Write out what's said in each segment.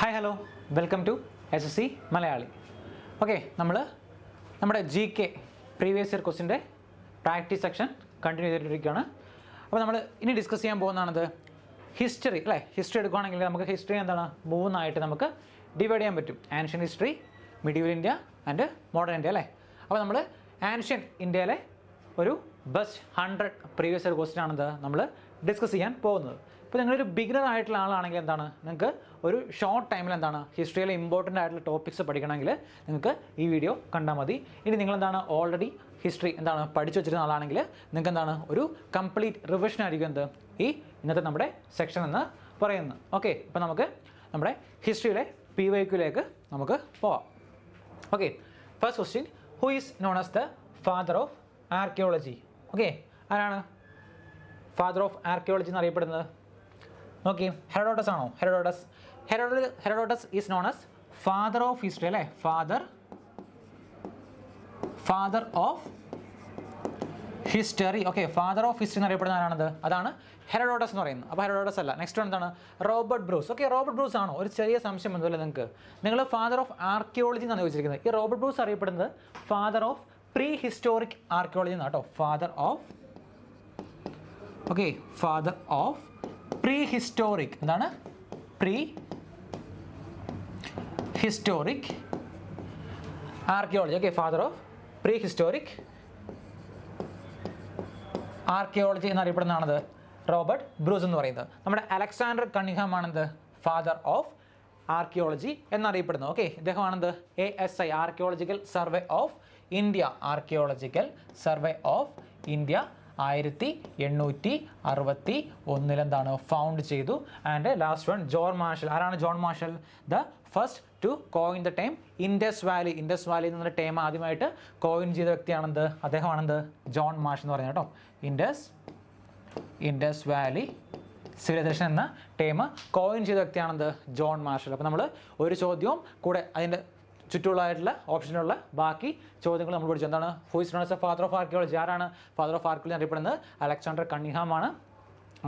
Hi hello welcome to S S C Malayali okay നമ്മൾ നമ്മുടെ G K previous year ക്വസ്റ്റിൻ്റെ practice section continue ചെയ്തിട്ടിരിക്കുകയാണ് അപ്പോൾ നമ്മൾ ഇനി ഡിസ്കസ് ചെയ്യാൻ പോകുന്നതാണത് ഹിസ്റ്ററി അല്ലേ ഹിസ്റ്ററി എടുക്കുകയാണെങ്കിൽ നമുക്ക് ഹിസ്റ്ററി എന്താണ് മൂന്നായിട്ട് നമുക്ക് ഡിവൈഡ് ചെയ്യാൻ പറ്റും ancient history medieval India and modern India അല്ലേ അപ്പോൾ നമ്മൾ ആൻഷ്യൻ ഇന്ത്യയിലെ ഒരു best hundred previous year question നമ്മൾ ഡിസ്കസ് ചെയ്യാൻ പോകുന്നത് അപ്പോൾ നിങ്ങളൊരു ബിഗിനർ ആയിട്ടുള്ള ആളാണെങ്കിൽ എന്താണ് നിങ്ങൾക്ക് ഒരു ഷോർട്ട് ടൈമിൽ എന്താണ് ഹിസ്റ്ററിയിലെ ഇമ്പോർട്ടൻ്റ് ആയിട്ടുള്ള ടോപ്പിക്സ് പഠിക്കണമെങ്കിൽ നിങ്ങൾക്ക് ഈ വീഡിയോ കണ്ടാൽ മതി ഇനി നിങ്ങളെന്താണ് ഓൾറെഡി ഹിസ്റ്ററി എന്താണ് പഠിച്ചു വെച്ചിരുന്ന ആളാണെങ്കിൽ നിങ്ങൾക്ക് എന്താണ് ഒരു കംപ്ലീറ്റ് റിവിഷൻ ആയിരിക്കും എന്ത് ഈ ഇന്നത്തെ നമ്മുടെ സെക്ഷൻ എന്ന് പറയുന്നത് ഓക്കെ അപ്പോൾ നമുക്ക് നമ്മുടെ ഹിസ്റ്ററിയുടെ പി വൈക്കുലേക്ക് നമുക്ക് പോവാം okay first question who is known as the father of archaeology okay ആരാണ് ഫാദർ ഓഫ് ആർക്കിയോളജി എന്നറിയപ്പെടുന്നത് ഓക്കെ ഹെറഡോട്ടസ് ആണോ ഹെറഡോട്ടസ് ഹെറോഡ Herodotus is known as father of history അല്ലേ father father of history okay father of history എന്നറിയപ്പെടുന്ന ആരാണത് അതാണ് Herodotus എന്ന് പറയുന്നത് അപ്പോൾ ഹെറഡോട്ടസ് അല്ല നെക്സ്റ്റ് എന്താണ് Robert Bruce okay Robert Bruce ആണോ ഒരു ചെറിയ സംശയം ഒന്നുമില്ല നിങ്ങൾക്ക് നിങ്ങൾ ഫാദർ ഓഫ് ആർക്കിയോളജി എന്നാണ് ചോദിച്ചിരിക്കുന്നത് ഈ റോബർട്ട് ബ്രൂസ് അറിയപ്പെടുന്നത് father of prehistoric archaeology എന്നാണ് കേട്ടോ father of okay father of prehistoric എന്താണ് prehistoric archaeology okay father of prehistoric archaeology എന്നറിയപ്പെടുന്നതാണത് റോബർട്ട് ബ്രൂസ് എന്ന് പറയുന്നത് നമ്മുടെ അലക്സാണ്ടർ കണിഹമാണെന്ത് ഫാദർ ഓഫ് ആർക്കിയോളജി എന്നറിയപ്പെടുന്നത് ഓക്കെ ഇദ്ദേഹമാണെന്ത് A S I archaeological survey of India archaeological survey of India ആയിരത്തി എണ്ണൂറ്റി അറുപത്തി ഒന്നിലെന്താണ് ഫൗണ്ട് ചെയ്തു and last one John Marshall ആരാണ് John marshal the first to coin the term Indus valley Indus valley എന്നുള്ള term ആദ്യമായിട്ട് coin ചെയ്ത വ്യക്തിയാണെന്ത് അദ്ദേഹമാണെന്ത് ജോൺ മാർഷ് എന്ന് പറയുന്നത് കേട്ടോ ഇൻഡസ് ഇൻഡസ് വാലി സിവിലൈസേഷൻ എന്ന ടൈം കോയിൻ ചെയ്ത വ്യക്തിയാണെന്ത് ജോൺ മാർഷൽ അപ്പോൾ നമ്മൾ ഒരു ചോദ്യവും കൂടെ അതിൻ്റെ ചുറ്റുമുള്ളതായിട്ടുള്ള ഓപ്ഷനുള്ള ബാക്കി ചോദ്യങ്ങൾ നമ്മൾ പഠിച്ചു എന്താണ് who known as a father of archaeology ആരാണ് ഫാദർ ഓഫ് ആർക്കിയോളജി അറിയപ്പെടുന്നത് അലക്സാണ്ടർ കണ്ണിഹാമാണ്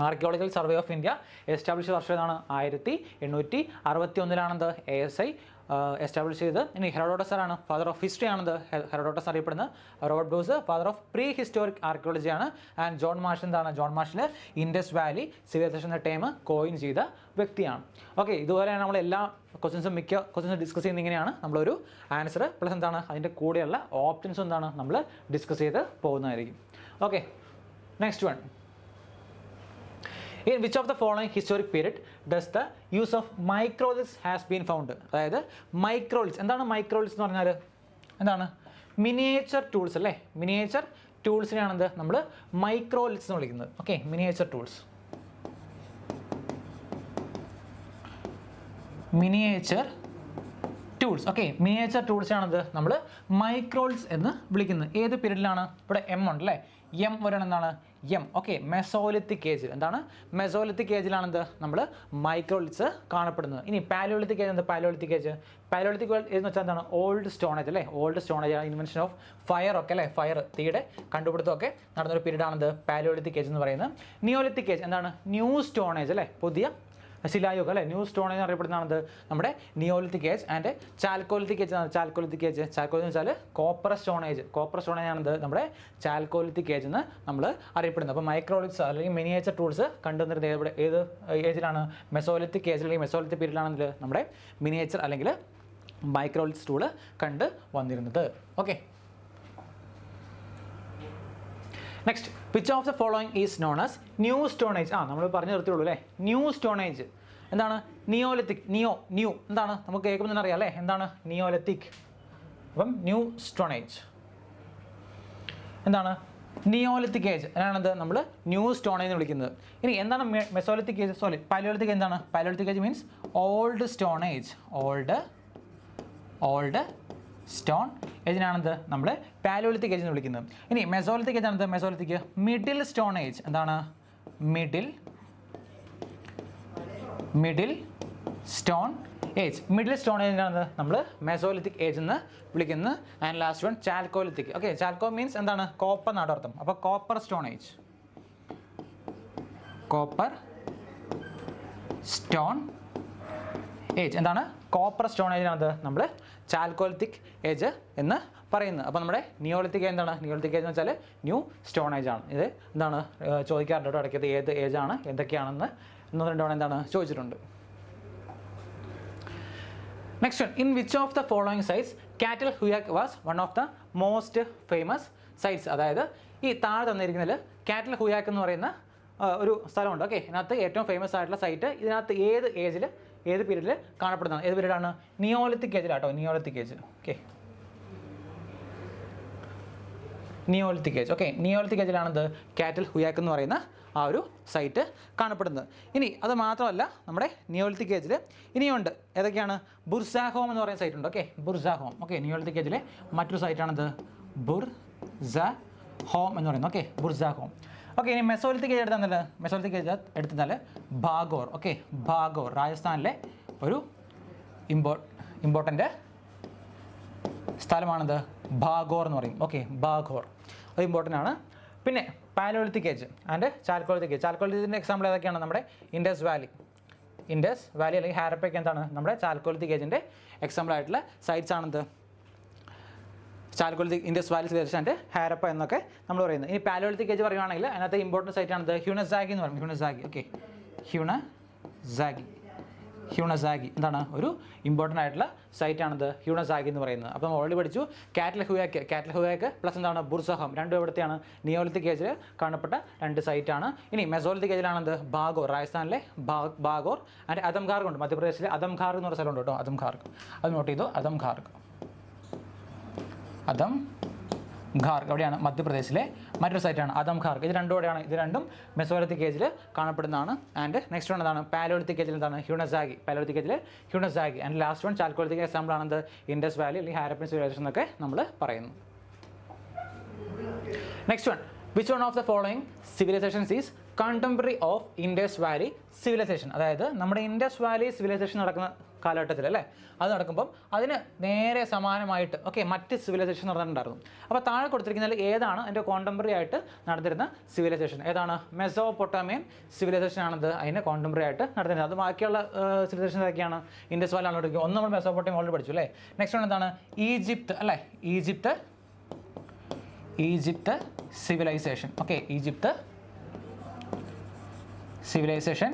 archaeological survey of India establish വർഷം ഏതാണ് ആയിരത്തി എണ്ണൂറ്റി അറുപത്തി ഒന്നിലാണെന്ന് എ എസ് ഐ എസ്റ്റാബ്ലിഷ് ചെയ്ത് ഇനി ഹെറോഡോട്ടസ് ആണ് ഫാദർ ഓഫ് ഹിസ്റ്ററി ആണെന്ന് ഹെറോഡോട്ടസ് അറിയപ്പെടുന്നത് Robert Bruce father of prehistoric archaeology ആണ് ആൻഡ് ജോൺ മാഷ് എന്താണ് ജോൺ മാഷിൽ ഇൻഡസ് വാലി സിവിലൈസേഷൻ എന്ന കോയിൻ ചെയ്ത വ്യക്തിയാണ് ഓക്കെ ഇതുപോലെയാണ് നമ്മൾ എല്ലാ ക്വസ്റ്റൻസും മിക്ക ക്വസ്റ്റൻസും ഡിസ്കസ് ചെയ്യുന്ന ഇങ്ങനെയാണ് നമ്മളൊരു ആൻസർ പ്ലസ് എന്താണ് അതിൻ്റെ കൂടെയുള്ള ഓപ്ഷൻസ് എന്താണ് നമ്മൾ ഡിസ്കസ് ചെയ്ത് പോകുന്നതായിരിക്കും okay next one in which of the following historic period does the use of microliths has been found അതായത് മൈക്രോലിസ് എന്താണ് മൈക്രോലിസ് എന്ന് പറഞ്ഞാൽ എന്താണ് മിനിയേച്ചർ ടൂൾസ് അല്ലേ മിനിയേച്ചർ ടൂൾസിനെയാണെന്ത് നമ്മൾ മൈക്രോലിറ്റ്സ് എന്ന് വിളിക്കുന്നത് okay miniature tools miniature tools okay miniature ടൂൾസിനാണത് നമ്മൾ മൈക്രോൾസ് എന്ന് വിളിക്കുന്നത് ഏത് പീരീഡിലാണ് ഇവിടെ എം ഉണ്ട് അല്ലേ എം വരണം എന്താണ് എം ഓക്കെ മെസോലിത്തിക് ഏജിൽ എന്താണ് മെസോലിത്തിക് ഏജിലാണെന്ത് നമ്മൾ മൈക്രോളിറ്റ്സ് കാണപ്പെടുന്നത് ഇനി പാലോളിത്തിക് ഏജ് എന്ത് പാലോളിത്തിക് ഏജ് പാലോളിത്തിക് ഏജ് എന്ന് വെച്ചാൽ എന്താണ് ഓൾഡ് സ്റ്റോണേജ് അല്ലേ ഓൾഡ് സ്റ്റോണേജ് ആണ് ഇൻവെൻഷൻ ഓഫ് ഫയർ ഒക്കെ അല്ലേ ഫയർ തീയുടെ കണ്ടുപിടുത്തമൊക്കെ നടന്നൊരു പീരീഡാണെന്ത് പാലോളിത്തിക് ഏജ് എന്ന് പറയുന്നത് നിയോലിത്തിക് ഏജ് എന്താണ് ന്യൂ സ്റ്റോണേജ് അല്ലേ പുതിയ ശിലായുഗം അല്ലേ ന്യൂ സ്റ്റോൺ എന്ന് അറിയപ്പെടുന്നത് നമ്മുടെ neolithic age and chalcolithic age chalcolithic age chalco എന്ന് വെച്ചാൽ copper stone age copper stone ഏജാണത് നമ്മുടെ ചാൽക്കോലിത്തിക് ഏജ് എന്ന് നമ്മൾ അറിയപ്പെടുന്നത് അപ്പോൾ മൈക്രോളിക്സ് അല്ലെങ്കിൽ മിനിയേച്ചർ ടൂൾസ് കണ്ടുവന്നിരുന്നത് ഏത് ഏത് ഏജിലാണ് മെസോലിത്തിക് ഏജ് അല്ലെങ്കിൽ മെസോലിത്തിക് പീരീഡിലാണെങ്കിൽ നമ്മുടെ മിനിയേച്ചർ അല്ലെങ്കിൽ മൈക്രോളിക്സ് ടൂള് കണ്ട് വന്നിരുന്നത് okay next which of the following is known as new stone age ആ നമ്മൾ പറഞ്ഞു നിർത്തിയുള്ളൂ അല്ലേ ന്യൂ സ്റ്റോണേജ് എന്താണ് നിയോലത്തിക് നിയോ ന്യൂ എന്താണ് നമുക്ക് കേൾക്കുമ്പോൾ തന്നെ അറിയാം അല്ലേ എന്താണ് നിയോലത്തിക് അപ്പം ന്യൂ സ്റ്റോണേജ് എന്താണ് നിയോലത്തിക് ഏജ് അതിനാണെന്ത് നമ്മൾ ന്യൂ സ്റ്റോണേജ് എന്ന് വിളിക്കുന്നത് ഇനി എന്താണ് മെസോലിത്തിക് ഏജ് സോറി പാലോലത്തിക് എന്താണ് palaeolithic age means old stone age old old stone ഏജിനാണെന്ത് നമ്മൾ പാലോലിത്തിക് ഏജ് എന്ന് വിളിക്കുന്നത് ഇനി മെസോലിത്തിക് ഏജ് ആണെന്ത് മെസോലിത്തിക് മിഡിൽ സ്റ്റോൺ ഏജ് എന്താണ് middle middle stone age middle stone ഏജിനാണ് നമ്മൾ മെസോലിത്തിക് ഏജ് എന്ന് വിളിക്കുന്നത് and last one chalcolithic okay chalco means എന്താണ് കോപ്പർ നാടോർത്ഥം അർത്ഥം അപ്പോൾ copper stone age copper stone age എന്താണ് കോപ്പർ സ്റ്റോൺ ഏജിനാണത് നമ്മൾ ചാൽക്കോലത്തിക് ഏജ് എന്ന് പറയുന്നത് അപ്പോൾ നമ്മുടെ നിയോളിത്തിക് എന്താണ് നിയോളിത്തിക് ഏജ് എന്ന് വെച്ചാൽ ന്യൂ സ്റ്റോൺ ഏജ് ആണ് ഇത് എന്താണ് ചോദിക്കാറുണ്ട് ഇടയ്ക്കത് ഏത് ഏജാണ് എന്തൊക്കെയാണെന്ന് ഒന്ന് രണ്ടു എന്താണ് ചോദിച്ചിട്ടുണ്ട് next in which of the following sites Catal Huyuk was one of the most famous sites അതായത് ഈ താഴെ തന്നിരിക്കുന്നതിൽ കാറ്റൽ ഹുയാക്ക് എന്ന് പറയുന്ന ഒരു സ്ഥലമുണ്ട് ഓക്കെ ഇതിനകത്ത് ഏറ്റവും ഫേമസ് ആയിട്ടുള്ള സൈറ്റ് ഇതിനകത്ത് ഏത് ഏജിൽ ഏത് പീരീഡിൽ കാണപ്പെടുന്നതാണ് ഏത് പീരീഡാണ് നിയോലിത്തിക് ഏജിലാട്ടോ neolithic age okay neolithic age okay neolithic ഏജിലാണത് കാറ്റൽ ഹുയാക്ക് എന്ന് പറയുന്ന ആ ഒരു സൈറ്റ് കാണപ്പെടുന്നത് ഇനി അത് മാത്രമല്ല നമ്മുടെ നിയോലിത്തിക് ഏജിൽ ഇനിയുണ്ട് ഏതൊക്കെയാണ് ബുർസാഹോം എന്ന് പറയുന്ന സൈറ്റ് ഉണ്ട് ഓക്കെ ബുർസാഹോം ഓക്കെ നിയോലിത്തിക് ഏജിലെ മറ്റൊരു സൈറ്റാണത് ബുർ ഹോം എന്ന് പറയുന്നത് ഓക്കെ ബുർസാഹോം ഓക്കെ ഇനി മെസോലിത്തിക് ഏജ് എടുത്താൽ മെസോലിത്തിക് ഏജ് എടുത്താൽ ഭാഗോർ ഓക്കെ ഭാഗോർ രാജസ്ഥാനിലെ ഒരു ഇമ്പോ ഇമ്പോർട്ടൻ്റ് സ്ഥലമാണത് ഭാഗോർ എന്ന് പറയും ഓക്കെ ഭാഗോർ അത് ഇമ്പോർട്ടൻ്റ് ആണ് പിന്നെ palaeolithic age and chalcolithic age ചാൽക്കോളിത്തിൻ്റെ എക്സാമ്പിൾ ഏതൊക്കെയാണ് നമ്മുടെ ഇൻഡസ് വാലി ഇൻഡസ് വാലി അല്ലെങ്കിൽ ഹാരപ്പയ്ക്ക് എന്താണ് നമ്മുടെ ചാൽക്കോളിത്തിക് ഏജിൻ്റെ എക്സാമ്പിൾ ആയിട്ടുള്ള സൈറ്റ്സ് ആണെന്ത് ചാൽക്കോളിത്തിക് ഇൻഡസ് വാലിസ് ദേശാൻ്റെ ഹാരപ്പ എന്നൊക്കെ നമ്മൾ പറയുന്നത് ഇനി പാലോളിത്തിക് ഏജ് പറയുകയാണെങ്കിൽ അതിനകത്ത് ഇമ്പോർട്ടൻറ്റ് സൈറ്റാണത് ഹ്യൂണസാഗി എന്ന് പറയും ഹ്യൂണസാഗി ഓക്കെ ഹ്യൂണ സാഗി ഹ്യൂണസാഗി എന്താണ് ഒരു ഇമ്പോർട്ടൻ്റ് ആയിട്ടുള്ള സൈറ്റാണത് ഹ്യൂണസാഗി എന്ന് പറയുന്നത് അപ്പോൾ ഓൾറെഡി പഠിച്ചു കാറ്റലഹുയാക്ക് കാറ്റലഹുയാക്ക് പ്ലസ് എന്താണ് ബുർസഹം രണ്ടും എവിടുത്തെയാണ് നിയോലിത്തിക് ഏജിൽ കാണപ്പെട്ട രണ്ട് സൈറ്റാണ് ഇനി മെസോലിത്തിക് ഏജിലാണെന്ത് ബാഗോർ രാജസ്ഥാനിലെ ബാഗോർ ആൻഡ് അതംഖാർഗ് ഉണ്ട് മധ്യപ്രദേശിലെ അതംഖാർഗ് എന്ന് പറഞ്ഞ സ്ഥലമുണ്ട് കേട്ടോ അദംഖാർഗ് അത് നോട്ട് ചെയ്തു അദംഖാർഗ് അതം ഖാർഗ് അവിടെയാണ് മധ്യപ്രദേശിലെ മറ്റൊരു സൈറ്റാണ് അതം ഖാർഗ് ഇത് രണ്ടും അവിടെയാണ് ഇത് രണ്ടും മെസോലത്തി കേജിൽ കാണപ്പെടുന്നതാണ് ആൻഡ് നെക്സ്റ്റ് വൺ എന്താണ് പാലോലിത്തിക് കേജിൽ എന്താണ് ഹ്യൂണസാഗി പാലോലിത്തിക് കേജിൽ Hunsgi and last one chalcolithic example ആണെന്ത് ഇൻഡസ് വാലി അല്ലെങ്കിൽ ഹാരപ്പൻ സിവിലൈസേഷൻ എന്നൊക്കെ നമ്മൾ പറയുന്നു next one which one of the following civilisations is contemporary of Indus valley civilisation അതായത് നമ്മുടെ ഇൻഡസ് വാലി സിവിലൈസേഷൻ നടക്കുന്ന കാലഘട്ടത്തിൽ അല്ലേ അത് നടക്കുമ്പം അതിന് നേരെ സമാനമായിട്ട് ഓക്കെ മറ്റ് സിവിലൈസേഷൻ നടന്നിട്ടുണ്ടായിരുന്നു അപ്പോൾ താഴെ കൊടുത്തിരിക്കുന്നതിൽ ഏതാണ് അതിൻ്റെ കോണ്ടംപററി ആയിട്ട് നടന്നിരുന്ന സിവിലൈസേഷൻ ഏതാണ് മെസോപൊട്ടാമിയൻ സിവിലൈസേഷൻ ആണത് അതിന് കോണ്ടംപററി ആയിട്ട് നടന്നിരുന്നത് അത് ബാക്കിയുള്ള സിവിലൈസേഷൻ ഏതൊക്കെയാണ് ഇൻഡസ് വാലി ആണ് ഒന്ന് നമ്മൾ മെസോ ഓൾറെഡി പഠിച്ചു അല്ലേ നെക്സ്റ്റ് വൺ എന്താണ് ഈജിപ്ത് അല്ലേ Egypt Egypt civilisation okay Egypt civilisation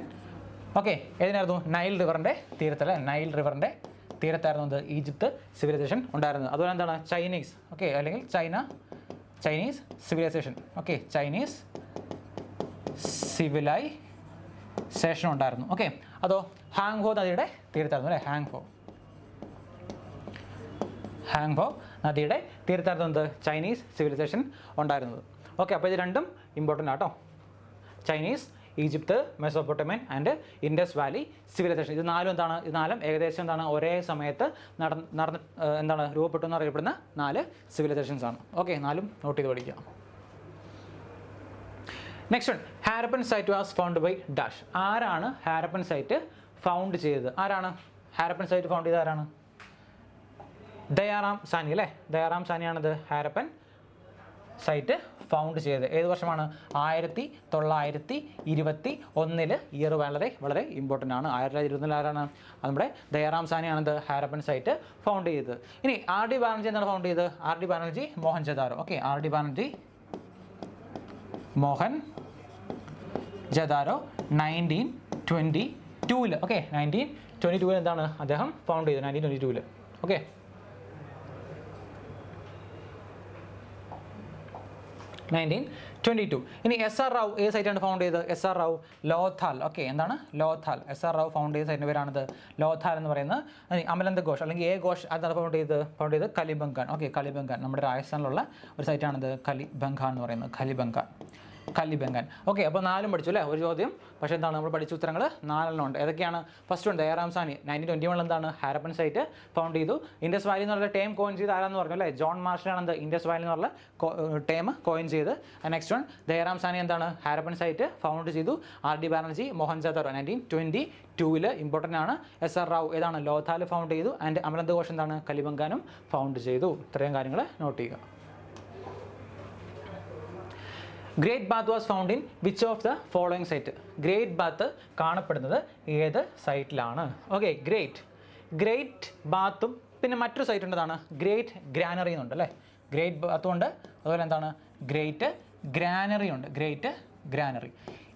okay ഏതിനായിരുന്നു നൈൽ റിവറിൻ്റെ തീരത്തല്ല നൈൽ റിവറിൻ്റെ തീരത്തായിരുന്നു എന്ത് ഈജിപ്ത് സിവിലൈസേഷൻ ഉണ്ടായിരുന്നത് അതുപോലെ എന്താണ് ചൈനീസ് ഓക്കെ അല്ലെങ്കിൽ China Chinese civilisation okay Chinese civilisation ഉണ്ടായിരുന്നു ഓക്കെ അതോ ഹാങ് ഹോ നദിയുടെ തീരത്തായിരുന്നു അല്ലേ ഹാങ് ഹോ ഹാങ് ഹോ നദിയുടെ തീരത്തായിരുന്നു എന്ത് ചൈനീസ് സിവിലൈസേഷൻ ഉണ്ടായിരുന്നത് ഓക്കെ അപ്പോൾ ഇത് രണ്ടും ഇമ്പോർട്ടൻ്റ് ആട്ടോ Chinese Egypt Mesopotamian and Indus valley civilisation ഇത് നാലും എന്താണ് ഇത് നാലും ഏകദേശം എന്താണ് ഒരേ സമയത്ത് നട നടന്ന് എന്താണ് എന്ന് അറിയപ്പെടുന്ന നാല് സിവിലൈസേഷൻസ് ആണ് ഓക്കെ നാലും നോട്ട് ചെയ്ത് പഠിക്കുക next one Harappan site was found by dash ആരാണ് ഹാരപ്പൻ സൈറ്റ് ഫൗണ്ട് ചെയ്തത് ആരാണ് ഹാരപ്പൻ സൈറ്റ് ഫൗണ്ട് ചെയ്ത ആരാണ് ദയാറാം സാനി അല്ലേ ദയാറാം സാനിയാണിത് ഹാരപ്പൻ സൈറ്റ് ഫൗണ്ട് ചെയ്തത് ഏത് വർഷമാണ് ആയിരത്തി തൊള്ളായിരത്തി ഇരുപത്തി ഒന്നിൽ ഇയർ വളരെ വളരെ ഇമ്പോർട്ടൻ്റ് ആണ് ആയിരത്തി തൊള്ളായിരത്തി ഇരുപത്തിനാല് ആരാണ് നമ്മുടെ ദയറാം സാനിയാണ് ഇത് ഹാരപ്പൻ സൈറ്റ് ഫൗണ്ട് ചെയ്തത് ഇനി ആർ ഡി ബാനർജി എന്താണ് ഫൗണ്ട് ചെയ്തത് R D Banerji Mohenjo Daro okay R D Banerji Mohenjo Daro nineteen twenty ടൂവിൽ ഓക്കെ നയൻറ്റീൻ ട്വൻറ്റി ടൂവിൽ എന്താണ് അദ്ദേഹം ഫൗണ്ട് ചെയ്തത് നയൻറ്റീൻ ട്വൻറ്റി ടൂവിൽ ഓക്കെ നയൻറ്റീൻ ട്വൻറ്റി ടു ഇനി എസ് ആർ റാവു ഏത് സൈറ്റാണ് ഫൗണ്ട് ചെയ്തത് S R Rao Lothal okay എന്താണ് Lothal S R Rao found ചെയ്ത സൈറ്റിൻ്റെ പേരാണത് ലോഥാൽ എന്ന് പറയുന്നത് അമലന്ത് ഘോഷ് അല്ലെങ്കിൽ എ ഘോഷ് അതാണ് ഫൗണ്ട് ചെയ്ത് ഫൗണ്ട് ചെയ്ത് കലിബംഗാൻ ഓക്കെ കലിബംഗാൻ നമ്മുടെ രാജസ്ഥാനിലുള്ള ഒരു സൈറ്റാണത് കലിബംഗാൻ എന്ന് പറയുന്നത് കലിബംഗാൻ കല്ലിബെങ്കൻ ഓക്കെ അപ്പോൾ നാലും പഠിച്ചു അല്ലേ ഒരു ചോദ്യം പക്ഷേ എന്താണ് നമ്മൾ പഠിച്ച ഉത്തരങ്ങൾ നാലെണ്ണം ഉണ്ട് ഏതൊക്കെയാണ് ഫസ്റ്റ് ഉണ്ട് എയർ സാനി നയൻറ്റീൻ ട്വൻറ്റി വണ്ണിൽ എന്താണ് ഹാരപ്പൻ സൈറ്റ് ഫൗണ്ട് ചെയ്തു ഇൻഡസ് വാലി എന്നുള്ള ടേം കോയിൻ ചെയ്ത് ആരാന്ന് പറഞ്ഞു അല്ലേ ജോൺ മാർഷലാണ് എന്ത് ഇൻഡസ് വാലി എന്നുള്ള ടേം കോയിൻ ചെയ്ത് നെക്സ്റ്റ് വൺ ദയറാം സാനി എന്താണ് ഹാരപ്പൻ സൈറ്റ് ഫൗണ്ട് ചെയ്തു R D Banerji Mohenjodaro nineteen twenty ടൂവിൽ ഇമ്പോർട്ടൻ്റ് ആണ് എസ് ആർ റാവു ഏതാണ് ലോഥാൽ ഫൗണ്ട് ചെയ്തു ആൻഡ് അമരന്ത് ഘോഷ് എന്താണ് കലിബംഗാനും ഫൗണ്ട് ചെയ്തു ഇത്രയും കാര്യങ്ങൾ നോട്ട് ചെയ്യുക great bath was found in which of the following site great bath കാണപ്പെടുന്നത് ഏത് സൈറ്റിലാണ് ഓക്കെ ഗ്രേറ്റ് ഗ്രേറ്റ് ബാത്തും പിന്നെ മറ്റൊരു സൈറ്റ് ഉണ്ടതാണ് ഗ്രേറ്റ് ഗ്രാനറി എന്നുണ്ട് അല്ലേ ഗ്രേറ്റ് ബാത്തും ഉണ്ട് അതുപോലെ എന്താണ് ഗ്രേറ്റ് ഗ്രാനറി ഉണ്ട് ഗ്രേറ്റ് ഗ്രാനറി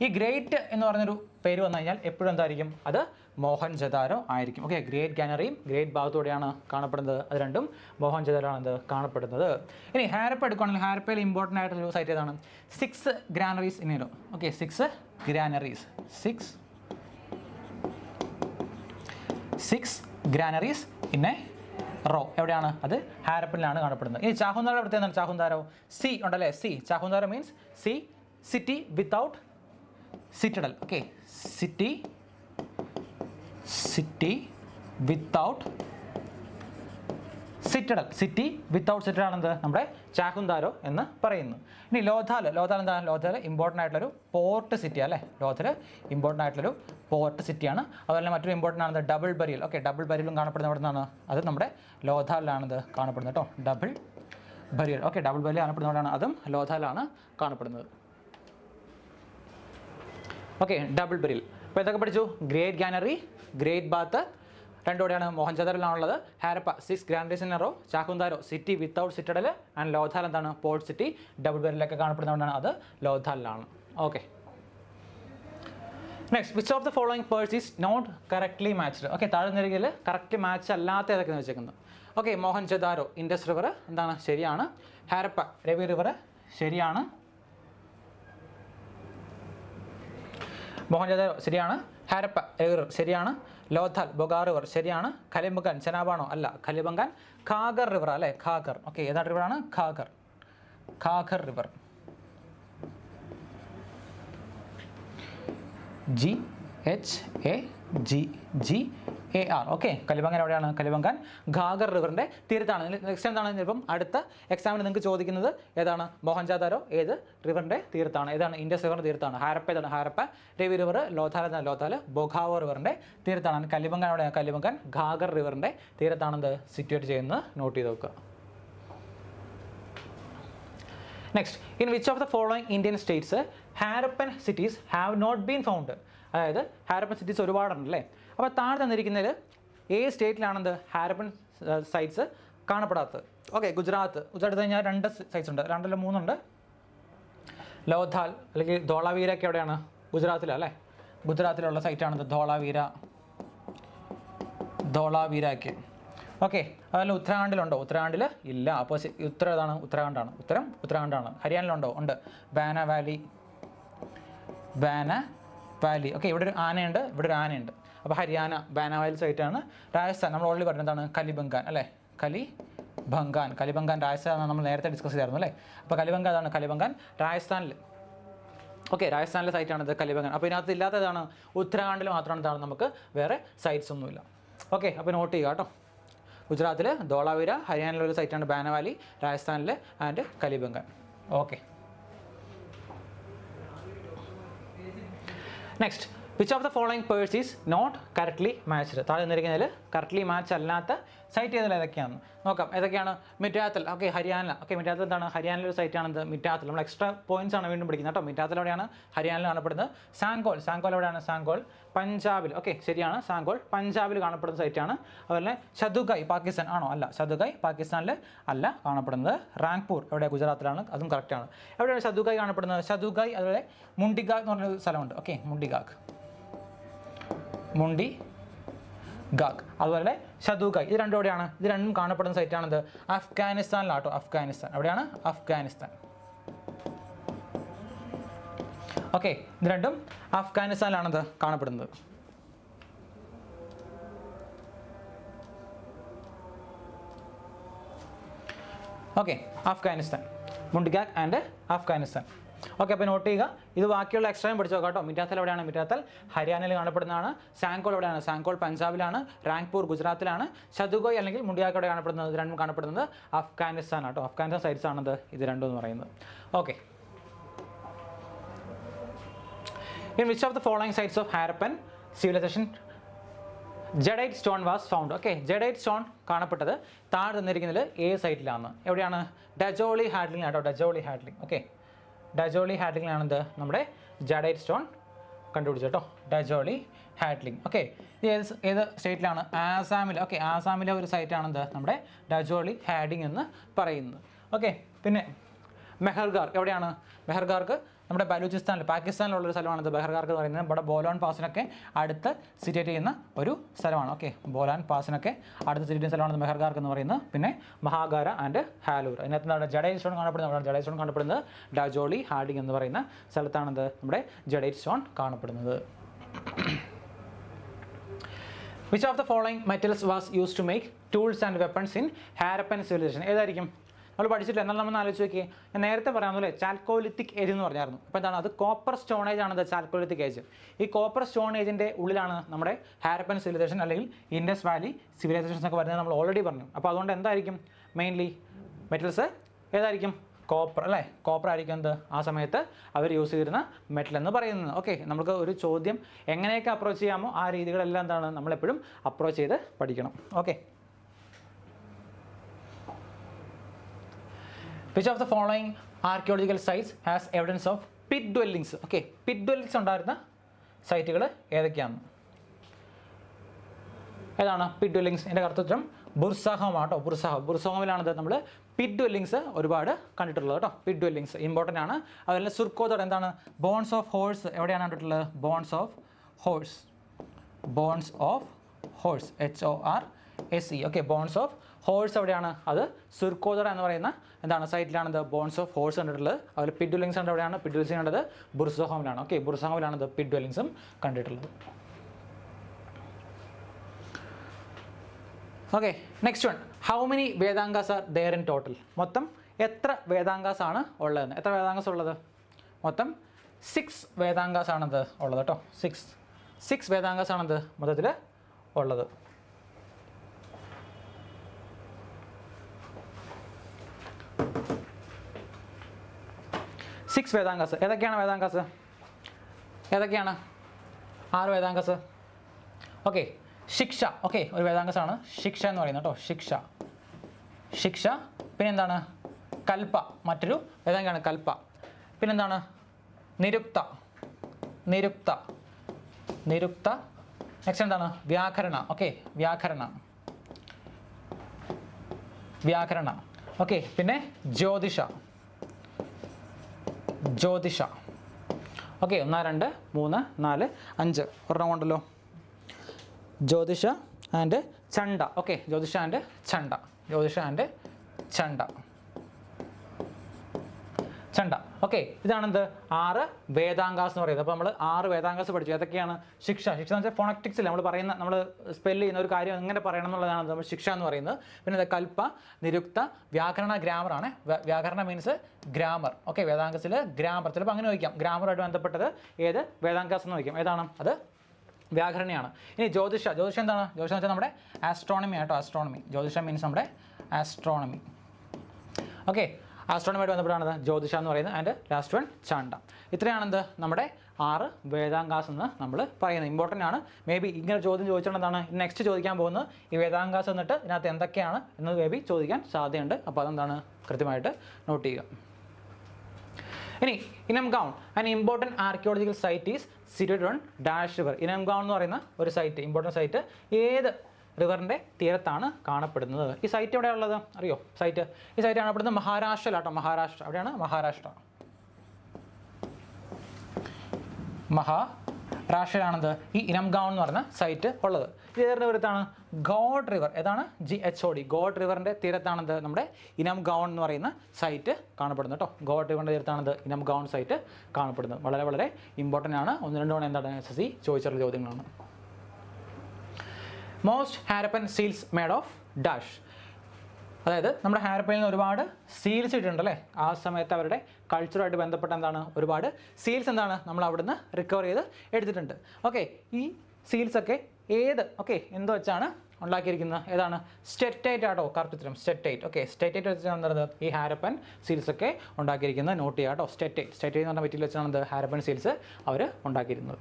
ഈ ഗ്രേറ്റ് എന്ന് പറഞ്ഞൊരു പേര് വന്നു കഴിഞ്ഞാൽ എപ്പോഴും എന്തായിരിക്കും അത് മോഹൻ ജദാരോ ആയിരിക്കും ഓക്കെ ഗ്രേറ്റ് ഗാനറിയും ഗ്രേറ്റ് ഭാഗത്തോടെയാണ് കാണപ്പെടുന്നത് അത് രണ്ടും മോഹൻ ജദാരോ ആണ് കാണപ്പെടുന്നത് ഇനി ഹാരപ്പ എടുക്കുകയാണെങ്കിൽ ഹാരപ്പയിൽ ഇമ്പോർട്ടൻ്റ് ആയിട്ടുള്ള സൈറ്റ് ഏതാണ് സിക്സ് ഗ്രാനറീസ് ഇനിയും okay six granaries six six granaries പിന്നെ റോ എവിടെയാണ് അത് ഹാരപ്പനിലാണ് കാണപ്പെടുന്നത് ഇനി ചാഹുന്താരോ പ്രത്യേകത എന്താണ് ചാഹുന്താരോ സി ഉണ്ടല്ലേ C Chanhudaro means C city without citadel okay city city without citadel city without citadel ആണെന്ത് നമ്മുടെ ചാഹുന്താരോ എന്ന് പറയുന്നു ഇനി ലോധാല് ലോധാൽ എന്താണ് ലോധാല് ഇമ്പോർട്ടൻ്റ് ആയിട്ടുള്ളൊരു പോർട്ട് സിറ്റി അല്ലേ ലോഥാൽ ഇമ്പോർട്ടൻ്റ് ആയിട്ടുള്ളൊരു പോർട്ട് സിറ്റിയാണ് അതുപോലെ മറ്റൊരു ഇമ്പോർട്ടൻ്റ് ആണെന്ന് ഡബിൾ ബരിയൽ ഓക്കെ ഡബിൾ ബരിയലും കാണപ്പെടുന്ന എവിടെ നിന്നാണ് അത് നമ്മുടെ ലോധാലിലാണത് കാണപ്പെടുന്നത് കേട്ടോ double burial okay double burial കാണപ്പെടുന്നതാണ് അതും ലോഥാലാണ് കാണപ്പെടുന്നത് ഓക്കെ ഡബിൾ ബരിയൽ അപ്പോൾ ഇതൊക്കെ പഠിച്ചു ഗ്രേറ്റ് ഗാനറി ഗ്രേറ്റ് ബാത്ത് രണ്ടുകൂടെയാണ് മോഹൻജാദറിലാണുള്ളത് ഹാരപ്പ സിക്സ് ഗ്രാൻഡ് ഡിസിനറോ Chanhudaro city without citadel and Lothal എന്താണ് പോർട്ട് സിറ്റി ഡബിൾ ബെറിലൊക്കെ കാണപ്പെടുന്നതുകൊണ്ടാണ് അത് ലോധാലിലാണ് okay next which of the following pairs is not correctly matched okay താഴെ നിരകിൽ കറക്റ്റ് മാച്ച് അല്ലാത്ത ഏതൊക്കെയെന്ന് വെച്ചേക്കുന്നത് ഓക്കെ മോഹൻജദാരോ ഇൻഡസ് റിവർ എന്താണ് ശരിയാണ് ഹാരപ്പ രവി റിവർ ശരിയാണ് മൊഹൻജദാരോ ശരിയാണ് ഹാരപ്പ എഗർ ശരിയാണ് ലോഥാൽ ബൊഗാർ റിവർ ശരിയാണ് കലിമുഖാൻ ചെനാബാണോ അല്ല കലിബങ്കാൻ ഖാഗർ റിവർ അല്ലേ ഖാഗർ ഓക്കെ ഏതാണ് റിവറാണ് Ghaggar Ghaggar river G H A G G A R okay Kalibangan എവിടെയാണ് കലിബങ്കാൻ ഘാഗർ റിവറിൻ്റെ തീരത്താണ് നെക്സ്റ്റ് എന്താണ് ഇപ്പം അടുത്ത എക്സാമിന് നിങ്ങൾക്ക് ചോദിക്കുന്നത് ഏതാണ് മോഹൻജാദാരോ ഏത് റിവറിൻ്റെ തീരത്താണ് ഏതാണ് ഇൻഡസ് റിവറിൻ്റെ തീരത്താണ് ഹാരപ്പ ഏതാണ് ഹാരപ്പ രവി റിവർ ലോഥാൽ എന്നാണ് ലോഥാൽ ബൊഖാവോ റിവറിൻ്റെ തീരത്താണ് കലിബംഗാൻ എവിടെയാണ് കലിബങ്കാൻ ഘാഗർ റിവറിൻ്റെ തീരത്താണെന്ന് സിറ്റുവേറ്റ് ചെയ്യുന്നത് നോട്ട് ചെയ്ത് നോക്കുക next in which of the following Indian states Harappan cities have not been found അതായത് ഹാരപ്പൻ സിറ്റീസ് ഒരുപാടുണ്ട് അല്ലേ അപ്പോൾ താഴെ തന്നിരിക്കുന്നതിൽ ഏത് സ്റ്റേറ്റിലാണെന്ത് ഹാരപ്പൻ സൈറ്റ്സ് കാണപ്പെടാത്തത് ഓക്കെ ഗുജറാത്ത് ഗുജറാത്ത് കഴിഞ്ഞാൽ രണ്ട് സൈറ്റ്സ് ഉണ്ട് രണ്ടല്ല മൂന്നുണ്ട് ലോധാൽ അല്ലെങ്കിൽ ധോളാവീര ഒക്കെ എവിടെയാണ് ഗുജറാത്തിലല്ലേ ഗുജറാത്തിലുള്ള സൈറ്റാണത് ധോളാവീര ഒക്കെ ഓക്കെ അതല്ല ഉത്തരാഖണ്ഡിലുണ്ടോ ഉത്തരാഖണ്ഡിൽ ഇല്ല അപ്പോൾ ഉത്തര ഏതാണ് ഉത്തരാഖണ്ഡാണ് ഉത്തരം ഉത്തരാഖണ്ഡാണ് ഹരിയാനയിലുണ്ടോ ഉണ്ട് Banawali Banawali okay ഇവിടെ ഒരു ആനയുണ്ട് ഇവിടെ ഒരു ആനയുണ്ട് അപ്പോൾ ഹരിയാന ബാനാവയൽ സൈറ്റാണ് രാജസ്ഥാൻ നമ്മൾ ഓൾറെഡി പറഞ്ഞതാണ് കലിബംഗാൻ അല്ലേ കലി ബംഗാൻ കലിബംഗാൻ രാജസ്ഥാൻ നമ്മൾ നേരത്തെ ഡിസ്കസ് ചെയ്തായിരുന്നു അല്ലേ അപ്പോൾ കലിബംഗാൻ അതാണ് കലിബംഗാൻ രാജസ്ഥാനിൽ ഓക്കെ രാജസ്ഥാനിലെ സൈറ്റാണിത് കലിബംഗാൻ അപ്പോൾ ഇതിനകത്ത് ഇല്ലാത്തതാണ് ഉത്തരാഖണ്ഡിൽ മാത്രമാണ് എന്താണ് നമുക്ക് വേറെ സൈറ്റ്സ് ഒന്നുമില്ല ഓക്കെ അപ്പോൾ നോട്ട് ചെയ്യുക കേട്ടോ ഗുജറാത്തിൽ ധോളാവിര ഹരിയാനയിലെ ഒരു സൈറ്റാണ് ബാനവാലി രാജസ്ഥാനിലെ and Kalibangan okay next which of the following pairs is not correctly matched താഴെ നിന്നിരിക്കുന്നതിൽ കറക്റ്റ്ലി മാച്ച് അല്ലാത്ത സൈറ്റ് ചെയ്തതിൽ ഏതൊക്കെയാണ് നോക്കാം ഏതൊക്കെയാണ് മിറ്റാത്തൽ ഓക്കെ ഹരിയാന ഓക്കെ മിറ്റാത്തൽ എന്താണ് ഹരിയാനയിലെ ഒരു സൈറ്റാണെന്ത് മിറ്റാത്തൽ നമ്മൾ എക്സ്ട്രാ പോയിന്റ്സ് ആണ് വീണ്ടും പഠിക്കുന്നത് കേട്ടോ മിറ്റാത്തൽ എവിടെയാണ് ഹരിയാനയിൽ കാണപ്പെടുന്നത് സാങ്കോൾ സാങ്കോൾ എവിടെയാണ് സാങ്കോൾ പഞ്ചാബിൽ ഓക്കെ ശരിയാണ് സാങ്കോൾ പഞ്ചാബിൽ കാണപ്പെടുന്ന സൈറ്റാണ് അതുപോലെ ചതുഗായ് പാകിസ്ഥാൻ ആണോ അല്ല ചതുഗായ് പാകിസ്ഥാനിൽ അല്ല കാണപ്പെടുന്നത് റാങ്ക്പൂർ എവിടെ ഗുജറാത്തിലാണ് അതും കറക്റ്റാണ് എവിടെയാണ് ചതുഗായ് കാണപ്പെടുന്നത് ചതുഗായ് അതുപോലെ മുണ്ടിഗാഗ് എന്ന് പറഞ്ഞൊരു സ്ഥലമുണ്ട് ഓക്കെ മുണ്ടിഗാഗ് മുണ്ടി ഗാഗ് അതുപോലെ തന്നെ ഷദൂഗായ് ഇത് രണ്ടും എവിടെയാണ് ഇത് രണ്ടും കാണപ്പെടുന്ന സൈറ്റാണെന്ത് അഫ്ഗാനിസ്ഥാനിലാട്ടോ അഫ്ഗാനിസ്ഥാൻ അവിടെയാണ് അഫ്ഗാനിസ്ഥാൻ ഓക്കെ ഇത് രണ്ടും അഫ്ഗാനിസ്ഥാനിലാണത് കാണപ്പെടുന്നത് okay Afghanistan Mundigak and Afghanistan okay അപ്പോൾ നോട്ട് ചെയ്യുക ഇത് ബാക്കിയുള്ള എക്സ്ട്രായും പഠിച്ചു കേട്ടോ മിറ്റാത്തൽ എവിടെയാണ് മിറ്റാത്തൽ ഹരിയാനയിൽ കാണപ്പെടുന്നതാണ് സാങ്കോൾ എവിടെയാണ് സാങ്കോൾ പഞ്ചാബിലാണ് റാങ്ക്പൂർ ഗുജറാത്തിലാണ് ചതുഗോയ് അല്ലെങ്കിൽ മുണ്ടിയാക്ക് എവിടെ കാണപ്പെടുന്നത് രണ്ടും കാണപ്പെടുന്നത് അഫ്ഗാനിസ്ഥാൻ കേട്ടോ അഫ്ഗാനിസ്ഥാൻ സൈഡ്സ് ആണത് ഇത് രണ്ടും എന്ന് പറയുന്നത് okay in which of the following sites of Harappan civilisation jadeite stone was found okay jadeite stone കാണപ്പെട്ടത് താഴെ തന്നിരിക്കുന്നത് ഏ സൈറ്റിലാണ് എവിടെയാണ് ഡജോളി ഹാഡ്ലിംഗ് ആട്ടോ ഡജോളി ഹാഡ്ലിംഗ് ഓക്കെ ഡജോളി ഹാഡ്ലിംഗിലാണ് നമ്മുടെ ജഡൈറ്റ് സ്റ്റോൺ കണ്ടുപിടിച്ചു കേട്ടോ ഡജോളി ഹാഡ്ലിംഗ് ഓക്കെ ഇത് ഏത് ഏത് സ്റ്റേറ്റിലാണ് ആസാമിൽ ഓക്കെ ആസാമിലെ ഒരു സൈറ്റാണെന്ത് നമ്മുടെ ഡജോളി ഹാഡിംഗ് എന്ന് പറയുന്നത് ഓക്കെ പിന്നെ മെഹർഗാർ എവിടെയാണ് മെഹർഗാർക്ക് നമ്മുടെ ബലൂചിസ്ഥാനിൽ പാകിസ്ഥാനിലുള്ള ഒരു സ്ഥലമാണ് ഇത് ബഹർഗാർക്ക് എന്ന് പറയുന്നത് ഇവിടെ ബോലോൺ പാസിനൊക്കെ അടുത്ത് സിറ്റേറ്റ് ചെയ്യുന്ന ഒരു സ്ഥലമാണ് ഓക്കെ ബോലാൻ പാസിനൊക്കെ അടുത്ത് സിറ്റേറ്റ് ചെയ്യുന്ന സ്ഥലമാണ് ബഹർഗാർക്ക് എന്ന് പറയുന്നത് പിന്നെ മഹാഗാര ആൻഡ് ഹാലൂർ അതിനകത്ത് നമ്മുടെ ജഡൈറ്റ് സ്റ്റോൺ കാണപ്പെടുന്നത് ജഡൈറ്റ് സ്റ്റോൺ കാണപ്പെടുന്നത് ഡാജോളി ഹാർഡിംഗ് എന്ന് പറയുന്ന സ്ഥലത്താണിത് നമ്മുടെ ജഡൈറ്റ് സ്റ്റോൺ കാണപ്പെടുന്നത് which of the following metals was use to make tools and weapons in Harappan civilisation ഏതായിരിക്കും നമ്മൾ പഠിച്ചിട്ടില്ല എന്നാൽ നമ്മൾ ആലോചിച്ച് നോക്കി ഞാൻ നേരത്തെ പറയാമെന്നല്ലേ ചാൽക്കോലിത്തിക് ഏജ് എന്ന് പറഞ്ഞായിരുന്നു അപ്പോൾ എന്താണ് അത് കോപ്പർ സ്റ്റോൺ ഏജ് ആണ് ചാൽക്കോലിത്തിക് ഏജ് ഈ കോപ്പർ സ്റ്റോൺ ഏജിൻ്റെ ഉള്ളിലാണ് നമ്മുടെ ഹാരപ്പൻ സിവിലൈസേഷൻ അല്ലെങ്കിൽ ഇൻഡസ് വാലി സിവിലൈസേഷൻസ് ഒക്കെ വരുന്നത് നമ്മൾ ഓൾറെഡി പറഞ്ഞു അപ്പോൾ അതുകൊണ്ട് എന്തായിരിക്കും മെയിൻലി മെറ്റൽസ് ഏതായിരിക്കും കോപ്പർ അല്ലേ കോപ്പർ ആയിരിക്കും എന്ത് ആ സമയത്ത് അവർ യൂസ് ചെയ്തിരുന്ന മെറ്റൽ എന്ന് പറയുന്നത് ഓക്കെ നമുക്ക് ഒരു ചോദ്യം എങ്ങനെയൊക്കെ അപ്രോച്ച് ചെയ്യാമോ ആ രീതികളെല്ലാം എന്താണ് നമ്മളെപ്പോഴും അപ്രോച്ച് ചെയ്ത് പഠിക്കണം okay which of the following archaeological sites has evidence of pit dwellings okay pit dwellings ഉണ്ടായിരുന്ന സൈറ്റുകൾ ഏതൊക്കെയാണ് ഏതാണ് പിറ്റ് ഡ്വെല്ലിങ്സ് എൻ്റെ കറുത്തം ബുർസാഹോം ആട്ടോ ബുർസാഹോം ബുർസാഹോമിലാണത് നമ്മൾ പിറ്റ് ഡ്വെല്ലിങ്സ് ഒരുപാട് കണ്ടിട്ടുള്ളത് കേട്ടോ പിറ്റ് ഡ്വെല്ലിങ്സ് ഇമ്പോർട്ടൻ്റ് ആണ് അതുപോലെ സുർക്കോതോടെ എന്താണ് ബോൺസ് ഓഫ് ഹോഴ്സ് എവിടെയാണ് കണ്ടിട്ടുള്ളത് bones of horse bones of horse H O R S E okay bones of horse എവിടെയാണ് അത് സുർക്കോദറ എന്ന് പറയുന്ന എന്താണ് സൈറ്റിലാണ് ദ ബോൺസ് ഓഫ് ഹോഴ്സ് കണ്ടിട്ടുള്ളത് അതുപോലെ പിഡ് ഉണ്ട് എവിടെയാണ് പിഡ് കണ്ടത് ബുർസഹോമിലാണ് ഓക്കെ ബുർസഹോമിലാണ് ദ പിഡ് കണ്ടിട്ടുള്ളത് okay next one how many Vedangas are there in total മൊത്തം എത്ര വേദാങ്കാസ് ആണ് ഉള്ളതെന്ന് എത്ര വേദാങ്കാസ് ഉള്ളത് മൊത്തം സിക്സ് വേദാങ്കാസ് ആണത് ഉള്ളത് കേട്ടോ സിക്സ് സിക്സ് വേദാങ്കാസ് ആണത് മൊത്തത്തിൽ ഉള്ളത് സിക്സ് വേദാങ്കസ് ഏതൊക്കെയാണ് വേദാങ്കസ് ഏതൊക്കെയാണ് ആറ് വേദാങ്കസ് ഓക്കെ ശിക്ഷ ഓക്കെ ഒരു വേദാങ്കസാണ് ശിക്ഷ എന്ന് പറയുന്നത് കേട്ടോ ശിക്ഷ ശിക്ഷ പിന്നെന്താണ് കൽപ്പ മറ്റൊരു വേദാങ്കമാണ് കൽപ്പ പിന്നെന്താണ് നിരുക്ത നിരുക്ത നിരുക്ത നെക്സ്റ്റ് എന്താണ് വ്യാകരണ ഓക്കെ വ്യാകരണ വ്യാകരണ ഓക്കെ പിന്നെ ജ്യോതിഷ ജ്യോതിഷ ഓക്കെ ഒന്ന് രണ്ട് മൂന്ന് നാല് അഞ്ച് ഒരെണ്ണം ഉണ്ടല്ലോ Jyotisha and Chhanda okay Jyotisha and Chhanda Jyotisha and ചണ്ട ചണ്ട okay ഇതാണെന്ത് ആറ് വേദാങ്കാസ് എന്ന് പറയുന്നത് അപ്പോൾ നമ്മൾ ആറ് വേദാങ്കാസ് പഠിച്ചു ഏതൊക്കെയാണ് ശിക്ഷ ശിക്ഷ എന്ന് വെച്ചാൽ ഫോണക്ടിക്സ് നമ്മൾ പറയുന്ന നമ്മൾ സ്പെല്ല് ചെയ്യുന്ന ഒരു കാര്യം എങ്ങനെ പറയണം എന്നുള്ളതാണ് നമ്മൾ ശിക്ഷ എന്ന് പറയുന്നത് പിന്നെ കൽപ്പ നിരുക്ത വ്യാകരണ ഗ്രാമറാണ് വ്യാകരണ മീൻസ് ഗ്രാമർ ഓക്കെ വേദാങ്കസിൽ ഗ്രാമർ ചിലപ്പോൾ അങ്ങനെ വയ്ക്കാം ഗ്രാമറുമായിട്ട് ബന്ധപ്പെട്ടത് ഏത് വേദാങ്കാസ് എന്ന് വയ്ക്കാം ഏതാണ് അത് വ്യാകരണയാണ് ഇനി ജ്യോതിഷ ജ്യോതിഷം എന്താണ് ജ്യോതിഷം എന്ന് വെച്ചാൽ നമ്മുടെ ആസ്ട്രോണമി ആട്ടോ ആസ്ട്രോണമി ജ്യോതിഷ മീൻസ് നമ്മുടെ ആസ്ട്രോണമി ഓക്കെ ആസ്ട്രോണമായിട്ട് ബന്ധപ്പെട്ടാണ് ജ്യോതിഷ എന്ന് പറയുന്നത് ആൻഡ് ലാസ്റ്റ് വൺ ചാണ്ട ഇത്രയാണെന്ത് നമ്മുടെ ആറ് വേദാങ്കാസ് എന്ന് നമ്മൾ പറയുന്നത് ഇമ്പോർട്ടൻ്റ് ആണ് മേ ബി ഇങ്ങനെ ചോദ്യം ചോദിച്ചുകൊണ്ടെന്താണ് നെക്സ്റ്റ് ചോദിക്കാൻ പോകുന്നത് ഈ വേദാങ്കാസ് എന്നിട്ട് ഇതിനകത്ത് എന്തൊക്കെയാണ് എന്ന് മേ ബി ചോദിക്കാൻ സാധ്യതയുണ്ട് അപ്പോൾ അതെന്താണ് കൃത്യമായിട്ട് നോട്ട് ചെയ്യുക ഇനി Inamgaon an important archaeological site is situated on dash river Inamgaon എന്ന് പറയുന്ന ഒരു സൈറ്റ് ഇമ്പോർട്ടൻ്റ് സൈറ്റ് ഏത് റിവറിൻ്റെ തീരത്താണ് കാണപ്പെടുന്നത് ഈ സൈറ്റ് എവിടെയുള്ളത് അറിയോ സൈറ്റ് ഈ സൈറ്റ് കാണപ്പെടുന്നത് മഹാരാഷ്ട്രയിലാട്ടോ മഹാരാഷ്ട്ര അവിടെയാണ് മഹാരാഷ്ട്ര മഹാരാഷ്ട്രയിലാണത് ഈ ഇനംഗാവ് എന്ന് പറഞ്ഞ സൈറ്റ് ഉള്ളത് ഇത് ഏറെ തീരത്താണ് ഗോഡ് റിവർ ഏതാണ് G H O D Ghod റിവറിൻ്റെ തീരത്താണത് നമ്മുടെ ഇനംഗാവ് എന്ന് പറയുന്ന സൈറ്റ് കാണപ്പെടുന്നത് കേട്ടോ ഗോഡ് റിവറിൻ്റെ തീരത്താണത് ഇനംഗാവ് സൈറ്റ് കാണപ്പെടുന്നത് വളരെ വളരെ ഇമ്പോർട്ടൻ്റ് ആണ് ഒന്ന് രണ്ട് തവണ എന്താണ് എസ് എസ് സി ചോദിച്ചിട്ടുള്ള ചോദ്യങ്ങളാണ് most Harappan seals made of dash അതായത് നമ്മുടെ ഹാരപ്പയിൽ നിന്ന് ഒരുപാട് സീൽസ് ഇട്ടിട്ടുണ്ടല്ലേ ആ സമയത്ത് അവരുടെ കൾച്ചറുമായിട്ട് ബന്ധപ്പെട്ട എന്താണ് ഒരുപാട് സീൽസ് എന്താണ് നമ്മൾ അവിടുന്ന് റിക്കവർ ചെയ്ത് എടുത്തിട്ടുണ്ട് ഓക്കെ ഈ സീൽസൊക്കെ ഏത് ഓക്കെ എന്ത് വെച്ചാണ് ഉണ്ടാക്കിയിരിക്കുന്നത് ഏതാണ് സ്റ്റെറ്റൈറ്റ് ആട്ടോ കറക്റ്റ് ഉത്തരം സ്റ്റെറ്റൈറ്റ് ഓക്കെ സ്റ്റെറ്റൈറ്റ് വെച്ചാണ് എന്താണ് ഈ ഹാരപ്പൻ സീൽസൊക്കെ ഉണ്ടാക്കിയിരിക്കുന്നത് നോട്ട് ചെയ്യാട്ടോ സ്റ്റെറ്റൈറ്റ് സ്റ്റെറ്റൈറ്റ് എന്ന് പറഞ്ഞ മെറ്റീരിയൽ വെച്ചാണ് ഹാരപ്പൻ സീൽസ് അവർ ഉണ്ടാക്കിയിരുന്നത്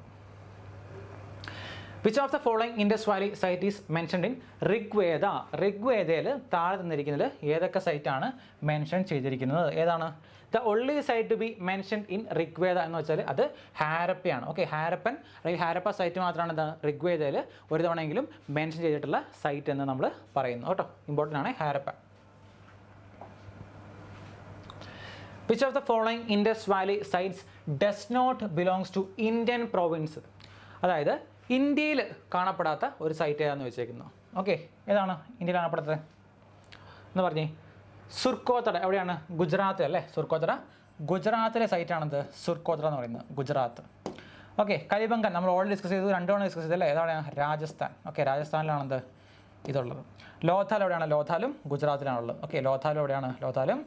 which of the following Indus valley site is mentioned in Rigveda ഋഗ്വേദയിൽ താഴെ തന്നിരിക്കുന്നത് ഏതൊക്കെ സൈറ്റാണ് മെൻഷൻ ചെയ്തിരിക്കുന്നത് ഏതാണ് the only site to be mentioned in Rigveda എന്ന് വെച്ചാൽ അത് ഹാരപ്പയാണ് ഓക്കെ ഹാരപ്പൻ അല്ലെങ്കിൽ ഹാരപ്പ സൈറ്റ് മാത്രമാണ് എന്താ ഋഗ്വേദയിൽ ഒരു തവണയെങ്കിലും മെൻഷൻ ചെയ്തിട്ടുള്ള സൈറ്റ് എന്ന് നമ്മൾ പറയുന്നു കേട്ടോ ഇമ്പോർട്ടൻ്റ് ആണ് Harappa which of the following Indus valley sites does not belongs to Indian province അതായത് ഇന്ത്യയിൽ കാണപ്പെടാത്ത ഒരു സൈറ്റ് ഏതാന്ന് വെച്ചേക്കുന്നു ഓക്കെ ഏതാണ് ഇന്ത്യയിൽ കാണപ്പെടാത്തത് എന്ന് പറഞ്ഞേ സുർക്കോത്തട എവിടെയാണ് ഗുജറാത്ത് അല്ലേ സുർക്കോത്തട ഗുജറാത്തിലെ സൈറ്റാണിത് സുർക്കോത്തട എന്ന് പറയുന്നത് ഗുജറാത്ത് ഓക്കെ കലിബംഗൻ നമ്മൾ ഓൾറെഡി ഡിസ്കസ് ചെയ്തു രണ്ടു തവണ ഡിസ്കസ് ചെയ്തല്ലേ ഏതാണ് രാജസ്ഥാൻ ഓക്കെ രാജസ്ഥാനിലാണെന്ത് ഇതുള്ളത് ലോഥാൽ എവിടെയാണ് ലോഥാലും ഗുജറാത്തിലാണുള്ളത് ഓക്കെ ലോഥാലും എവിടെയാണ് ലോഥാലും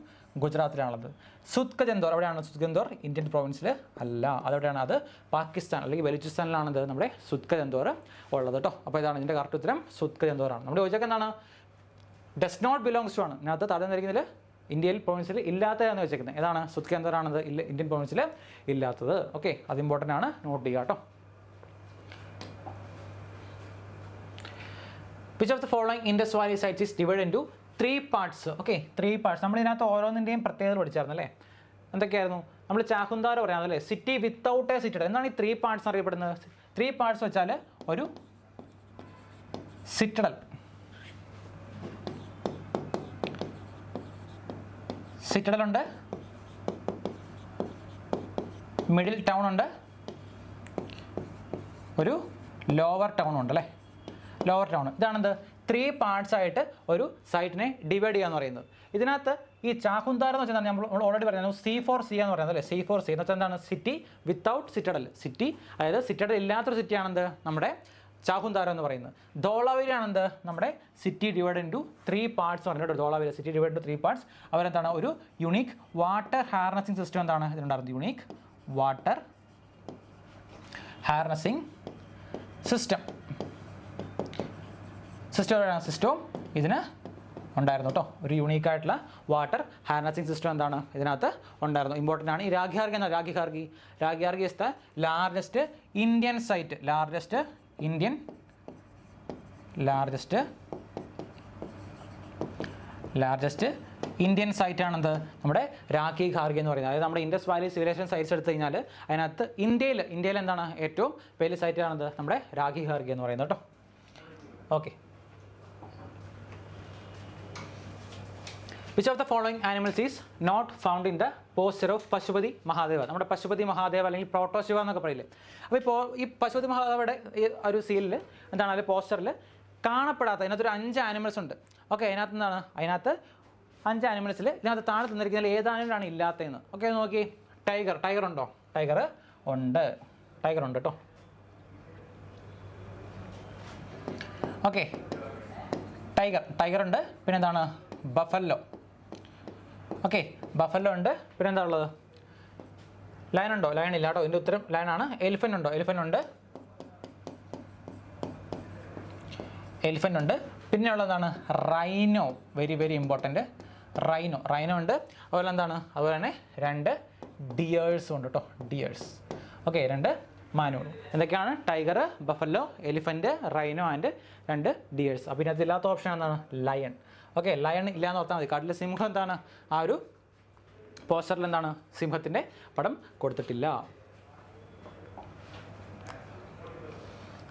ഗുജറാത്തിലാണുള്ളത് സുത്കജന്തോർ എവിടെയാണ് സുത്കജന്തോർ ഇന്ത്യൻ പ്രൊവിൻസിൽ അല്ല അതെവിടെയാണ് അത് പാകിസ്ഥാൻ അല്ലെങ്കിൽ ബലൂചിസ്ഥാനിലാണത് നമ്മുടെ സുത്കജന്തോർ ഉള്ളത് കേട്ടോ അപ്പോൾ ഇതാണ് ഇതിൻ്റെ കറക്റ്റ് ഉത്തരം സുത്കജന്തോറാണ് നമ്മുടെ ചോദിച്ചൊക്കെ എന്താണ് ഡസ് നോട്ട് ബിലോങ്സ് ടു ആണ് ഇതിനകത്ത് താഴെ നിന്നിരിക്കുന്നതിൽ ഇന്ത്യയിൽ പ്രൊവിൻസിൽ എന്ന് വെച്ചേക്കുന്നത് ഏതാണ് സുത്കേന്ദ്രാണത് ഇല്ല ഇന്ത്യൻ പ്രൊവിൻസിൽ ഇല്ലാത്തത് ഓക്കെ അത് ഇമ്പോർട്ടൻ്റ് ആണ് നോട്ട് ചെയ്യുക കേട്ടോ which of the following Indus valley sites divide into three parts okay three parts നമ്മൾ ഇതിനകത്ത് ഓരോന്നിൻ്റെയും പ്രത്യേകത പഠിച്ചായിരുന്നു അല്ലേ എന്തൊക്കെയായിരുന്നു നമ്മൾ ചാഹുന്താര പറയാം അല്ലേ സിറ്റി വിത്തൗട്ട് എ സിറ്റി എന്താണ് ഈ ത്രീ പാർട്സ് അറിയപ്പെടുന്നത് ത്രീ പാർട്സ് വെച്ചാൽ ഒരു സിറ്റഡൽ സിറ്റഡൽ ഉണ്ട് മിഡിൽ ടൗൺ ഉണ്ട് ഒരു ലോവർ ടൗൺ ഉണ്ട് അല്ലേ ലോവർ ടൗൺ ഇതാണെന്ത് ത്രീ പാർട്സ് ആയിട്ട് ഒരു സൈറ്റിനെ ഡിവൈഡ് ചെയ്യുക എന്ന് പറയുന്നത് ഇതിനകത്ത് ഈ ചാഹുന്താർ എന്ന് വെച്ചാൽ നമ്മൾ ഓൾറെഡി പറഞ്ഞു സി ഫോർ സി എന്ന് പറയുന്നത് അല്ലേ സി ഫോർ സി എന്ന് വെച്ചാൽ എന്താണ് സിറ്റി വിത്തൗട്ട് സിറ്റഡൽ സിറ്റി അതായത് സിറ്റഡൽ ഇല്ലാത്തൊരു സിറ്റിയാണെന്ത് നമ്മുടെ ചാഹുന്താർ എന്ന് പറയുന്നത് ആണെന്ത് നമ്മുടെ city divide into three parts പറഞ്ഞിട്ട് Dholavira city divide into three parts അവരെന്താണ് ഒരു യുണീക്ക് വാട്ടർ ഹാർനസിങ് സിസ്റ്റം എന്താണ് ഇതിനുണ്ടായിരുന്നത് യുണീക്ക് വാട്ടർ ഹാർനസിങ് സിസ്റ്റം സിസ്റ്റവും സിസ്റ്റവും ഇതിന് ഉണ്ടായിരുന്നു കേട്ടോ ഒരു യൂണീക്ക് ആയിട്ടുള്ള വാട്ടർ ഹാർനസിങ് സിസ്റ്റം എന്താണ് ഇതിനകത്ത് ഉണ്ടായിരുന്നു ഇമ്പോർട്ടൻ്റ് ആണ് ഈ രാഖിഹാർഗി എന്നാണ് Rakhigarhi Rakhigarhi is the largest Indian site largest Indian largest largest Indian സൈറ്റാണെന്ത് നമ്മുടെ രാഖി ഖാർഗി എന്ന് പറയുന്നത് അതായത് നമ്മുടെ ഇൻഡസ് വാലി സിവിലൈസേഷൻ സൈറ്റ്സ് എടുത്തു കഴിഞ്ഞാൽ അതിനകത്ത് ഇന്ത്യയിൽ ഇന്ത്യയിൽ എന്താണ് ഏറ്റവും വലിയ സൈറ്റാണെന്ത് നമ്മുടെ രാഖി ഖാർഗി എന്ന് പറയുന്നത് കേട്ടോ okay which of the following animals is not found in the poster of Pashupati Mahadeva നമ്മുടെ പശുപതി മഹാദേവ അല്ലെങ്കിൽ പ്രോട്ടോശിവ എന്നൊക്കെ പറയില്ലേ അപ്പോൾ ഇപ്പോൾ ഈ പശുപതി മഹാദേവയുടെ ഈ ഒരു സീലിൽ എന്താണ് അതിൽ പോസ്റ്ററിൽ കാണപ്പെടാത്ത അതിനകത്തൊരു അഞ്ച് ആനിമൽസ് ഉണ്ട് ഓക്കെ അതിനകത്ത് എന്താണ് അതിനകത്ത് അഞ്ച് ആനിമൽസിൽ ഇതിനകത്ത് താഴെ തന്നിരിക്കുന്നതിൽ ഏതാനിമലാണ് ഇല്ലാത്തതെന്ന് ഓക്കെ നോക്കി ടൈഗർ ടൈഗർ ഉണ്ടോ ടൈഗർ ഉണ്ട് ടൈഗർ ഉണ്ട് കേട്ടോ ഓക്കെ ടൈഗർ ടൈഗർ ഉണ്ട് പിന്നെന്താണ് ബഫല്ലോ ഓക്കെ ബഫലോ ഉണ്ട് എന്താ ഉള്ളത് ലൈൻ ഉണ്ടോ ലൈൻ ഇല്ല കേട്ടോ ഇതിൻ്റെ ഉത്തരം ലൈനാണ് എലിഫൻ ഉണ്ടോ എലിഫൻ ഉണ്ട് എലിഫൻ ഉണ്ട് പിന്നെ ഉള്ളതാണ് rhino very very important rhino rhino ഉണ്ട് അതുപോലെ എന്താണ് അതുപോലെ തന്നെ രണ്ട് ഡിയേഴ്സും ഉണ്ട് കേട്ടോ ഡിയേഴ്സ് ഓക്കെ രണ്ട് മാനുകളും എന്തൊക്കെയാണ് tiger buffalo elephant rhino and രണ്ട് ഡിയേഴ്സ് അപ്പം ഇതിനകത്ത് ഇല്ലാത്ത ഓപ്ഷൻ എന്താണ് ലയൺ ഓക്കെ ലയൺ ഇല്ല എന്ന് ഓർത്താൽ മതി കാട്ടിലെ സിംഹം എന്താണ് ആ ഒരു പോസ്റ്ററിൽ എന്താണ് സിംഹത്തിൻ്റെ പടം കൊടുത്തിട്ടില്ല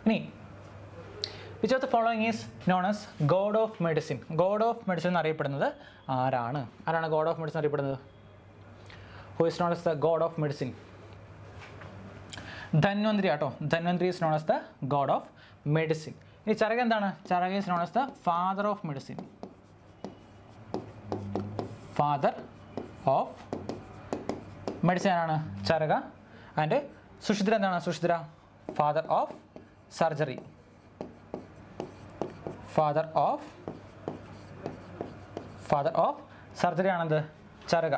ഇനി which of the following is known as god of medicine god of medicine എന്നറിയപ്പെടുന്നത് ആരാണ് ആരാണ് ഗോഡ് ഓഫ് മെഡിസിൻ അറിയപ്പെടുന്നത് who is known as the god of medicine Dhanvantari ആട്ടോ Dhanvantari is known as the god of medicine ഇനി ചരക എന്താണ് Charaka is known as the father of medicine father of medicine ആണ് Charaka and സുഷിദ്ര എന്താണ് സുഷിദ്ര father of surgery father of father of surgery ആണെന്ത് Charaka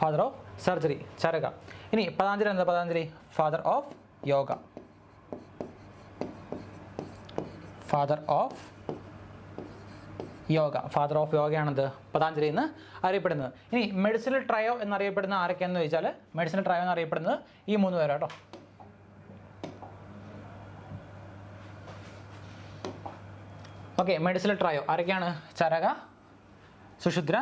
father of surgery Charaka ഇനി പതാഞ്ജലി എന്താ Patanjali father of yoga father of yoga father of യോഗയാണത് പതാഞ്ജലി എന്ന് അറിയപ്പെടുന്നത് ഇനി മെഡിസിനൽ ട്രയോ എന്നറിയപ്പെടുന്ന ആരൊക്കെയാണെന്ന് ചോദിച്ചാൽ മെഡിസിനൽ ട്രയോ എന്നറിയപ്പെടുന്നത് ഈ മൂന്ന് പേരാ കേട്ടോ ഓക്കെ മെഡിസിനൽ ട്രയോ ആരൊക്കെയാണ് ചരക സുഷുദ്ര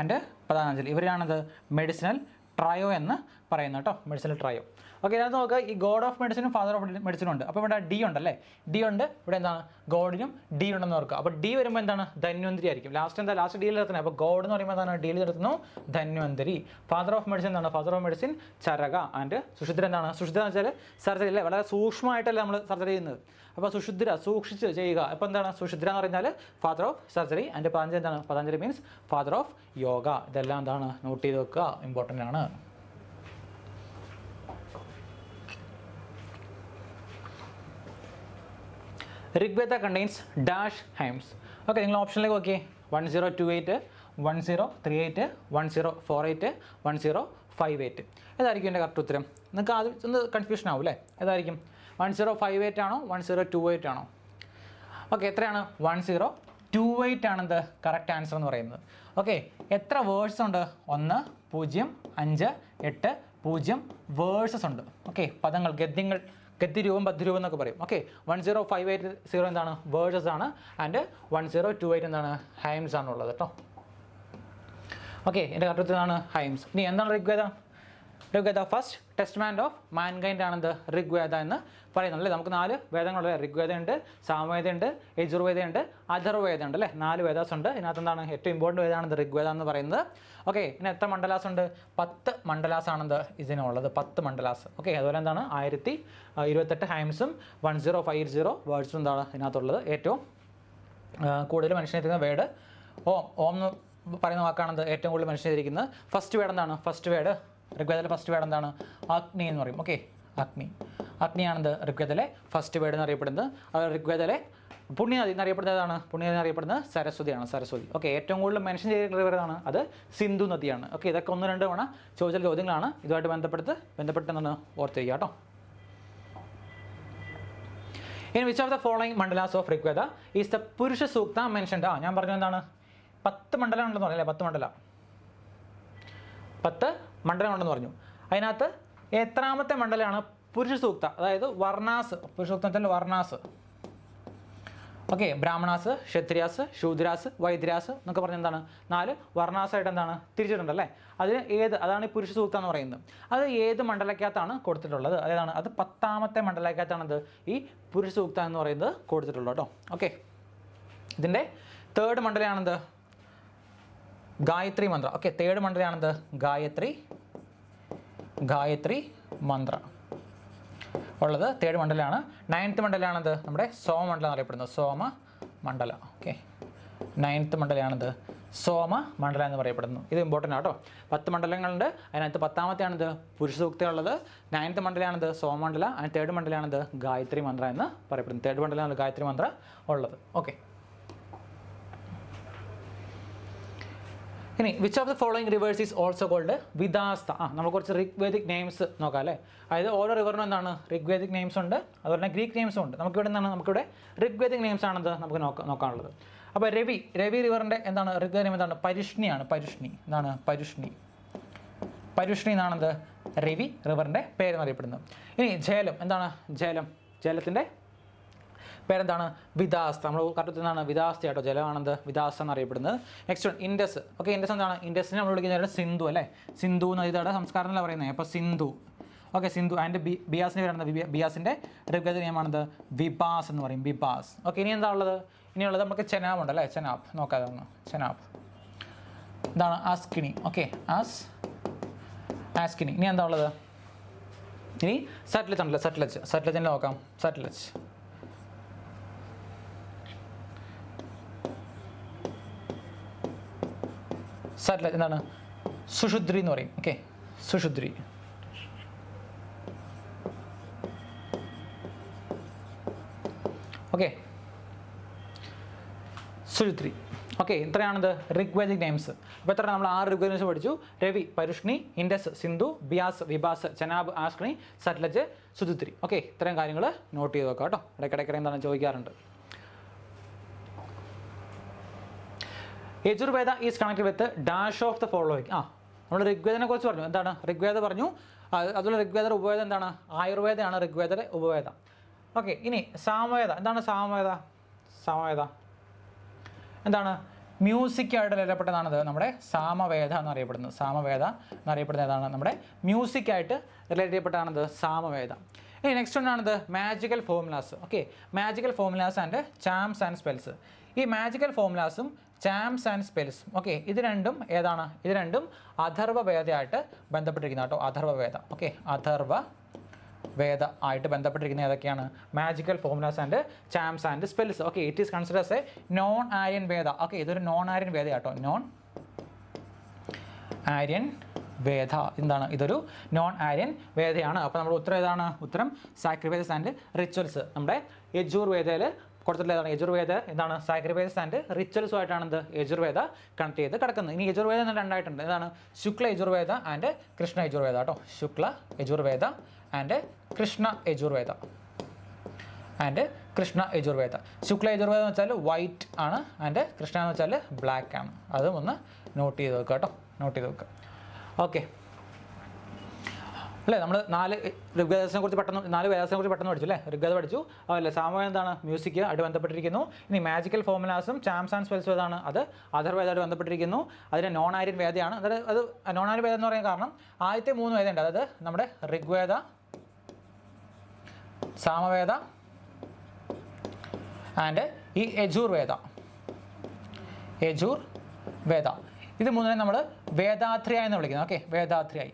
ആൻഡ് പതാഞ്ജലി ഇവരാണത് മെഡിസിനൽ ട്രയോ എന്ന് പറയുന്നത് കേട്ടോ മെഡിസിനൽ ട്രയോ ഓക്കെ ഇതിനകത്ത് നോക്കുക ഈ ഗോഡ് ഓഫ് മെഡിസിനും ഫാദർ ഓഫ് മെഡിസിനും ഉണ്ട് അപ്പോൾ ഇവിടെ ഡി അല്ലേ ഡി ഉണ്ട് ഇവിടെ എന്താണ് ഗോഡിനും ഡി ഉണ്ടെന്ന് ഓർക്കുക അപ്പോൾ ഡി വരുമ്പോൾ എന്താണ് ധന്വന്തരി ആയിരിക്കും ലാസ്റ്റ് എന്താ ലാസ്റ്റ് ഡിയിൽ നിർത്തുന്നത് അപ്പോൾ ഗോഡ് എന്ന് പറയുമ്പോൾ എന്താണ് ഡിയിൽ നിർത്തുന്നു ധന്വന്തരി ഫാദർ ഓഫ് മെഡിസിൻ എന്താണ് father of medicine Charaka and സുഷുദ്ര എന്താണ് സുഷുദ്ര എന്ന് വെച്ചാൽ സർജറി അല്ലേ വളരെ സൂക്ഷ്മമായിട്ടല്ലേ നമ്മൾ സർജറി ചെയ്യുന്നത് അപ്പോൾ സുഷുദ്ര സൂക്ഷിച്ച് ചെയ്യുക അപ്പോൾ എന്താണ് സുഷുദ്ര എന്ന് പറഞ്ഞാൽ father of surgery and Patanjali എന്താണ് Patanjali means father of yoga ഇതെല്ലാം എന്താണ് നോട്ട് ചെയ്ത് വെക്കുക ഇമ്പോർട്ടൻ്റ് ആണ് Rigveda contains dash hymns okay നിങ്ങൾ ഓപ്ഷനിലേക്ക് നോക്കി one zero two eight one zero three eight one zero four eight one zero five eight ഏതായിരിക്കും എൻ്റെ കറക്റ്റ് ഉത്തരം നിങ്ങൾക്ക് ആദ്യം ഒന്ന് കൺഫ്യൂഷൻ ആവും അല്ലേ ഏതായിരിക്കും വൺ സീറോ ഫൈവ് എയ്റ്റ് ആണോ വൺ സീറോ ടു എയ്റ്റ് ആണോ ഓക്കെ എത്രയാണ് വൺ സീറോ ടു എയ്റ്റ് ആണെന്ത് കറക്റ്റ് ആൻസർ എന്ന് പറയുന്നത് ഓക്കെ എത്ര വേഴ്സസ് ഉണ്ട് ഒന്ന് പൂജ്യം അഞ്ച് എട്ട് പൂജ്യം വേഴ്സസ് ഉണ്ട് ഓക്കെ പദങ്ങൾ ഗദ്യങ്ങൾ ഗദ്യ രൂപം പത്ത് രൂപം എന്നൊക്കെ പറയും okay one zero five eight zero എന്താണ് വേഴ്സസ് ആണ് and one zero two eight എന്താണ് ഹൈംസ് ആണുള്ളത് കേട്ടോ ഓക്കെ എൻ്റെ കറക്റ്റ് എന്താണ് ഹൈംസ് ഇനി എന്താണ് ഋഗ്വേദം Rigveda first testament of mankind ആണ് എന്ത് ഋഗ്വേദ എന്ന് പറയുന്നുണ്ട് അല്ലേ നമുക്ക് നാല് വേദങ്ങളുണ്ട് ഋഗ്വേദമുണ്ട് സാമവേദമുണ്ട് യജുർവേദമുണ്ട് അഥർവേദമുണ്ട് അല്ലേ നാല് വേദാസ് ഉണ്ട് ഇതിനകത്ത് എന്താണ് ഏറ്റവും ഇമ്പോർട്ടൻറ്റ് വേദമാണ് ഋഗ്വേദ എന്ന് പറയുന്നത് ഓക്കെ ഇനി എത്ര മണ്ഡലാസ് ഉണ്ട് പത്ത് മണ്ഡലാസ് ആണെന്ത് ഇതിനുള്ളത് പത്ത് മണ്ഡലാസ് ഓക്കെ അതുപോലെ എന്താണ് ആയിരത്തി ഇരുപത്തെട്ട് ഹൈംസും വൺ സീറോ ഫൈവ് സീറോ വേർഡ്സും എന്താണ് ഇതിനകത്തുള്ളത് ഏറ്റവും കൂടുതൽ മനുഷ്യനെത്തുന്ന വേഡ് ഓം ഓം എന്ന് പറയുന്ന വാക്കാണെന്ത് ഏറ്റവും കൂടുതൽ മനുഷ്യനെത്തിരിക്കുന്നത് ഫസ്റ്റ് വേഡ് എന്താണ് ഫസ്റ്റ് വേഡ് ഋഗ്വേദത്തിലെ ഫസ്റ്റ് വേർഡ് എന്താണ് അഗ്നി എന്ന് പറയും ഓക്കെ അഗ്നി അഗ്നിയാണെന്ത് ഋഗ്വേദത്തിലെ ഫസ്റ്റ് വേർഡ് എന്നറിയപ്പെടുന്നത് അത് ഋഗ്വേദത്തിലെ പുണ്യനദി എന്നറിയപ്പെടുന്നതാണ് പുണ്യനദി എന്നറിയപ്പെടുന്നത് സരസ്വതിയാണ് സരസ്വതി ഓക്കെ ഏറ്റവും കൂടുതൽ മെൻഷൻ ചെയ്തിട്ടുള്ളതാണ് അത് സിന്ധു നദിയാണ് ഓക്കെ ഇതൊക്കെ ഒന്ന് രണ്ട് തവണ ചോദിച്ച ചോദ്യങ്ങളാണ് ഇതുമായിട്ട് ബന്ധപ്പെട്ട് ബന്ധപ്പെട്ടെന്നാണ് ഓർത്ത് കേട്ടോ ഇനി which of the following mandalas of Rigveda is the Purusha Sukta mentioned ആ ഞാൻ പറഞ്ഞത് എന്താണ് പത്ത് മണ്ഡലം ഉണ്ടെന്ന് പറഞ്ഞല്ലേ പത്ത് മണ്ഡല പത്ത് മണ്ഡലമുണ്ടെന്ന് പറഞ്ഞു അതിനകത്ത് എത്രാമത്തെ മണ്ഡലമാണ് പുരുഷ സൂക്ത അതായത് വർണാസ് പുരുഷ സൂക്തത്തിൽ വർണാസ് ഓക്കെ ബ്രാഹ്മണാസ് ക്ഷത്രിയാസ് ശൂദ്രാസ് വൈദ്യരാസ് എന്നൊക്കെ പറഞ്ഞ എന്താണ് നാല് വർണാസായിട്ട് എന്താണ് തിരിച്ചിട്ടുണ്ടല്ലേ അതിന് ഏത് അതാണ് ഈ പുരുഷ സൂക്ത എന്ന് പറയുന്നത് അത് ഏത് മണ്ഡലക്കകത്താണ് കൊടുത്തിട്ടുള്ളത് അതേതാണ് അത് പത്താമത്തെ അത് ഈ പുരുഷ സൂക്ത എന്ന് പറയുന്നത് കൊടുത്തിട്ടുള്ളൂ കേട്ടോ ഓക്കെ ഇതിൻ്റെ തേർഡ് മണ്ഡലമാണെന്ത് ഗായത്രി മന്ത്ര ഓക്കെ തേർഡ് മന്ത്രയാണെന്ത് ഗായത്രി ഗായത്രി മന്ത്ര ഉള്ളത് തേർഡ് മണ്ഡലമാണ് നയൻത്ത് മണ്ഡലമാണത് നമ്മുടെ സോമമണ്ഡലം അറിയപ്പെടുന്നത് സോമ മണ്ഡല ഓക്കെ നയൻത്ത് മണ്ഡലമാണത് സോമ മണ്ഡലം എന്ന് പറയപ്പെടുന്നു ഇത് ഇമ്പോർട്ടൻ്റ് കേട്ടോ പത്ത് മണ്ഡലങ്ങളുണ്ട് അതിനകത്ത് പത്താമത്തെയാണിത് പുരുഷസൂക്തമുള്ളത് നയൻത്ത് സോമ സോമമണ്ഡല അതിന് തേർഡ് മണ്ഡലമാണത് ഗായത്രി മന്ത്ര എന്ന് പറയപ്പെടുന്നു തേർഡ് മണ്ഡലമാണ് ഗായത്രി മന്ത്ര ഉള്ളത് ഓക്കെ ഇനി which of the following rivers is also called Vitasta ആ നമ്മൾ കുറച്ച് ഋഗ്വേദിക് നെയിംസ് നോക്കാം അല്ലേ അതായത് ഓരോ റിവറിനും എന്താണ് ഋഗ്വേദിക് നെയിംസ് ഉണ്ട് അതുപോലെ തന്നെ ഗ്രീക്ക് നെയിംസും ഉണ്ട് നമുക്കിവിടെ എന്താണ് നമുക്കിവിടെ ഋഗ്വേദിക് നെയിംസ് ആണെന്ന് നമുക്ക് നോക്കാം നോക്കാനുള്ളത് അപ്പോൾ രവി രവി റിവറിൻ്റെ എന്താണ് ഋഗ്വേദ നെയിം എന്താണ് പരുഷ്ണിയാണ് പരുഷ്ണി എന്താണ് പരുഷ്ണി പരുഷ്ണി എന്നാണെന്ത് രവി റിവറിൻ്റെ പേര് എന്നറിയപ്പെടുന്നത് ഇനി ജേലം എന്താണ് ജേലം ജേലത്തിൻ്റെ പേരെന്താണ് വിദാസ് നമ്മൾ കറക്റ്റ് എന്താണ് വിദാസ് കേട്ടോ ജലമാണെന്ത് വിദാസ് എന്നറിയപ്പെടുന്നത് നെക്സ്റ്റ് ഇൻഡസ് ഓക്കെ ഇൻഡസ് എന്താണ് ഇൻഡസിനെ നമ്മൾ വിളിക്കുന്നത് സിന്ധു അല്ലേ സിന്ധു എന്ന് ഇതാണ് സംസ്കാരം എന്നല്ല പറയുന്നത് അപ്പോൾ സിന്ധു ഓക്കെ സിന്ധു ആൻഡ് ബി ബിയാസിൻ്റെ പേരാണ് ബിയാസിൻ്റെ ഋഗ്വേദ നിയമാണത് വിപാസ് എന്ന് പറയും വിപാസ് ഓക്കെ ഇനി എന്താ ഉള്ളത് ഇനിയുള്ളത് നമുക്ക് ചെനാബ് ഉണ്ട് അല്ലേ ചെനാബ് നോക്കാതെ ഒന്ന് ചെനാബ് ഇതാണ് ആസ്കിനി ഓക്കെ ആസ് ആസ്കിനി ഇനി എന്താ ഉള്ളത് ഇനി സാറ്റലജ് ഉണ്ടല്ലോ സാറ്റലജ് സാറ്റലജിനെ നോക്കാം സാറ്റലജ് സാറ്റലൈറ്റ് എന്താണ് സുഷുദ്രി എന്ന് പറയും okay Shutudri okay Shutudri okay ഇത്രയാണത് ഋഗ്വേദിക് നെയിംസ് അപ്പോൾ ഇത്ര നമ്മൾ ആറ് ഋഗ്വേദ നെയിംസ് പഠിച്ചു രവി പരുഷ്ണി ഇൻഡസ് സിന്ധു ബിയാസ് വിബാസ് ചനാബ് ആഷ്ണി സറ്റ്ലജ് സുജുത്രി ഓക്കെ ഇത്രയും കാര്യങ്ങൾ നോട്ട് ചെയ്ത് നോക്കാം കേട്ടോ ഇടയ്ക്കിടയ്ക്ക് എന്താണ് ചോദിക്കാറുണ്ട് Yajurveda is connect with dash of the following ആ നമ്മൾ ഋഗ്വേദനെ കുറിച്ച് പറഞ്ഞു എന്താണ് ഋഗ്വേദ പറഞ്ഞു അതുപോലെ ഋഗ്വേദ ഉപവേദം എന്താണ് ആയുർവേദമാണ് ഋഗ്വേദ ഉപവേദം ഓക്കെ ഇനി സാമവേദ എന്താണ് സാമവേദ സാമവേദ എന്താണ് മ്യൂസിക്കായിട്ട് റിലേറ്റപ്പെട്ടതാണത് നമ്മുടെ സാമവേദ എന്നറിയപ്പെടുന്നത് സാമവേദ എന്നറിയപ്പെടുന്ന ഏതാണ് നമ്മുടെ മ്യൂസിക്കായിട്ട് റിലേറ്റ് ചെയ്യപ്പെട്ടതാണത് സാമവേദ ഇനി നെക്സ്റ്റ് ഒന്നാണത് magical formulas okay magical formulas and charms and spells ഈ മാജിക്കൽ ഫോമുലാസും ചാംസ് ആൻഡ് സ്പെൽസ് ഓക്കെ ഇത് രണ്ടും ഏതാണ് ഇത് രണ്ടും വേദയായിട്ട് ബന്ധപ്പെട്ടിരിക്കുന്ന കേട്ടോ വേദ ഓക്കെ അഥർവ വേദ ആയിട്ട് ബന്ധപ്പെട്ടിരിക്കുന്ന ഏതൊക്കെയാണ് magical formulas and charms and spells okay it is considers a non Aryan Veda okay ഇതൊരു നോൺ ആര്യൻ വേദ കേട്ടോ നോൺ ആര്യൻ വേദ എന്താണ് ഇതൊരു നോൺ ആര്യൻ വേദയാണ് അപ്പോൾ നമ്മുടെ ഉത്തരം ഏതാണ് ഉത്തരം സാക്രിഫൈസസ് ആൻഡ് റിച്വൽസ് നമ്മുടെ യജൂർ വേദയിൽ കൊടുത്തിട്ടുള്ളതാണ് യജുർവേദ എന്താണ് സാക്രിഫൈസ് ആൻഡ് ആയിട്ടാണ് എന്ത് യജുർവേദ കണക്ട് ചെയ്ത് കിടക്കുന്നത് ഇനി യജുർവേദം തന്നെ രണ്ടായിട്ടുണ്ട് എന്താണ് ശുക്ല യജുർവേദ ആൻഡ് കൃഷ്ണ യജുർവേദ കേട്ടോ ശുക്ല യജുർവേദ ആൻഡ് കൃഷ്ണ യജുർവേദ ആൻഡ് കൃഷ്ണ യജുർവേദ ശുക്ല യജുർവേദം എന്ന് വെച്ചാൽ വൈറ്റ് ആണ് ആൻഡ് കൃഷ്ണ എന്ന് വെച്ചാൽ ബ്ലാക്ക് ആണ് അതും ഒന്ന് നോട്ട് ചെയ്ത് വെക്കുക കേട്ടോ നോട്ട് ചെയ്ത് വെക്കുക ഓക്കെ അല്ലേ നമ്മൾ നാല് ഋഗ്വേദസിനെ കുറിച്ച് പെട്ടെന്ന് നാല് വേദസിനെ കുറിച്ച് പെട്ടെന്ന് പഠിച്ചു അല്ലേ ഋഗ്വേദം പഠിച്ചു അതല്ലേ സാമവേദം എന്താണ് മ്യൂസിക് ആയിട്ട് ബന്ധപ്പെട്ടിരിക്കുന്നു ഇനി മാജിക്കൽ ഫോമുലാസും ചാംസ് ആൻഡ് സ്പെൽസും വേദമാണ് അത് അധർവേദമായിട്ട് ബന്ധപ്പെട്ടിരിക്കുന്നു അതിന് നോൺ ആര്യൻ വേദയാണ് അതായത് അത് നോൺ ആര്യൻ വേദം എന്ന് പറയാൻ കാരണം ആദ്യത്തെ മൂന്ന് വേദമുണ്ട് അതായത് നമ്മുടെ ഋഗ്വേദ സാമവേദ ആൻഡ് ഈ വേദ യജൂർ വേദ ഇത് മൂന്നിനെ നമ്മൾ വേദാത്രിയായി എന്ന് വിളിക്കുന്നത് ഓക്കെ വേദാത്രിയായി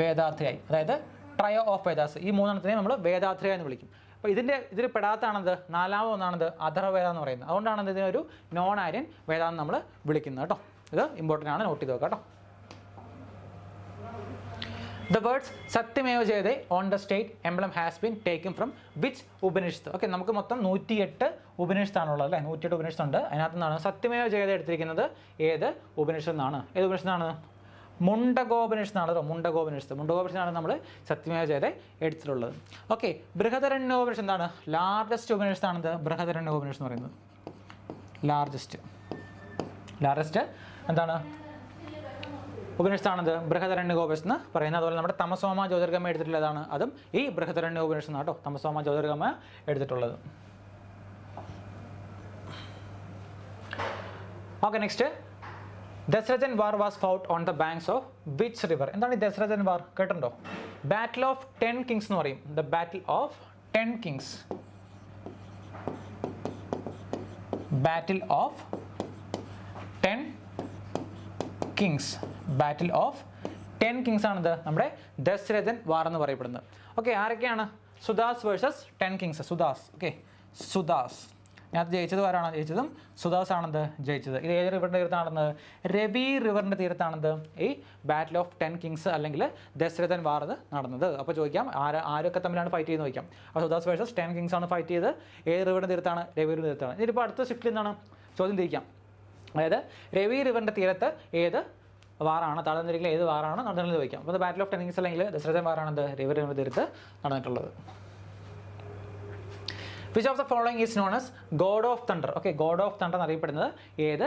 വേദാത്രയായി അതായത് ട്രയോ ഓഫ് വേദാസ് ഈ മൂന്നെണ്ണത്തിനെ നമ്മൾ വേദാത്രയ എന്ന് വിളിക്കും അപ്പോൾ ഇതിൻ്റെ ഇതിൽ പെടാത്താണത് നാലാമതൊന്നാണത് അധർവേദ എന്ന് പറയുന്നത് അതുകൊണ്ടാണ് ഇതിനൊരു നോൺ ആര്യൻ വേദ എന്ന് നമ്മൾ വിളിക്കുന്നത് കേട്ടോ ഇത് ഇമ്പോർട്ടൻ്റ് ആണ് നോട്ട് ചെയ്ത് നോക്കാം കേട്ടോ the words Satyameva Jayate on the state emblem has been taken from which Upanishad okay നമുക്ക് മൊത്തം നൂറ്റിയെട്ട് ഉപനിഷത്താണുള്ളത് അല്ലേ നൂറ്റിയെട്ട് ഉപനിഷത്തുണ്ട് അതിനകത്തു നിന്നാണ് സത്യമേവ ചെയ്ത എടുത്തിരിക്കുന്നത് ഏത് ഉപനിഷത്തു നിന്നാണ് ഏത് ഉപനിഷത്താണ് മുണ്ടഗോപനിഷത്ത് എന്നാണ് മുണ്ടഗോപനിഷത്ത് മുണ്ടഗോപനിഷത്താണ് നമ്മൾ സത്യമേജരെ എടുത്തിട്ടുള്ളത് ഓക്കെ ബൃഹദരണ്യോപനിഷത്ത് എന്താണ് ലാർജസ്റ്റ് ഉപനിഷത്താണെന്ത് ബൃഹദരണ്യോപനിഷത്ത് എന്ന് പറയുന്നത് ലാർജസ്റ്റ് ലാർജസ്റ്റ് എന്താണ് ഉപനിഷത്താണത് ബൃഹദരണ്യ ഉപനിഷത്ത് എന്ന് പറയുന്നത് അതുപോലെ നമ്മുടെ തമസോമ ജ്യോതിർഗമ എടുത്തിട്ടുള്ളതാണ് അതും ഈ ബൃഹദരണ്യ ഉപനിഷത്ത് എന്നാട്ടോ തമസോമ ജ്യോതിർഗമ എടുത്തിട്ടുള്ളത് okay next Dasarajna war was fought on the banks of which river എന്താണ് ഈ ദസ്രജൻ വാർ കേട്ടുണ്ടോ ബാറ്റിൽ ഓഫ് ടെൻ കിങ്സ് എന്ന് പറയും the battle of ten kings battle of ten kings battle of ten kings ആണിത് നമ്മുടെ ദശരഥൻ വാർ എന്ന് പറയപ്പെടുന്നത് ഓക്കെ ആരൊക്കെയാണ് Sudas versus ten kings Sudas okay Sudas ഇതിനകത്ത് ജയിച്ചത് ആരാണ് ജയിച്ചതും സുദാസ് ആണെന്ത് ജയിച്ചത് ഇത് ഏത് റിവറിൻ്റെ തീരത്താണെന്ന് രവി റിവറിൻ്റെ തീരത്താണെന്ത് ഈ ബാറ്റിൽ ഓഫ് ടെൻ കിങ്സ് അല്ലെങ്കിൽ ദശരഥൻ വാറത് നടന്നത് അപ്പോൾ ചോദിക്കാം ആര് ആരൊക്കെ തമ്മിലാണ് ഫൈറ്റ് ചെയ്യുന്നത് ചോദിക്കാം അപ്പോൾ സുദാസ് വേഴ്സസ് ടെൻ കിങ്സ് ആണ് ഫൈറ്റ് ചെയ്ത് ഏത് റിവറിൻ്റെ തീരത്താണ് രബിയുടെ തീരത്താണ് ഇതിപ്പോൾ അടുത്ത ഷിഫ്റ്റിൽ എന്താണ് ചോദ്യം തിരിക്കാം അതായത് രവി റിവറിൻ്റെ തീരത്ത് ഏത് വാറാണ് താഴ്ന്നിരിക്കുന്ന ഏത് വാറാണ് നടന്നിട്ടുള്ളത് ചോദിക്കാം അപ്പോൾ ബാറ്റിൽ ഓഫ് കിങ്സ് അല്ലെങ്കിൽ ദശരഥൻ വാറാണ് ഇത് രവി റിവറിൻ്റെ തീരത്ത് നടന്നിട്ടുള്ളത് which of the following is known as god of thunder okay god of thunder എന്നറിയപ്പെടുന്നത് ഏത്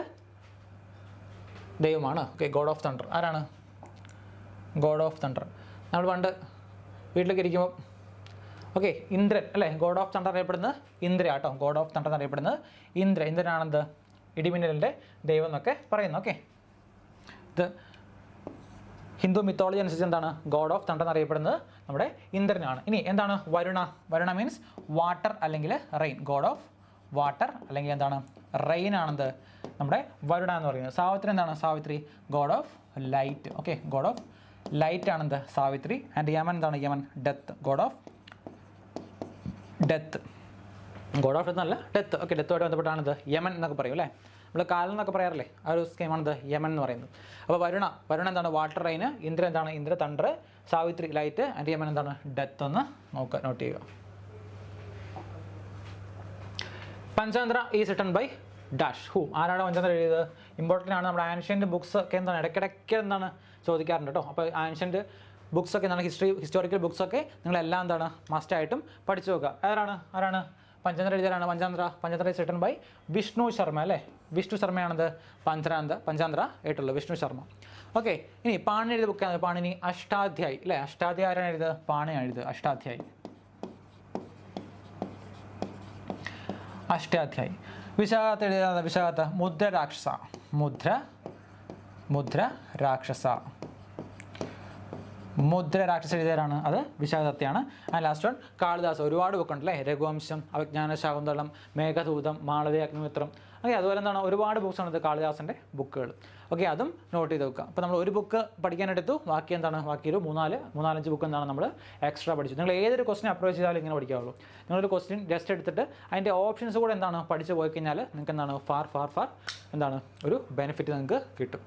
ദൈവമാണ് ഓക്കെ ഗോഡ് ഓഫ് തണ്ടർ ആരാണ് ഗോഡ് ഓഫ് തണ്ടർ നമ്മൾ പണ്ട് വീട്ടിലേക്ക് ഇരിക്കുമ്പോൾ ഓക്കെ ഇന്ദ്രൻ അല്ലേ ഗോഡ് ഓഫ് തണ്ടർ അറിയപ്പെടുന്നത് ഇന്ദ്ര ആട്ടോ ഗോഡ് ഓഫ് തണ്ടർ എന്നറിയപ്പെടുന്നത് ഇന്ദ്ര ഇന്ദ്രനാണെന്ത് ഇടിമിന്നലിൻ്റെ ദൈവം എന്നൊക്കെ പറയുന്നു ഓക്കെ ഇത് ഹിന്ദു മിത്തോളജി അനുസരിച്ച് എന്താണ് ഗോഡ് ഓഫ് തണ്ട എന്നറിയപ്പെടുന്നത് നമ്മുടെ ഇന്ദ്രനാണ് ഇനി എന്താണ് വരുണ വരുണ മീൻസ് വാട്ടർ അല്ലെങ്കിൽ റെയിൻ ഗോഡ് ഓഫ് വാട്ടർ അല്ലെങ്കിൽ എന്താണ് റെയിൻ ആണെന്ത് നമ്മുടെ വരുണ എന്ന് പറയുന്നത് സാവിത്രി എന്താണ് Savitri god of light okay god of light ആണെന്ത് സാവിത്രി ആൻഡ് യമൻ എന്താണ് Yaman death god of death god of അല്ല ഡെത്ത് ഓക്കെ ഡെത്തുമായിട്ട് ബന്ധപ്പെട്ടാണിത് യമൻ എന്നൊക്കെ പറയും അല്ലേ നമ്മൾ കാലം എന്നൊക്കെ പറയാറില്ലേ ആ ഒരു സ്കീമാണ് ഇത് യമൻ എന്ന് പറയുന്നത് അപ്പോൾ വരുണ വരുണ എന്താണ് വാട്ടർ റൈന് ഇന്ദ്ര എന്താണ് Indra thunder Savitri light and Yaman എന്താണ് ഡെത്ത് എന്ന് നോക്കുക നോട്ട് ചെയ്യുക Panchatantra is written by dash who ആരാണ് പഞ്ചതന്ത്ര എഴുതിയത് ഇമ്പോർട്ടൻ്റ് ആണ് നമ്മുടെ ആൻഷ്യൻ്റ് ബുക്സ് ഒക്കെ എന്താണ് ഇടയ്ക്കിടയ്ക്ക് എന്താണ് ചോദിക്കാറുണ്ട് കേട്ടോ അപ്പോൾ ആൻഷ്യൻ്റ് ബുക്സ് ഒക്കെ എന്താണ് ഹിസ്റ്ററി ഹിസ്റ്റോറിക്കൽ ബുക്സ് ഒക്കെ നിങ്ങളെല്ലാം എന്താണ് മസ്റ്റായിട്ടും പഠിച്ചു നോക്കുക ആരാണ് ആരാണ് പഞ്ചതന്ത്ര എഴുതാനാണ് Panchatantra Panchatantra is written by Vishnu Sharma അല്ലേ വിഷ്ണു ശർമ്മയാണത് പഞ്ചരാന്ത പഞ്ചാന്ത്ര ആയിട്ടുള്ളത് വിഷ്ണു ശർമ്മ ഓക്കെ ഇനി പാണി എഴുതിയ ബുക്കാണ് പാണിനി അഷ്ടാധ്യായി അല്ലേ അഷ്ടാധ്യായ ആരാണ് എഴുതുക പാണിയാണ് എഴുതുക അഷ്ടാധ്യായി അഷ്ടാധ്യായി വിശാഖത്ത് എഴുതാതെ വിശാഖത്ത് മുദ്ര രാക്ഷസ മുദ്ര മുദ്ര രാക്ഷസ മുദ്ര രാക്ഷസ എഴുതിയവരാണ് അത് വിശാഖദത്തയാണ് ആൻഡ് ലാസ്റ്റ് വൺ കാളിദാസ് ഒരുപാട് ബുക്കുണ്ട് അല്ലേ രഘുവംശം അവജ്ഞാന ശാകുന്തളം മേഘദൂതം മാളവ്യ അഗ്നിമിത്രം ഓക്കെ അതുപോലെ എന്താണ് ഒരുപാട് ബുക്ക്സ് ഇത് കാളിദാസിൻ്റെ ബുക്കുകൾ ഓക്കെ അതും നോട്ട് ചെയ്ത് വെക്കുക അപ്പോൾ നമ്മൾ ഒരു ബുക്ക് പഠിക്കാനെടുത്തു ബാക്കി എന്താണ് ബാക്കി ഒരു മൂന്നാല് മൂന്നാലഞ്ച് ബുക്ക് എന്താണ് നമ്മൾ എക്സ്ട്രാ പഠിച്ചു നിങ്ങൾ ഏതൊരു ക്വസ്റ്റിനെ അപ്രോച്ച് ചെയ്താലും ഇങ്ങനെ പഠിക്കാവുള്ളൂ നിങ്ങളൊരു ക്വസ്റ്റിൻ ജസ്റ്റ് എടുത്തിട്ട് അതിൻ്റെ ഓപ്ഷൻസ് കൂടെ എന്താണ് പഠിച്ചു പോയി കഴിഞ്ഞാൽ നിങ്ങൾക്ക് എന്താണ് ഫാർ ഫാർ ഫാർ എന്താണ് ഒരു ബെനിഫിറ്റ് നിങ്ങൾക്ക് കിട്ടും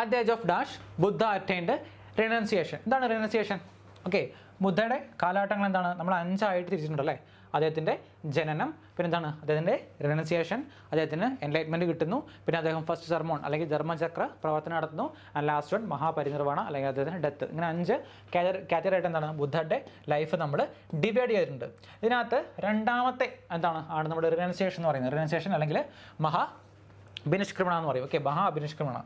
at the age of dash Buddha attained renunciation എന്താണ് റിനൗൺസിയേഷൻ ഓക്കെ ബുദ്ധയുടെ കാലഘട്ടങ്ങൾ എന്താണ് നമ്മൾ അഞ്ചായിട്ട് തിരിച്ചിട്ടുണ്ടല്ലേ അദ്ദേഹത്തിൻ്റെ ജനനം പിന്നെ എന്താണ് അദ്ദേഹത്തിൻ്റെ റിനൗൺസിയേഷൻ അദ്ദേഹത്തിന് എൻലൈറ്റ്മെൻറ്റ് കിട്ടുന്നു പിന്നെ അദ്ദേഹം ഫസ്റ്റ് സർമോൺ അല്ലെങ്കിൽ ധർമ്മചക്ര പ്രവർത്തനം നടത്തുന്നു ആൻഡ് ലാസ്റ്റ് വൺ മഹാപരിനിർവ്വാണ അല്ലെങ്കിൽ അദ്ദേഹത്തിന് ഡെത്ത് ഇങ്ങനെ അഞ്ച് കാറ്റഗറായിട്ട് എന്താണ് ബുദ്ധയുടെ ലൈഫ് നമ്മൾ ഡിവൈഡ് ചെയ്തിട്ടുണ്ട് ഇതിനകത്ത് രണ്ടാമത്തെ എന്താണ് ആണ് നമ്മുടെ റിനൗൺസിയേഷൻ എന്ന് പറയുന്നത് റിനൗൺസിയേഷൻ അല്ലെങ്കിൽ മഹാ അഭിനിഷ്ക്രമണം എന്ന് പറയും ഓക്കെ മഹാ അഭിനിഷ്ക്രമണം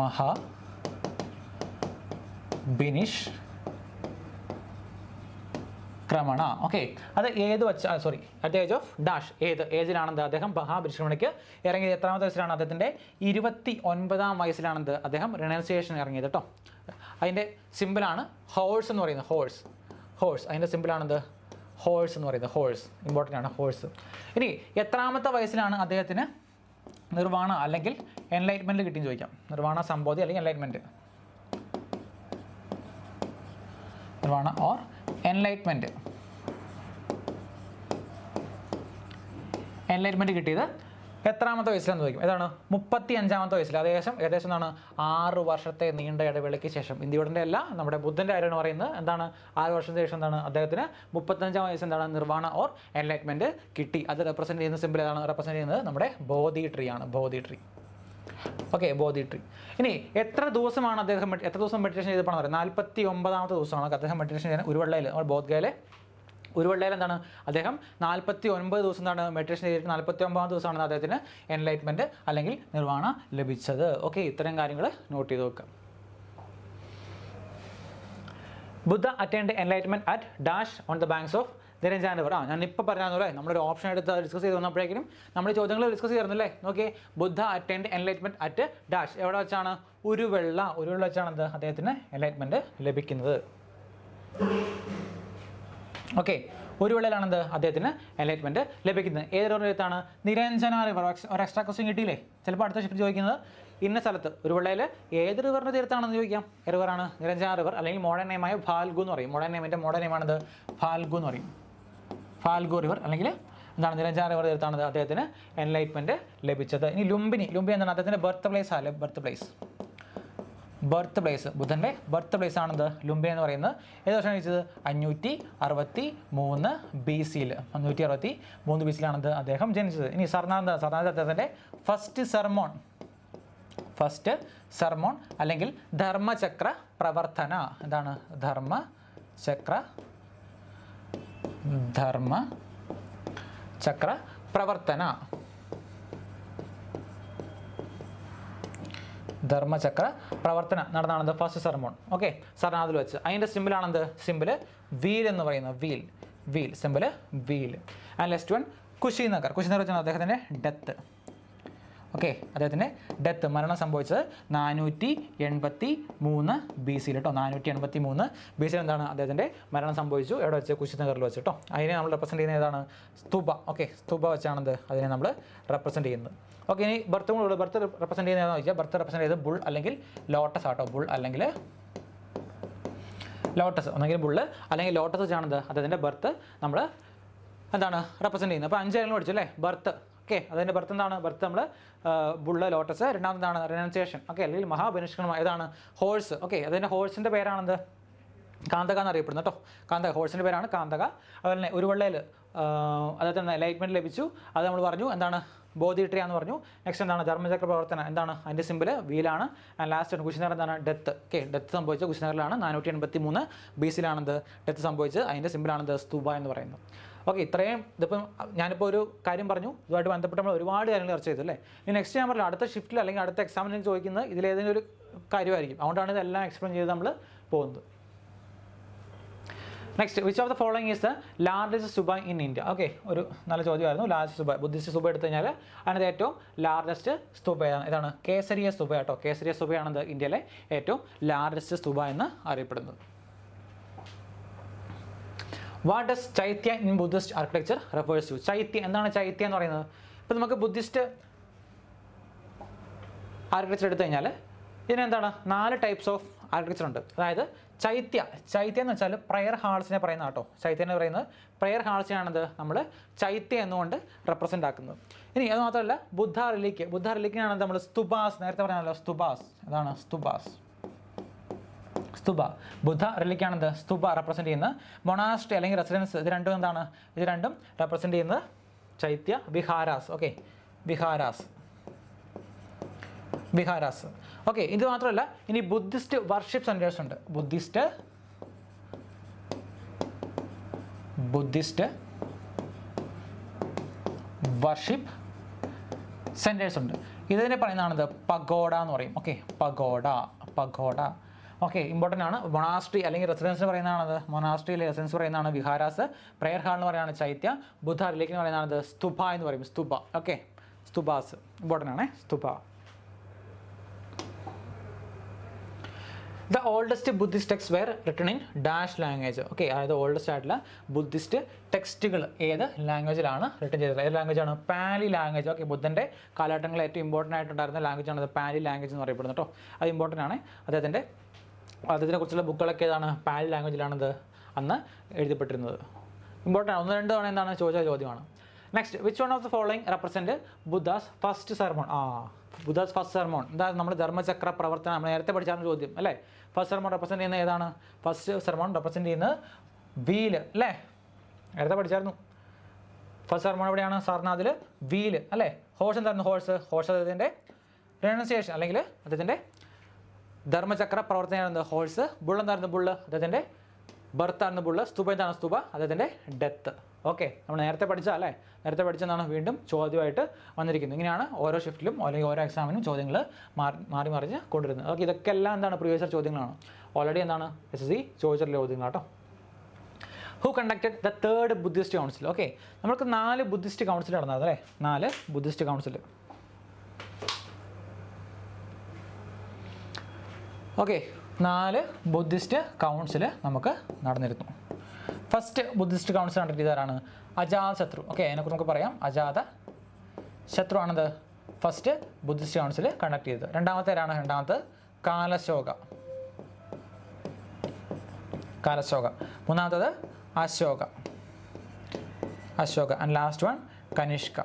മഹ ബിനിഷ് ക്രമണ ഓക്കെ അത് ഏത് വെച്ച് sorry at the age of dash ഏത് ഏജിലാണെന്ത് അദ്ദേഹം മഹാപരിശ്രമണിക്ക് ഇറങ്ങിയത് എത്രാമത്തെ വയസ്സിലാണ് അദ്ദേഹത്തിൻ്റെ ഇരുപത്തി ഒൻപതാം വയസ്സിലാണെന്ത് അദ്ദേഹം റിണൗൺസിയേഷൻ ഇറങ്ങിയത് കേട്ടോ അതിൻ്റെ സിമ്പിളാണ് ഹോഴ്സ് എന്ന് പറയുന്നത് ഹോഴ്സ് ഹോഴ്സ് അതിൻ്റെ സിമ്പിളാണെന്ത് ഹോഴ്സ് എന്ന് പറയുന്നത് ഹോഴ്സ് ഇമ്പോർട്ടൻ്റ് ആണ് ഹോഴ്സ് ഇനി എത്രാമത്തെ വയസ്സിലാണ് അദ്ദേഹത്തിന് നിർവാണ അല്ലെങ്കിൽ എൻലൈറ്റ്മെൻറ്റ് കിട്ടിയെന്ന് ചോദിക്കാം നിർവാണ സംബോധി അല്ലെങ്കിൽ enlightenment nirvana or enlightenment enlightenment കിട്ടിയത് എത്രാമത്തെ വയസ്സിലെന്ന് ചോദിക്കും ഏതാണ് മുപ്പത്തി അഞ്ചാമത്തെ വയസ്സിൽ ഏകദേശം ഏകദേശം എന്താണ് ആറ് വർഷത്തെ നീണ്ട ഇടവേളയ്ക്ക് ശേഷം ഇന്ത്യയുടെ അല്ല നമ്മുടെ ബുദ്ധൻ്റെ കാര്യമാണ് പറയുന്നത് എന്താണ് ആറ് വർഷത്തിന് ശേഷം എന്താണ് അദ്ദേഹത്തിന് മുപ്പത്തഞ്ചാം വയസ്സ് എന്താണ് നിർവ്വാണ ഓർ എൻലൈറ്റ്മെൻറ്റ് കിട്ടി അത് റെപ്രസെൻറ്റ് ചെയ്യുന്ന സിമ്പിൾ ഏതാണ് റെപ്രസെൻറ്റ് ചെയ്യുന്നത് നമ്മുടെ ബോധി ട്രീ ആണ് Bodhi tree okay Bodhi tree ഇനി എത്ര ദിവസമാണ് അദ്ദേഹം എത്ര ദിവസം മെഡിറ്റേഷൻ ചെയ്തപ്പോൾ പറയാം നാൽപ്പത്തി ഒമ്പതാമത്തെ ദിവസമാണ് അദ്ദേഹം മെഡിറ്റേഷൻ ചെയ്യാൻ വെള്ളയിൽ നമ്മൾ ബോധ്ഗയിലെ ഉരുവെള്ളയിൽ എന്താണ് അദ്ദേഹം നാൽപ്പത്തി ഒൻപത് ദിവസം എന്താണ് മെഡിറ്റേഷൻ ചെയ്തിട്ട് നാൽപ്പത്തി ഒമ്പതാം ദിവസമാണ് അദ്ദേഹത്തിന് എൻലൈറ്റ്മെൻറ്റ് അല്ലെങ്കിൽ നിർവ്വാണ ലഭിച്ചത് ഓക്കെ ഇത്തരം കാര്യങ്ങൾ നോട്ട് ചെയ്ത് നോക്കാം Buddha attend enlightenment at dash on the banks of നിരഞ്ജാനവർ ആ ഞാൻ ഇപ്പോൾ പറഞ്ഞാൽ നമ്മളൊരു ഓപ്ഷൻ എടുത്ത് ഡിസ്കസ് ചെയ്ത് വന്നപ്പോഴേക്കും നമ്മൾ ചോദ്യങ്ങൾ ഡിസ്കസ് ചെയ്തിരുന്നില്ലേ നോക്കിയേ Buddha attend enlightenment at dash എവിടെ വെച്ചാണ് ഒരു വെള്ള ഒരു വെള്ള വെച്ചാണ് അദ്ദേഹത്തിന് എൻലൈറ്റ്മെൻറ്റ് ലഭിക്കുന്നത് ഓക്കെ ഒരു വിള്ളലാണെന്ത് അദ്ദേഹത്തിന് എൻലൈറ്റ്മെന്റ് ലഭിക്കുന്നത് ഏതൊരു വിധത്താണ് നിരഞ്ജന റിവർ ഒരു എക്സ്ട്രാ ക്വസ്റ്റ്യൻ കിട്ടിയില്ലേ ചിലപ്പോൾ അടുത്ത ഷിഫ്റ്റ് ചോദിക്കുന്നത് ഇന്ന സ്ഥലത്ത് ഒരു വിള്ളയിൽ ഏത് റിവറിന്റെ തീരത്താണെന്ന് ചോദിക്കാം റിവറാണ് നിരഞ്ജന റിവർ അല്ലെങ്കിൽ മോഡേൺ നെയിമായ ഫാൽഗു എന്ന് പറയും മോഡേൺ നെയ്മിന്റെ മോഡേൺ നെയിമാണത് ഫാൽഗു എന്ന് പറയും ഫാൽഗു റിവർ അല്ലെങ്കിൽ എന്താണ് നിരഞ്ജന റിവർ തീരത്താണ് അദ്ദേഹത്തിന് എൻലൈറ്റ്മെന്റ് ലഭിച്ചത് ഇനി ലുംബിനി ലുംബിനി എന്താണ് അദ്ദേഹത്തിന്റെ ബർത്ത് പ്ലേസ് ആ ബർത്ത് പ്ലേസ് ബർത്ത് പ്ലേസ് ബുധൻ്റെ ബർത്ത് പ്ലേസ് ആണെന്ത് ലുംബെ എന്ന് പറയുന്നത് ഏത് വർഷമാണ് ചോദിച്ചത് അഞ്ഞൂറ്റി അറുപത്തി മൂന്ന് ബി സിയിൽ അഞ്ഞൂറ്റി അറുപത്തി മൂന്ന് ബി സിയിലാണത് അദ്ദേഹം ജനിച്ചത് ഇനി സർനാഥ സർനാഥ് അദ്ദേഹത്തിൻ്റെ ഫസ്റ്റ് സെർമോൺ ഫസ്റ്റ് സെർമോൺ അല്ലെങ്കിൽ ധർമ്മചക്ര പ്രവർത്തന എന്താണ് ധർമ്മ ചക്ര ധർമ്മ ചക്ര പ്രവർത്തന ധർമ്മചക്ര പ്രവർത്തനം നടന്നാണെന്ത് ഫസ്റ്റ് സെർമോൺ ഓക്കെ സാറിന് അതിൽ വെച്ച് അതിൻ്റെ സിമ്പിളാണെന്ത് സിമ്പിള് വീൽ എന്ന് പറയുന്ന wheel wheel symbol wheel and last one Kushinagar Kushinagar വെച്ചാണ് അദ്ദേഹത്തിൻ്റെ ഡെത്ത് ഓക്കെ അദ്ദേഹത്തിൻ്റെ ഡെത്ത് മരണം സംഭവിച്ചത് നാനൂറ്റി എൺപത്തി മൂന്ന് ബി സിയിൽ കേട്ടോ നാനൂറ്റി എൺപത്തി മൂന്ന് ബി സിയിൽ എന്താണ് അദ്ദേഹത്തിൻ്റെ മരണം സംഭവിച്ചു എവിടെ വെച്ച് കുശിനഗറിൽ വെച്ച് കേട്ടോ അതിനെ നമ്മൾ റെപ്രസെൻറ്റ് ചെയ്യുന്ന ഏതാണ് സ്തൂപ ഓക്കെ സ്തൂപ വെച്ചാണെന്ത് അതിനെ നമ്മൾ റെപ്രസെൻറ്റ് ചെയ്യുന്നത് ഓക്കെ ഇനി ബർത്ത് കൂടെ ബർത്ത് റെപ്രസെൻറ്റ് ഏതാണെന്ന് വെച്ചാൽ ബർത്ത് റെപ്രസെൻറ്റ് ചെയ്ത് ബുൾ അല്ലെങ്കിൽ ലോട്ടസ് ആട്ടോ ബുൾ അല്ലെങ്കിൽ ലോട്ടസ് ഒന്നെങ്കിൽ ബുള്ള് അല്ലെങ്കിൽ ലോട്ടസ് വെച്ചാണെന്ത് അദ്ദേഹത്തിൻ്റെ ബർത്ത് നമ്മൾ എന്താണ് റെപ്രസെൻറ്റ് ചെയ്യുന്നത് അപ്പോൾ അഞ്ച് കാര്യങ്ങൾ പഠിച്ചു അല്ലേ ബർത്ത് ഓക്കെ അതിൻ്റെ ബർത്ത് എന്താണ് ബർത്ത് നമ്മൾ ബുള്ള ലോട്ടസ് രണ്ടാമതാണ് റിനൗൺസിയേഷൻ ഓക്കെ അല്ലെങ്കിൽ മഹാബഹിഷ്കരണം ഏതാണ് ഹോഴ്സ് ഓക്കെ അതിൻ്റെ ഹോഴ്സിൻ്റെ പേരാണെന്ത് കാന്തക എന്നറിയപ്പെടുന്നു കേട്ടോ കാന്തക ഹോഴ്സിൻ്റെ പേരാണ് കാന്തക അതുപോലെ തന്നെ ഒരു വെള്ളയിൽ അതായത് തന്നെ ലൈറ്റ്മെൻറ്റ് ലഭിച്ചു അത് നമ്മൾ പറഞ്ഞു എന്താണ് ബോധിട്രിയ എന്ന് പറഞ്ഞു നെക്സ്റ്റ് എന്താണ് ധർമ്മചക്ര പ്രവർത്തനം എന്താണ് അതിൻ്റെ സിമ്പിൾ വീലാണ് ആൻഡ് ലാസ്റ്റ് കുശിനഗർ എന്താണ് ഡെത്ത് ഓക്കെ ഡെത്ത് സംഭവിച്ചത് കുശിനഗറിലാണ് നാനൂറ്റി എൺപത്തി മൂന്ന് ബി സിയിലാണെന്ത് ഡെത്ത് സംഭവിച്ചത് അതിൻ്റെ സിമ്പിളാണെന്ത് സ്തൂബ എന്ന് പറയുന്നത് ഓക്കെ ഇത്രയും ഇതിപ്പം ഞാനിപ്പോൾ ഒരു കാര്യം പറഞ്ഞു ഇതുമായിട്ട് ബന്ധപ്പെട്ട് നമ്മൾ ഒരുപാട് കാര്യങ്ങൾ ചർച്ച ചെയ്തു അല്ലേ ഇനി നെക്സ്റ്റ് ഞാൻ പറഞ്ഞു അടുത്ത ഷിഫ്റ്റിൽ അല്ലെങ്കിൽ അടുത്ത എക്സാമിന് ചോദിക്കുന്നത് ഇതിലേതെങ്കിലും ഒരു കാര്യമായിരിക്കും അതുകൊണ്ടാണ് ഇതെല്ലാം എക്സ്പ്ലെയിൻ ചെയ്ത് നമ്മൾ പോകുന്നത് next which of the following is the largest stupa in India okay ഒരു നല്ല ചോദ്യമായിരുന്നു ലാർജസ്റ്റ് സുബ ബുദ്ധിസ്റ്റ് സുബ എടുത്തു കഴിഞ്ഞാൽ അതിനകത്ത് ഏറ്റവും ലാർജസ്റ്റ് സ്തുബയാണ് ഇതാണ് കേസരിയ സുബ കേട്ടോ കേസരിയ സ്തുബയാണെന്ത് ഇന്ത്യയിലെ ഏറ്റവും ലാർജസ്റ്റ് സ്തുബ എന്ന് അറിയപ്പെടുന്നത് what does chaitya in Buddhist architecture refers to chaitya എന്താണ് ചൈത്യ എന്ന് പറയുന്നത് ഇപ്പം നമുക്ക് ബുദ്ധിസ്റ്റ് ആർക്കിടെക്ചർ എടുത്തു കഴിഞ്ഞാൽ ഇതിനെന്താണ് നാല് ടൈപ്സ് ഓഫ് ആർക്കിടെക്ചർ ഉണ്ട് അതായത് ചൈത്യ ചൈത്യ എന്ന് വെച്ചാൽ പ്രയർ ഹാൾസിനെ പറയുന്ന കേട്ടോ ചൈത്യ എന്ന് പറയുന്നത് പ്രയർ ഹാൾസിനാണത് നമ്മൾ ചൈത്യ എന്നുകൊണ്ട് റെപ്രസെൻ്റ് ആക്കുന്നത് ഇനി അത് മാത്രമല്ല ബുദ്ധ റിലിക്ക് ബുദ്ധ റിലിക്കിനാണ് നമ്മൾ സ്തുബാസ് നേരത്തെ പറയാനല്ലോ സ്തുബാസ് അതാണ് സ്തുബാസ് സ്തുപ ബുദ്ധ റിലിക്കാണ് എന്ത് സ്തുപ റെപ്രസെൻ്റ് ചെയ്യുന്നത് മൊണാസ്റ്റ് അല്ലെങ്കിൽ റെസിഡൻസ് ഇത് രണ്ടും എന്താണ് ഇത് രണ്ടും റെപ്രസെന്റ് ചെയ്യുന്നത് ചൈത്യ വിഹാരാസ് ഓക്കെ വിഹാരാസ് വിഹാരാസ് ഓക്കെ ഇത് മാത്രമല്ല ഇനി ബുദ്ധിസ്റ്റ് വർഷിപ്പ് സെൻറ്റേഴ്സ് ഉണ്ട് ബുദ്ധിസ്റ്റ് ബുദ്ധിസ്റ്റ് വർഷിപ്പ് സെൻറ്റേഴ്സ് ഉണ്ട് ഇതിനെ പറയുന്നതാണത് പഗോഡ എന്ന് പറയും okay pagoda pagoda okay important ആണ് മൊണാസ്ട്രി അല്ലെങ്കിൽ റെസിഡൻസ് പറയുന്നതാണത് മൊണാസ്ട്രി അല്ലെങ്കിൽ റെസിഡൻസ് പറയുന്നതാണ് വിഹാരാസ് പ്രെയർ ഹാൾ എന്ന് പറയുന്നത് ചൈത്യ ബുദ്ധ റിലേക്ക് എന്ന് പറയുന്നതാണ് സ്തുപ എന്ന് പറയും സ്തുപ ഓക്കെ സ്തുപാസ് ഇമ്പോർട്ടൻ്റ് ആണേ stupa the oldest Buddhist text were written in dash language okay അതായത് ഓൾഡസ്റ്റ് ആയിട്ടുള്ള ബുദ്ധിസ്റ്റ് ടെക്സ്റ്റുകൾ ഏത് ലാംഗ്വേജിലാണ് റിട്ടേൺ ചെയ്തത് ഏത് ലാംഗ്വേജാണ് പാലി ലാംഗ്വേജ് ഓക്കെ ബുദ്ധൻ്റെ കാലഘട്ടങ്ങളിൽ ഏറ്റവും ഇമ്പോർട്ടൻ്റ് ആയിട്ടുണ്ടായിരുന്ന ലാംഗ്വേജാണ് അത് പാലി ലാംഗ്വേജ് എന്ന് പറയപ്പെടുന്നത് കേട്ടോ അത് ഇമ്പോർട്ടൻ്റ് ആണ് അദ്ദേഹത്തിൻ്റെ അദ്ദേഹത്തിനെക്കുറിച്ചുള്ള ബുക്കുകളൊക്കെ ഏതാണ് പാൽ ലാംഗ്വേജിലാണത് അന്ന് എഴുതപ്പെട്ടിരുന്നത് ഇമ്പോർട്ടൻ്റ് ഒന്ന് രണ്ട് തവണ എന്താണ് ചോദിച്ച ചോദ്യമാണ് next which one of the following represent Buddha's first sermon ആ ബുദ്ധാസ് ഫസ്റ്റ് സർമോൺ എന്താ നമ്മൾ ധർമ്മചക്ര പ്രവർത്തനം നമ്മൾ നേരത്തെ പഠിച്ചാണ് ചോദ്യം അല്ലേ ഫസ്റ്റ് സർമോൺ റെപ്രസെൻ്റ് ചെയ്യുന്ന ഏതാണ് ഫസ്റ്റ് സർമോൺ റെപ്രസെൻ്റ് ചെയ്യുന്നത് വീൽ അല്ലേ നേരത്തെ പഠിച്ചായിരുന്നു ഫസ്റ്റ് സെർമോൺ എവിടെയാണ് സാറിനാഥിൽ വീൽ അല്ലേ ഹോഴ്സ് എന്തായിരുന്നു ഹോഴ്സ് ഹോഴ്സ് അദ്ദേഹത്തിൻ്റെ റെനൗൺസിയേഷൻ അല്ലെങ്കിൽ അദ്ദേഹത്തിൻ്റെ ധർമ്മചക്ര പ്രവർത്തനമാണ് ഹോഴ്സ് ബുള്ള എന്തായിരുന്നു ബുള്ള് അദ്ദേഹത്തിൻ്റെ ബർത്തായിരുന്നു ബുള്ള് സ്തുപ എന്താണ് സ്തുപ അദ്ദേഹത്തിൻ്റെ ഡെത്ത് ഓക്കെ നമ്മൾ നേരത്തെ പഠിച്ച അല്ലേ നേരത്തെ പഠിച്ചെന്നാണ് വീണ്ടും ചോദ്യമായിട്ട് വന്നിരിക്കുന്നത് ഇങ്ങനെയാണ് ഓരോ ഷിഫ്റ്റിലും അല്ലെങ്കിൽ ഓരോ എക്സാമിനും ചോദ്യങ്ങൾ മാറി മാറി മറിഞ്ഞ് കൊണ്ടുവരുന്നത് ഓക്കെ ഇതൊക്കെ എല്ലാം എന്താണ് പ്രീവിയസ് ചോദ്യങ്ങളാണ് ഓൾറെഡി എന്താണ് എസ് എസ് സി ചോദിച്ചിട്ടുള്ള കേട്ടോ who conducted the third Buddhist council okay നമ്മൾക്ക് നാല് ബുദ്ധിസ്റ്റ് കൗൺസിൽ നടന്നത് അല്ലേ നാല് ബുദ്ധിസ്റ്റ് കൗൺസിൽ ഓക്കെ നാല് ബുദ്ധിസ്റ്റ് കൗൺസിൽ നമുക്ക് നടന്നിരുന്നു ഫസ്റ്റ് ബുദ്ധിസ്റ്റ് കൗൺസിൽ നടത്തിയത് ആരാണ് അജാത ശത്രു ഓക്കെ അതിനെക്കുറിച്ച് നമുക്ക് പറയാം അജാത ശത്രു ആണത് ഫസ്റ്റ് ബുദ്ധിസ്റ്റ് കൗൺസിൽ കണ്ടക്ട് ചെയ്തത് രണ്ടാമത്തെ ആരാണ് രണ്ടാമത്തെ കാലശോക കാലശോക മൂന്നാമത്തത് Ashoka Ashoka and last one Kanishka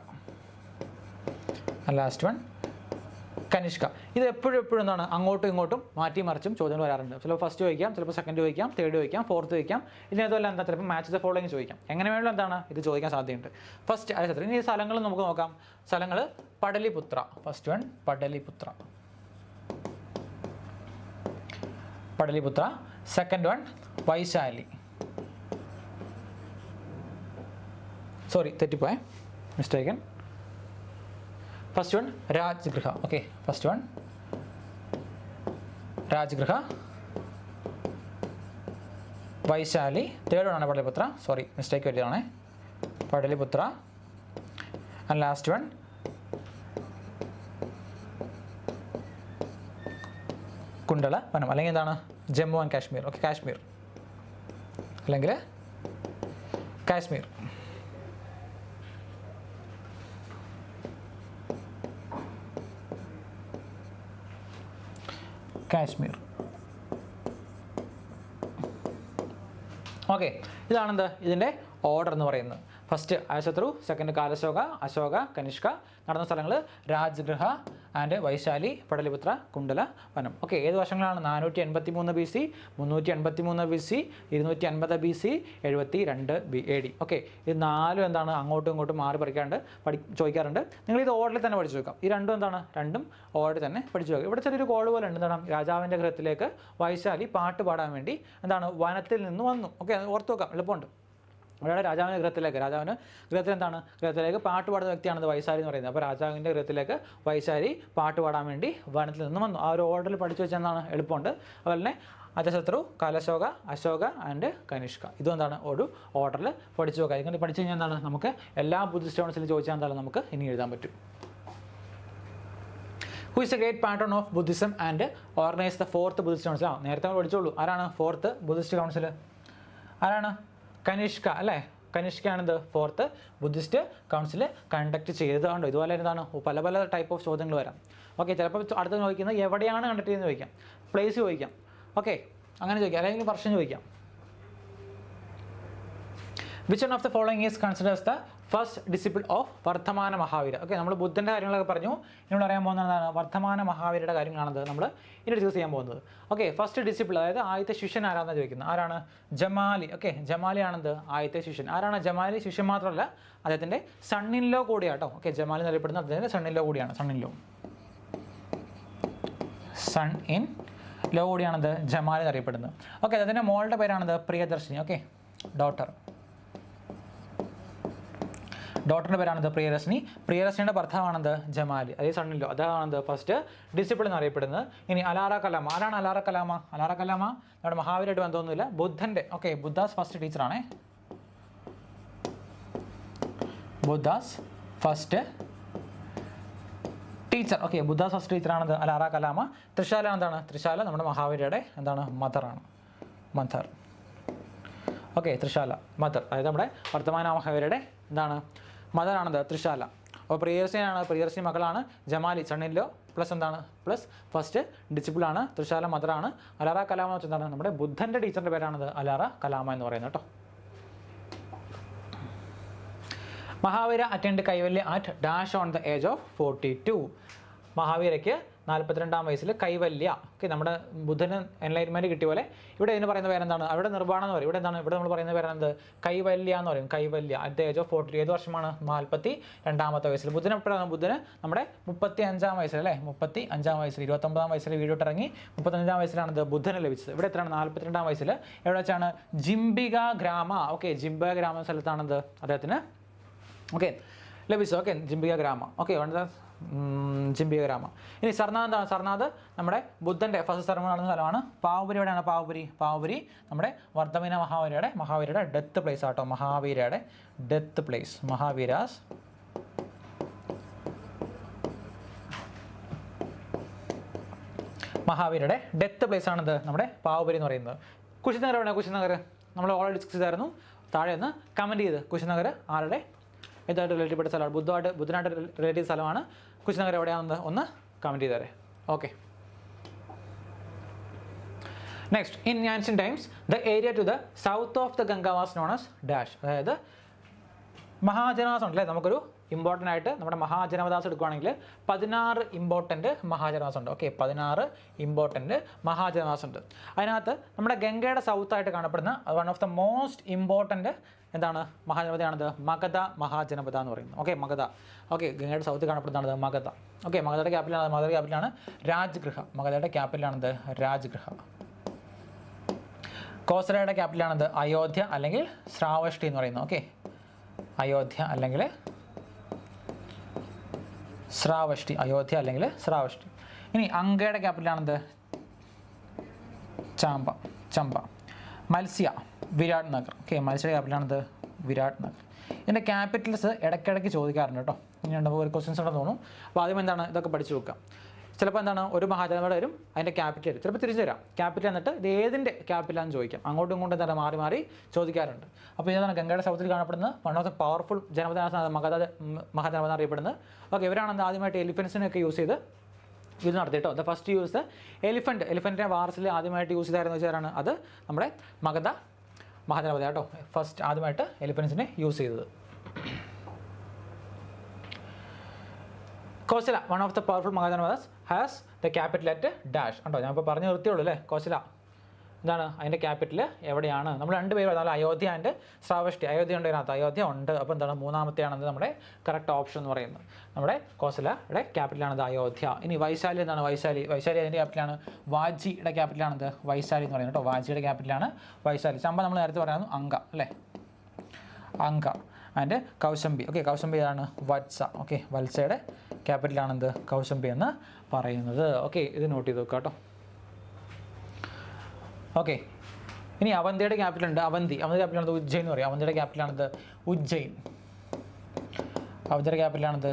last one Kanishka ഇത് എപ്പോഴും എപ്പോഴും എന്താണ് അങ്ങോട്ടും ഇങ്ങോട്ടും മാറ്റി മറിച്ചും ചോദ്യങ്ങൾ വരാറുണ്ട് ചിലപ്പോൾ ഫസ്റ്റ് ചോദിക്കാം ചിലപ്പോൾ സെക്കൻഡ് ചോദിക്കാം തേർഡ് ചോദിക്കാം ഫോർത്ത് ചോദിക്കാം അതുപോലെ എന്താ ചിലപ്പോൾ മാച്ച് ദ ഫോളോയിങ് ചോദിക്കാം എങ്ങനെ വേണമെങ്കിലും എന്താണ് ഇത് ചോദിക്കാൻ സാധ്യതയുണ്ട് ഫസ്റ്റ് അയച്ചത്ര ഇനി സ്ഥലങ്ങൾ നമുക്ക് നോക്കാം സ്ഥലങ്ങൾ Pataliputra first one Pataliputra Pataliputra second one Vaishali sorry തെറ്റിപ്പോയേ mistaken first one Rajgriha okay first one Rajgriha Vaishali third one ആണ് പടലിപുത്ര സോറി മിസ്റ്റേക്ക് പറ്റിയതാണേ Pataliputra and last one Kundalavana അല്ലെങ്കിൽ എന്താണ് ജമ്മു ആൻഡ് കാശ്മീർ ഓക്കെ കാശ്മീർ അല്ലെങ്കിൽ കാശ്മീർ കാശ്മീർ ഓക്കെ ഇതാണെന്ത് ഇതിൻ്റെ ഓർഡർ എന്ന് പറയുന്നത് ഫസ്റ്റ് അയശത്രു സെക്കൻഡ് കാലശോക അശോക കനിഷ്ക നടന്ന സ്ഥലങ്ങൾ രാജ്ഗൃഹ ആൻഡ് വൈശാലി പടലിപുത്ര കുണ്ടല വനം ഓക്കെ ഏത് വർഷങ്ങളാണ് നാനൂറ്റി എൺപത്തി മൂന്ന് ബി സി മുന്നൂറ്റി എൺപത്തി മൂന്ന് ബി സി ഇരുന്നൂറ്റി അൻപത് ബി സി എഴുപത്തി രണ്ട് ബി എ ഡി ഓക്കെ ഇത് നാലും എന്താണ് അങ്ങോട്ടും ഇങ്ങോട്ടും മാറി പഠിക്കാണ്ട് പഠി ചോദിക്കാറുണ്ട് നിങ്ങൾ ഇത് ഓർഡറിൽ തന്നെ പഠിച്ചു വെക്കാം ഈ രണ്ടും എന്താണ് രണ്ടും ഓർഡറിൽ തന്നെ പഠിച്ചു വെക്കാം ഇവിടെ ചെറിയൊരു കോൾ പോലെ ഉണ്ട് എന്താണ് രാജാവിൻ്റെ ഗൃഹത്തിലേക്ക് വൈശാലി പാട്ട് പാടാൻ വേണ്ടി എന്താണ് വനത്തിൽ നിന്ന് വന്നു ഓക്കെ ഓർത്ത് വെക്കാം എളുപ്പമുണ്ട് അയാളുടെ രാജാവിൻ്റെ ഗൃഹത്തിലേക്ക് രാജാവിന് ഗൃഹത്തിൽ എന്താണ് ഗൃഹത്തിലേക്ക് പാട്ട് പാടുന്ന വ്യക്തിയാണത് എന്ന് പറയുന്നത് അപ്പോൾ രാജാവിൻ്റെ ഗൃഹത്തിലേക്ക് വൈശാലി പാട്ട് പാടാൻ വേണ്ടി വനത്തിൽ നിന്ന് വന്നു ആ ഒരു ഓർഡറിൽ പഠിച്ചു വെച്ചെന്നാണ് എളുപ്പമുണ്ട് അതുപോലെ തന്നെ അജശത്രു കലശോക അശോക ആൻഡ് കനിഷ്ക ഇതും എന്താണ് ഒരു ഓർഡറിൽ പഠിച്ചു നോക്കുക ഇങ്ങനെ പഠിച്ചു കഴിഞ്ഞാൽ എന്താണ് നമുക്ക് എല്ലാ ബുദ്ധി സ്റ്റോൺസിലും ചോദിച്ചാൽ എന്താണ് നമുക്ക് ഇനി എഴുതാൻ പറ്റും who is a great patron of Buddhism and organise the fourth Buddhist council ആ നേരത്തെ പഠിച്ചോളൂ ആരാണ് ഫോർത്ത് ബുദ്ധിസ്റ്റ് കൗൺസിൽ ആരാണ് കനിഷ്ക അല്ലേ കനിഷ്കയാണിത് ഫോർത്ത് ബുദ്ധിസ്റ്റ് കൗൺസിൽ കണ്ടക്ട് ചെയ്തതുകൊണ്ടോ ഇതുപോലെ എന്താണ് പല പല ടൈപ്പ് ഓഫ് ചോദ്യങ്ങൾ വരാം ഓക്കെ ചിലപ്പോൾ അടുത്ത് ചോദിക്കുന്നത് എവിടെയാണ് കണ്ടക്ട് ചെയ്യുന്നത് ചോദിക്കാം പ്ലേസ് ചോദിക്കാം ഓക്കെ അങ്ങനെ ചോദിക്കാം അല്ലെങ്കിൽ പ്രശ്നം ചോദിക്കാം which one of the following is considers the first disciple of Vardhamana Mahavira okay നമ്മൾ ബുദ്ധൻ്റെ കാര്യങ്ങളൊക്കെ പറഞ്ഞു എന്നോട് അറിയാൻ പോകുന്നതാണ് വർത്തമാന വർദ്ധമാന മഹാവീരയുടെ കാര്യങ്ങളാണത് നമ്മൾ ഇനി ഡിസ്കസ് ചെയ്യാൻ പോകുന്നത് ഓക്കെ ഫസ്റ്റ് ഡിസിപ്പിൾ അതായത് ആദ്യത്തെ ശിഷ്യൻ ആരാണെന്ന് ചോദിക്കുന്നത് ആരാണ് ജമാലി ഓക്കെ ജമാലി ആണെന്ത് ആദ്യത്തെ ശിഷ്യൻ ആരാണ് ജമാലി ശിഷ്യൻ മാത്രമല്ല അദ്ദേഹത്തിൻ്റെ സണ്ണിൻലോ കൂടിയാട്ടോ ഓക്കെ ജമാലി എന്നറിയപ്പെടുന്ന അദ്ദേഹത്തിൻ്റെ സണ്ണിൻലോ കൂടിയാണ് സണ്ണിൻലോ സൺ ഇൻ ലോ കൂടിയാണത് ജമാലി എന്നറിയപ്പെടുന്നത് ഓക്കെ അദ്ദേഹത്തിൻ്റെ മോളുടെ പേരാണത് പ്രിയദർശിനി ഓക്കെ ഡോട്ടർ ഡോട്ടറിൻ്റെ പേരാണെന്ത് പ്രിയരശ്നി പ്രിയരശ്നിയുടെ ഭർത്താവാണെന്ത് ജമാൽ അതേ സണ്ണില്ലോ അതാണെന്ത് ഫസ്റ്റ് ഡിസിപ്ലിൻ അറിയപ്പെടുന്നത് ഇനി അലാറ കലാമ ആരാണ് അലാറ കലാമ അലാറ കലാമ നമ്മുടെ മഹാവീരായിട്ട് ബന്ധമൊന്നുമില്ല ബുദ്ധൻ്റെ ഓക്കെ ബുദ്ധാസ് ഫസ്റ്റ് ടീച്ചറാണേ Buddha's first teacher okay Buddha's first ടീച്ചറാണെന്ത് അലാറ കലാമ തൃശാല എന്താണ് തൃശാല നമ്മുടെ മഹാവീരയുടെ എന്താണ് മദറാണ് മദർ ഓക്കെ തൃശാല മദർ അതായത് നമ്മുടെ വർത്തമാന മഹാവീരയുടെ എന്താണ് മദറാണത് തൃശാല അപ്പോൾ പ്രിയർസിനാണ് പ്രിയർസി മകളാണ് ജമാലി ചണ്ണിലോ പ്ലസ് എന്താണ് പ്ലസ് ഫസ്റ്റ് ഡിസിപ്പിളാണ് തൃശാല മദറാണ് അലാറ കലാമെന്ന് എന്ന് വെച്ചാൽ നമ്മുടെ ബുദ്ധൻ്റെ ടീച്ചറിൻ്റെ പേരാണത് അലാറ കലാമ എന്ന് പറയുന്നത് കേട്ടോ Mahavira attend Kaivalya at dash on the age of forty two മഹാവീരയ്ക്ക് നാൽപ്പത്തിരണ്ടാം വയസ്സിൽ കൈവല്യ ഓക്കെ നമ്മുടെ ബുധന് എൻലൈൻമെൻറ്റ് കിട്ടിയ പോലെ ഇവിടെ ഇതിന് പറയുന്ന പേരെന്താണ് അവിടെ നിർവ്വാണം എന്ന് പറയും ഇവിടെ എന്താണ് ഇവിടെ നമ്മൾ പറയുന്ന പേരെന്ത് കൈവല്യ എന്ന് പറയും Kaivalya at the age of forty ഏത് വർഷമാണ് നാൽപ്പത്തി രണ്ടാമത്തെ വയസ്സിൽ ബുധൻ എപ്പോഴാണ് ബുധന് നമ്മുടെ മുപ്പത്തി അഞ്ചാം വയസ്സിൽ അല്ലേ മുപ്പത്തി അഞ്ചാം വയസ്സിൽ ഇരുപത്തൊമ്പതാം വയസ്സിൽ വീടോട്ടിറങ്ങി മുപ്പത്തഞ്ചാം വയസ്സിലാണിത് ബുധന് ലഭിച്ചത് ഇവിടെ എത്രയാണ് നാൽപ്പത്തിരണ്ടാം വയസ്സിൽ എവിടെ വെച്ചാണ് ജിംബിക ഗ്രാമ ഓക്കെ ജിംബിക ഗ്രാമ സ്ഥലത്താണിത് അദ്ദേഹത്തിന് ഓക്കെ ലഭിച്ചു ഓക്കെ ജിംബിക ഗ്രാമ ഓക്കെ വേണ്ട ജിംബികഗ്രാമ ഇനി സർനാഥ് എന്താണ് സർനാഥ് നമ്മുടെ ബുദ്ധൻ്റെ ഫസ്റ്റ് സർമ നടന്ന സ്ഥലമാണ് പാവുപുരിയുടെയാണ് പാവുപുരി പാവുപുരി നമ്മുടെ വർദ്ധമീന മഹാവീരയുടെ മഹാവീരയുടെ ഡെത്ത് പ്ലേസ് ആട്ടോ മഹാവീരയുടെ ഡെത്ത് പ്ലേസ് മഹാവീരാസ് മഹാവീരയുടെ ഡെത്ത് പ്ലേസ് ആണിത് നമ്മുടെ പാവുപുരി എന്ന് പറയുന്നത് കുശിനഗർ എവിടെയാണ് കുശിനഗർ നമ്മൾ ഓൾറെഡി ഡിസ്കസ് ചെയ്തായിരുന്നു താഴെ ഒന്ന് കമൻറ്റ് ചെയ്ത് കുശിനഗർ ആരുടെ ഇതായിട്ട് റിലേറ്റഡ് സ്ഥലമാണ് ബുദ്ധമായിട്ട് ബുദ്ധനായിട്ട് റിലേറ്റഡ് സ്ഥലമാണ് കുശിനഗർ എവിടെയാണെന്ന് ഒന്ന് കമൻറ്റ് ചെയ്തേരെ okay next in ancient times the area to the south of the Ganga was known as dash അതായത് മഹാജനാസ് ഉണ്ടല്ലേ നമുക്കൊരു ഇമ്പോർട്ടൻ്റ് ആയിട്ട് നമ്മുടെ മഹാജനവദാസ് എടുക്കുകയാണെങ്കിൽ പതിനാറ് ഇമ്പോർട്ടൻറ്റ് മഹാജനവാസം ഉണ്ട് ഓക്കെ പതിനാറ് ഇമ്പോർട്ടൻറ്റ് മഹാജനവാസം ഉണ്ട് അതിനകത്ത് നമ്മുടെ ഗംഗയുടെ സൗത്തായിട്ട് കാണപ്പെടുന്ന one of the most important എന്താണ് മഹാജനപദയാണത് മഗധ മഹാജനപദ എന്ന് പറയുന്നത് ഓക്കെ മഗധ ഓക്കെ ഗംഗയുടെ സൗത്ത് കാണപ്പെടുന്നതാണ് മഗധ ഓക്കെ മഗധയുടെ ക്യാപിറ്റലാണ് മഗധയുടെ ക്യാപിറ്റലാണ് രാജ്ഗൃഹ മഗധയുടെ ക്യാപിറ്റലാണത് രാജ്ഗൃഹ കോസലയുടെ ക്യാപിറ്റലാണത് അയോധ്യ അല്ലെങ്കിൽ ശ്രാവഷ്ടി എന്ന് പറയുന്നത് ഓക്കെ അയോധ്യ അല്ലെങ്കിൽ ശ്രാവഷ്ടി അയോധ്യ അല്ലെങ്കിൽ ശ്രാവഷ്ടി ഇനി അങ്കയുടെ ക്യാപിറ്റലാണെന്ത് ചാമ്പ ചമ്പ മത്സ്യ വിരാട് നഗർ ഓക്കെ മത്സ്യയുടെ ക്യാപിറ്റലാണെന്ത് വിരാട് നഗർ ഇതിൻ്റെ ക്യാപിറ്റൽസ് ഇടയ്ക്കിടയ്ക്ക് ചോദിക്കാറുണ്ട് കേട്ടോ ഇനി രണ്ടു ഒരു ക്വസ്റ്റ്യൻസ് ഉണ്ടെന്ന് തോന്നുന്നു അപ്പോൾ ആദ്യം എന്താണ് ഇതൊക്കെ പഠിച്ചു വെക്കുക ചിലപ്പോൾ എന്താണ് ഒരു മഹാജനമേട വരും അതിൻ്റെ ക്യാപിറ്റൽ വരും ചിലപ്പോൾ തിരിച്ചു തരാം ക്യാപിറ്റൽ എന്നിട്ട് ഇത് ഏതിൻ്റെ ക്യാപിറ്റലാണെന്ന് ചോദിക്കാം അങ്ങോട്ടും ഇങ്ങോട്ടും എന്താണ് മാറി മാറി ചോദിക്കാറുണ്ട് അപ്പോൾ ഇതാണ് ഗംഗയുടെ ശബ്ദത്തിൽ കാണപ്പെടുന്ന വൺ ഓഫ് ദ പവർഫുൾ ജനപദനാണ് മകത മഹാജനപദ അറിയപ്പെടുന്നത് ഓക്കെ ഇവരാണെന്ന് ആദ്യമായിട്ട് എലിഫൻസിനൊക്കെ യൂസ് ചെയ്ത് യൂസ് നടത്തി കേട്ടോ ദ ഫസ്റ്റ് യൂസ് എലിഫൻറ്റ് എലിഫൻറ്റിൻ്റെ വാർസിൽ ആദ്യമായിട്ട് യൂസ് ചെയ്തായിരുന്നു വെച്ചാലാണ് അത് നമ്മുടെ മഗത മഹാജനപദ കേട്ടോ ഫസ്റ്റ് ആദ്യമായിട്ട് എലിഫൻസിനെ യൂസ് ചെയ്തത് Kosala one of the powerful Mahajanapadas has the capital at dash ഉണ്ടോ ഇപ്പോൾ പറഞ്ഞു നിർത്തിയുള്ളൂ അല്ലേ കോശില എന്താണ് അതിൻ്റെ ക്യാപിറ്റൽ എവിടെയാണ് നമ്മൾ രണ്ട് പേര് പറഞ്ഞാൽ അയോധ്യ ആൻഡ് സാവഷ്ടി അയോധ്യ ഉണ്ട് ഇതിനകത്ത് അയോധ്യ ഉണ്ട് അപ്പോൾ എന്താണ് മൂന്നാമത്തെയാണെന്ന് നമ്മുടെ കറക്റ്റ് ഓപ്ഷൻ എന്ന് പറയുന്നത് നമ്മുടെ കോസലയുടെ ക്യാപിറ്റലാണത് അയോധ്യ ഇനി വൈശാലി എന്താണ് വൈശാലി വൈശാലി അതിൻ്റെ ക്യാപിറ്റലാണ് വാജിയുടെ ക്യാപിറ്റലാണത് വൈശാലി എന്ന് പറയുന്നത് കേട്ടോ വാജിയുടെ ക്യാപിറ്റലാണ് വൈശാലി ചമ്പ നമ്മൾ നേരത്തെ പറയുന്നത് അങ്ക അല്ലേ അങ്ക ആൻഡ് കൗശംബി ഓക്കെ കൗശംബി ആണ് വത്സ ഓക്കെ വത്സയുടെ ക്യാപിറ്റലാണ് എന്ത് കൗശംബി എന്ന് പറയുന്നത് ഓക്കെ ഇത് നോട്ട് ചെയ്ത് നോക്കാം കേട്ടോ ഓക്കെ ഇനി അവന്തിയുടെ ക്യാപിറ്റൽ ഉണ്ട് അവന്തി അവന്തി ക്യാപിറ്റലാണത് ഉജ്ജയിൻ എന്ന് പറയാം അവന്തിയുടെ ക്യാപിറ്റലാണത് ഉജ്ജയിൻ അവന്തിയുടെ ക്യാപിറ്റലാണത്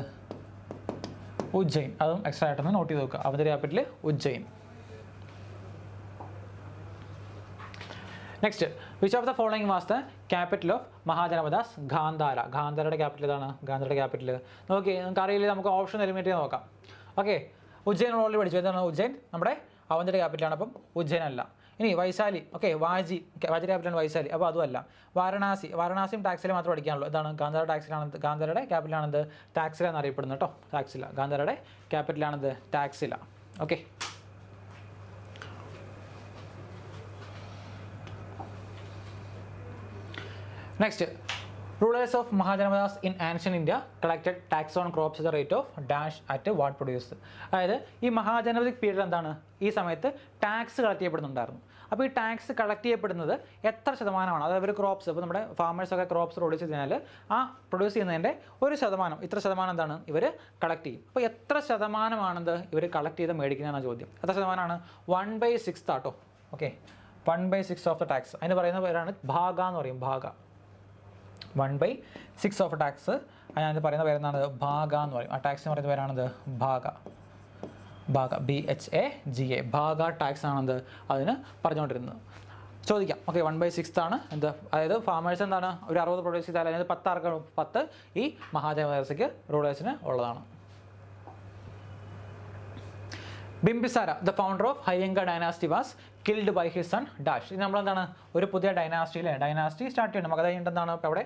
ഉജ്ജയിൻ അതും എക്സ്ട്രാ ആയിട്ടൊന്ന് നോട്ട് ചെയ്ത് നോക്കുക അവന്തിയുടെ capital Ujjain next which of the following was the capital of Mahajanapadas Gandhara ഗാന്ധാരയുടെ ക്യാപിറ്റൽ ഇതാണ് ഗാന്ധാരയുടെ ക്യാപിറ്റൽ നോക്കി നമുക്ക് അറിയില്ല നമുക്ക് ഓപ്ഷൻ എലിമിനേറ്റ് ചെയ്ത് നോക്കാം ഓക്കെ ഉജ്ജയൻ ഓൾറെഡി പഠിച്ചു എന്താണ് ഉജ്ജയൻ നമ്മുടെ അവന്തിയുടെ ക്യാപിറ്റലാണ് അപ്പം ഉജ്ജൈൻ അല്ല ഇനി വൈശാലി ഓക്കെ വാജി വാജി ക്യാപിറ്റലാണ് വൈശാലി അപ്പോൾ അതുമല്ല വാരണാസി വാരണാസിയും ടാക്സിലെ മാത്രം പഠിക്കാനുള്ളൂ ഇതാണ് ഗാന്ധാര ടാക്സിലാണ് ഗാന്ധാരയുടെ ക്യാപിറ്റലാണെന്ന് ടാക്സില എന്നറിയപ്പെടുന്നു കേട്ടോ ടാക്സില ഗാന്ധാരയുടെ ക്യാപിറ്റലാണെന്ന് Taxila okay next rulers of Mahajanapadas in ancient India collected tax on crops the rate of dash at what produce അതായത് ഈ മഹാജനപതിക് പീരീഡ് എന്താണ് ഈ സമയത്ത് ടാക്സ് കളക്ട് ചെയ്യപ്പെടുന്നുണ്ടായിരുന്നു അപ്പോൾ ഈ ടാക്സ് കളക്ട് ചെയ്യപ്പെടുന്നത് എത്ര ശതമാനമാണ് അതായത് ഒരു ക്രോപ്സ് ഇപ്പോൾ നമ്മുടെ ഫാമേഴ്സൊക്കെ ക്രോപ്സ് പ്രൊഡ്യൂസ് ചെയ്താൽ ആ പ്രൊഡ്യൂസ് ചെയ്യുന്നതിൻ്റെ ഒരു ശതമാനം ഇത്ര ശതമാനം എന്താണ് ഇവർ കളക്ട് ചെയ്യും അപ്പോൾ എത്ര ശതമാനമാണെന്ന് ഇവർ കളക്ട് ചെയ്ത് മേടിക്കുന്നതാണ് ചോദ്യം എത്ര ശതമാനമാണ് വൺ ബൈ സിക്സ് ആട്ടോ okay one by six of the tax അതിന് പറയുന്ന പേരാണ് ഭാഗ എന്ന് പറയും bhaga one by six of tax അതിനകത്ത് പറയുന്ന പേരെന്നാണ് ഭാഗ എന്ന് പറയും ആ ടാക്സ് എന്ന് പറയുന്ന പേരാണത് bhaga bhaga B H A G A bhaga tax ആണെന്ന് അതിന് പറഞ്ഞുകൊണ്ടിരുന്നത് ചോദിക്കാം ഓക്കെ വൺ ബൈ സിക്സ് ആണ് എന്ത് അതായത് ഫാമേഴ്സ് എന്താണ് ഒരു അറുപത് പ്രൊഡ്യൂസ് ചെയ്താൽ അതായത് പത്ത് ആർക്ക് പത്ത് ഈ മഹാദേവ റൂളേഴ്സിന് ഉള്ളതാണ് Bimbisara the founder of Haryanka dynasty was killed by his son dash ഇത് നമ്മളെന്താണ് ഒരു പുതിയ ഡൈനാസ്റ്റി അല്ലേ ഡൈനാസ്റ്റി സ്റ്റാർട്ട് ചെയ്യണം നമുക്ക് അതായത് എന്താണ് ഇപ്പോൾ അവിടെ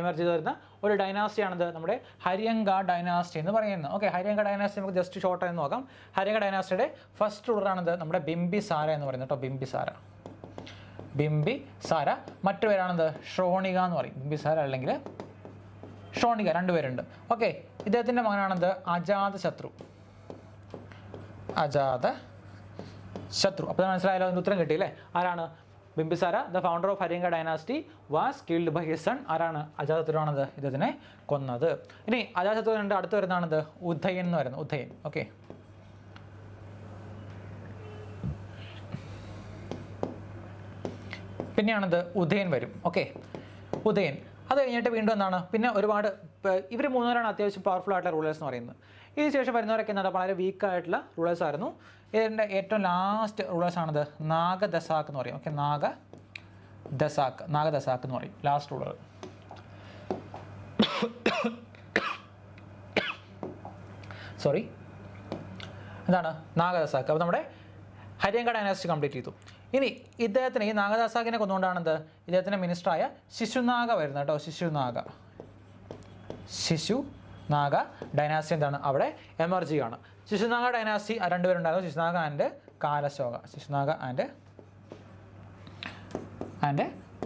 എമർജ് ചെയ്ത് വരുന്ന ഒരു ഡൈനാസ്റ്റിയാണത് നമ്മുടെ ഹരിയങ്ക ഡൈനാസ്റ്റി എന്ന് പറയുന്നത് ഓക്കെ ഹരിയങ്ക ഡൈനാസ്റ്റി നമുക്ക് ജസ്റ്റ് ഷോർട്ട് ആയി നോക്കാം ഹരിയങ്ക ഡൈനാസ്റ്റിയുടെ ഫസ്റ്റ് റൂളറാണത് നമ്മുടെ ബിംബിസാര എന്ന് പറയുന്നത് കേട്ടോ ബിംബിസാര ബിംബി സാര മറ്റു പേരാണെന്ത് ഷ്രോണിക എന്ന് പറയും ബിംബിസാര അല്ലെങ്കിൽ ഷ്രോണിക രണ്ടുപേരുണ്ട് ഓക്കെ ഇദ്ദേഹത്തിൻ്റെ മകനാണത് അജാത ശത്രു അജാത ശത്രു അപ്പോൾ മനസ്സിലായല്ലോ അതിൻ്റെ ഉത്തരം അല്ലേ ആരാണ് Bimbisara the founder of Haryanka dynasty was killed by his son ആരാണ് അജാതശത്രുവാണത് ഇതിനെ കൊന്നത് ഇനി അജാതശത്രുവിൻ്റെ അടുത്ത് വരുന്നതാണത് ഉദയൻ എന്ന് പറയുന്നത് ഉദയൻ ഓക്കെ പിന്നെയാണത് ഉദയൻ വരും ഓക്കെ ഉദയൻ അത് കഴിഞ്ഞിട്ട് വീണ്ടും എന്താണ് പിന്നെ ഒരുപാട് ഇവർ മൂന്നുപേരാണ് അത്യാവശ്യം പവർഫുൾ ആയിട്ടുള്ള റൂളേഴ്സ് എന്ന് പറയുന്നത് ശേഷം വരുന്നവരൊക്കെ എന്താ വളരെ വീക്കായിട്ടുള്ള റൂളേഴ്സ് ആയിരുന്നു ഇതിൻ്റെ ഏറ്റവും ലാസ്റ്റ് റൂളേഴ്സാണിത് നാഗദസാക്ക് എന്ന് പറയും ഓക്കെ നാഗ ദസാക്ക് നാഗദസാക്ക് എന്ന് പറയും ലാസ്റ്റ് റൂളർ സോറി എന്താണ് നാഗദസാക്ക് അപ്പോൾ നമ്മുടെ ഹരിയങ്കട ഡൈനാസിറ്റി കംപ്ലീറ്റ് ചെയ്തു ഇനി ഇദ്ദേഹത്തിന് ഈ നാഗദാസാക്കിനെ കൊന്നുകൊണ്ടാണ് എന്ത് ഇദ്ദേഹത്തിൻ്റെ മിനിസ്റ്ററായ ശിശുനാഗ വരുന്നത് കേട്ടോ ശിശുനാഗ ശിശു നാഗ ഡൈനാസ്റ്റി എന്താണ് അവിടെ എമർജി ആണ് ശിശുനാഗ ഡൈനാസ്റ്റി രണ്ടുപേരുണ്ടായിരുന്നു Shishunaga and Kalashoka Shishunaga and and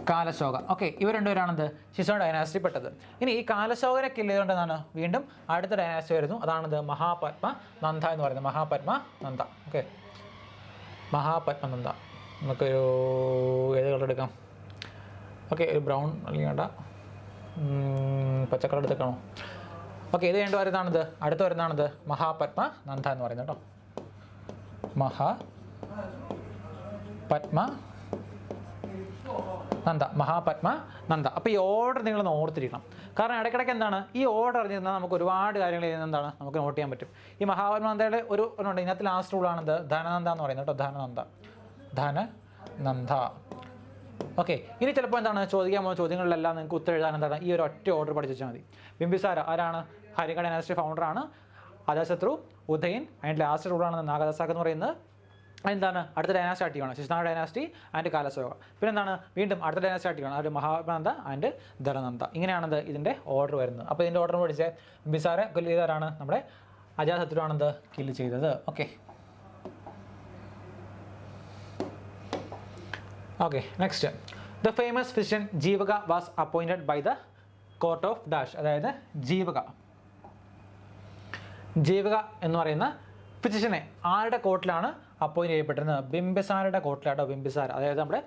Kalashoka okay ഇവർ രണ്ടുപേരാണെന്ത് ശിശു ഡൈനാസ്റ്റി പെട്ടത് ഇനി ഈ കാലശോകനെ കില്ല് ചെയ്തുകൊണ്ടെന്നാണ് വീണ്ടും അടുത്ത ഡൈനാസ്റ്റി വരുന്നു അതാണത് മഹാപത്മ നന്ദ എന്ന് പറയുന്നത് മഹാപത്മ നന്ദ ഓക്കെ മഹാപത്മ നന്ദ നമുക്കൊരു ഏത് കളർ എടുക്കാം ഓക്കെ ഒരു ബ്രൗൺ അല്ലെങ്കിൽ വേണ്ട പച്ചക്കളർ എടുത്തേക്കണോ ഓക്കെ ഇത് രണ്ട് വരുന്നതാണിത് അടുത്ത വരുന്നതാണിത് മഹാപത്മ നന്ദ എന്ന് പറയുന്നത് കേട്ടോ മഹാ പത്മ നന്ദ മഹാപത്മ നന്ദ അപ്പോൾ ഈ ഓർഡർ നിങ്ങൾ ഓർത്തിരിക്കണം കാരണം ഇടയ്ക്കിടയ്ക്ക് എന്താണ് ഈ ഓർഡർ അറിഞ്ഞിരുന്നാൽ നമുക്ക് ഒരുപാട് കാര്യങ്ങൾ എന്താണ് നമുക്ക് നോട്ട് ചെയ്യാൻ പറ്റും ഈ മഹാപത്മാനന്ദയുടെ ഒരു ഒന്നുണ്ട് ഇതിനകത്ത് ലാസ്റ്റ് റൂളാണിത് ധനനന്ദ എന്ന് പറയുന്നത് കേട്ടോ ധനനന്ദ നന്ദ ഓക്കെ ഇനി ചിലപ്പോൾ എന്താണ് ചോദിക്കാൻ പോകുന്ന ചോദ്യങ്ങളിലെല്ലാം നിങ്ങൾക്ക് ഉത്തരം എഴുതാൻ എന്താണ് ഈ ഒരു ഒറ്റ ഓർഡർ പഠിച്ചാൽ മതി ബിംബിസാര ആരാണ് ഹരിക ഫൗണ്ടർ ഫൗണ്ടറാണ് അജാശത്രു ഉദയൻ അതിൻ്റെ ലാസ്റ്റ് റൂളാണ് നാഗദസാക്ക് എന്ന് പറയുന്നത് എന്താണ് അടുത്ത dynasty start Shishunaga dynasty and Kalashoka പിന്നെ എന്താണ് വീണ്ടും അടുത്ത ഡൈനാസ്റ്റി സ്റ്റാർട്ട് ചെയ്യണം അത് മഹാനന്ദ ആൻഡ് ധനനന്ദ ഇങ്ങനെയാണെന്ത് ഇതിൻ്റെ ഓർഡർ വരുന്നത് അപ്പോൾ ഇതിൻ്റെ ഓർഡർ പഠിച്ച് ബിസാറെ കൊല്ലി ചെയ്താരാണ് നമ്മുടെ ആണെന്ന് കില്ല് ചെയ്തത് okay okay next the famous physician Jivaka was appointed by the court of dash അതായത് ജീവക ജീവക എന്ന് പറയുന്ന ഫിസിഷ്യനെ ആരുടെ കോട്ടിലാണ് അപ്പോയിൻ്റ് ചെയ്യപ്പെട്ടിരുന്നത് ബിംബിസാരുടെ കോർട്ടിലാട്ടോ ബിംബിസാർ അതായത് നമ്മുടെ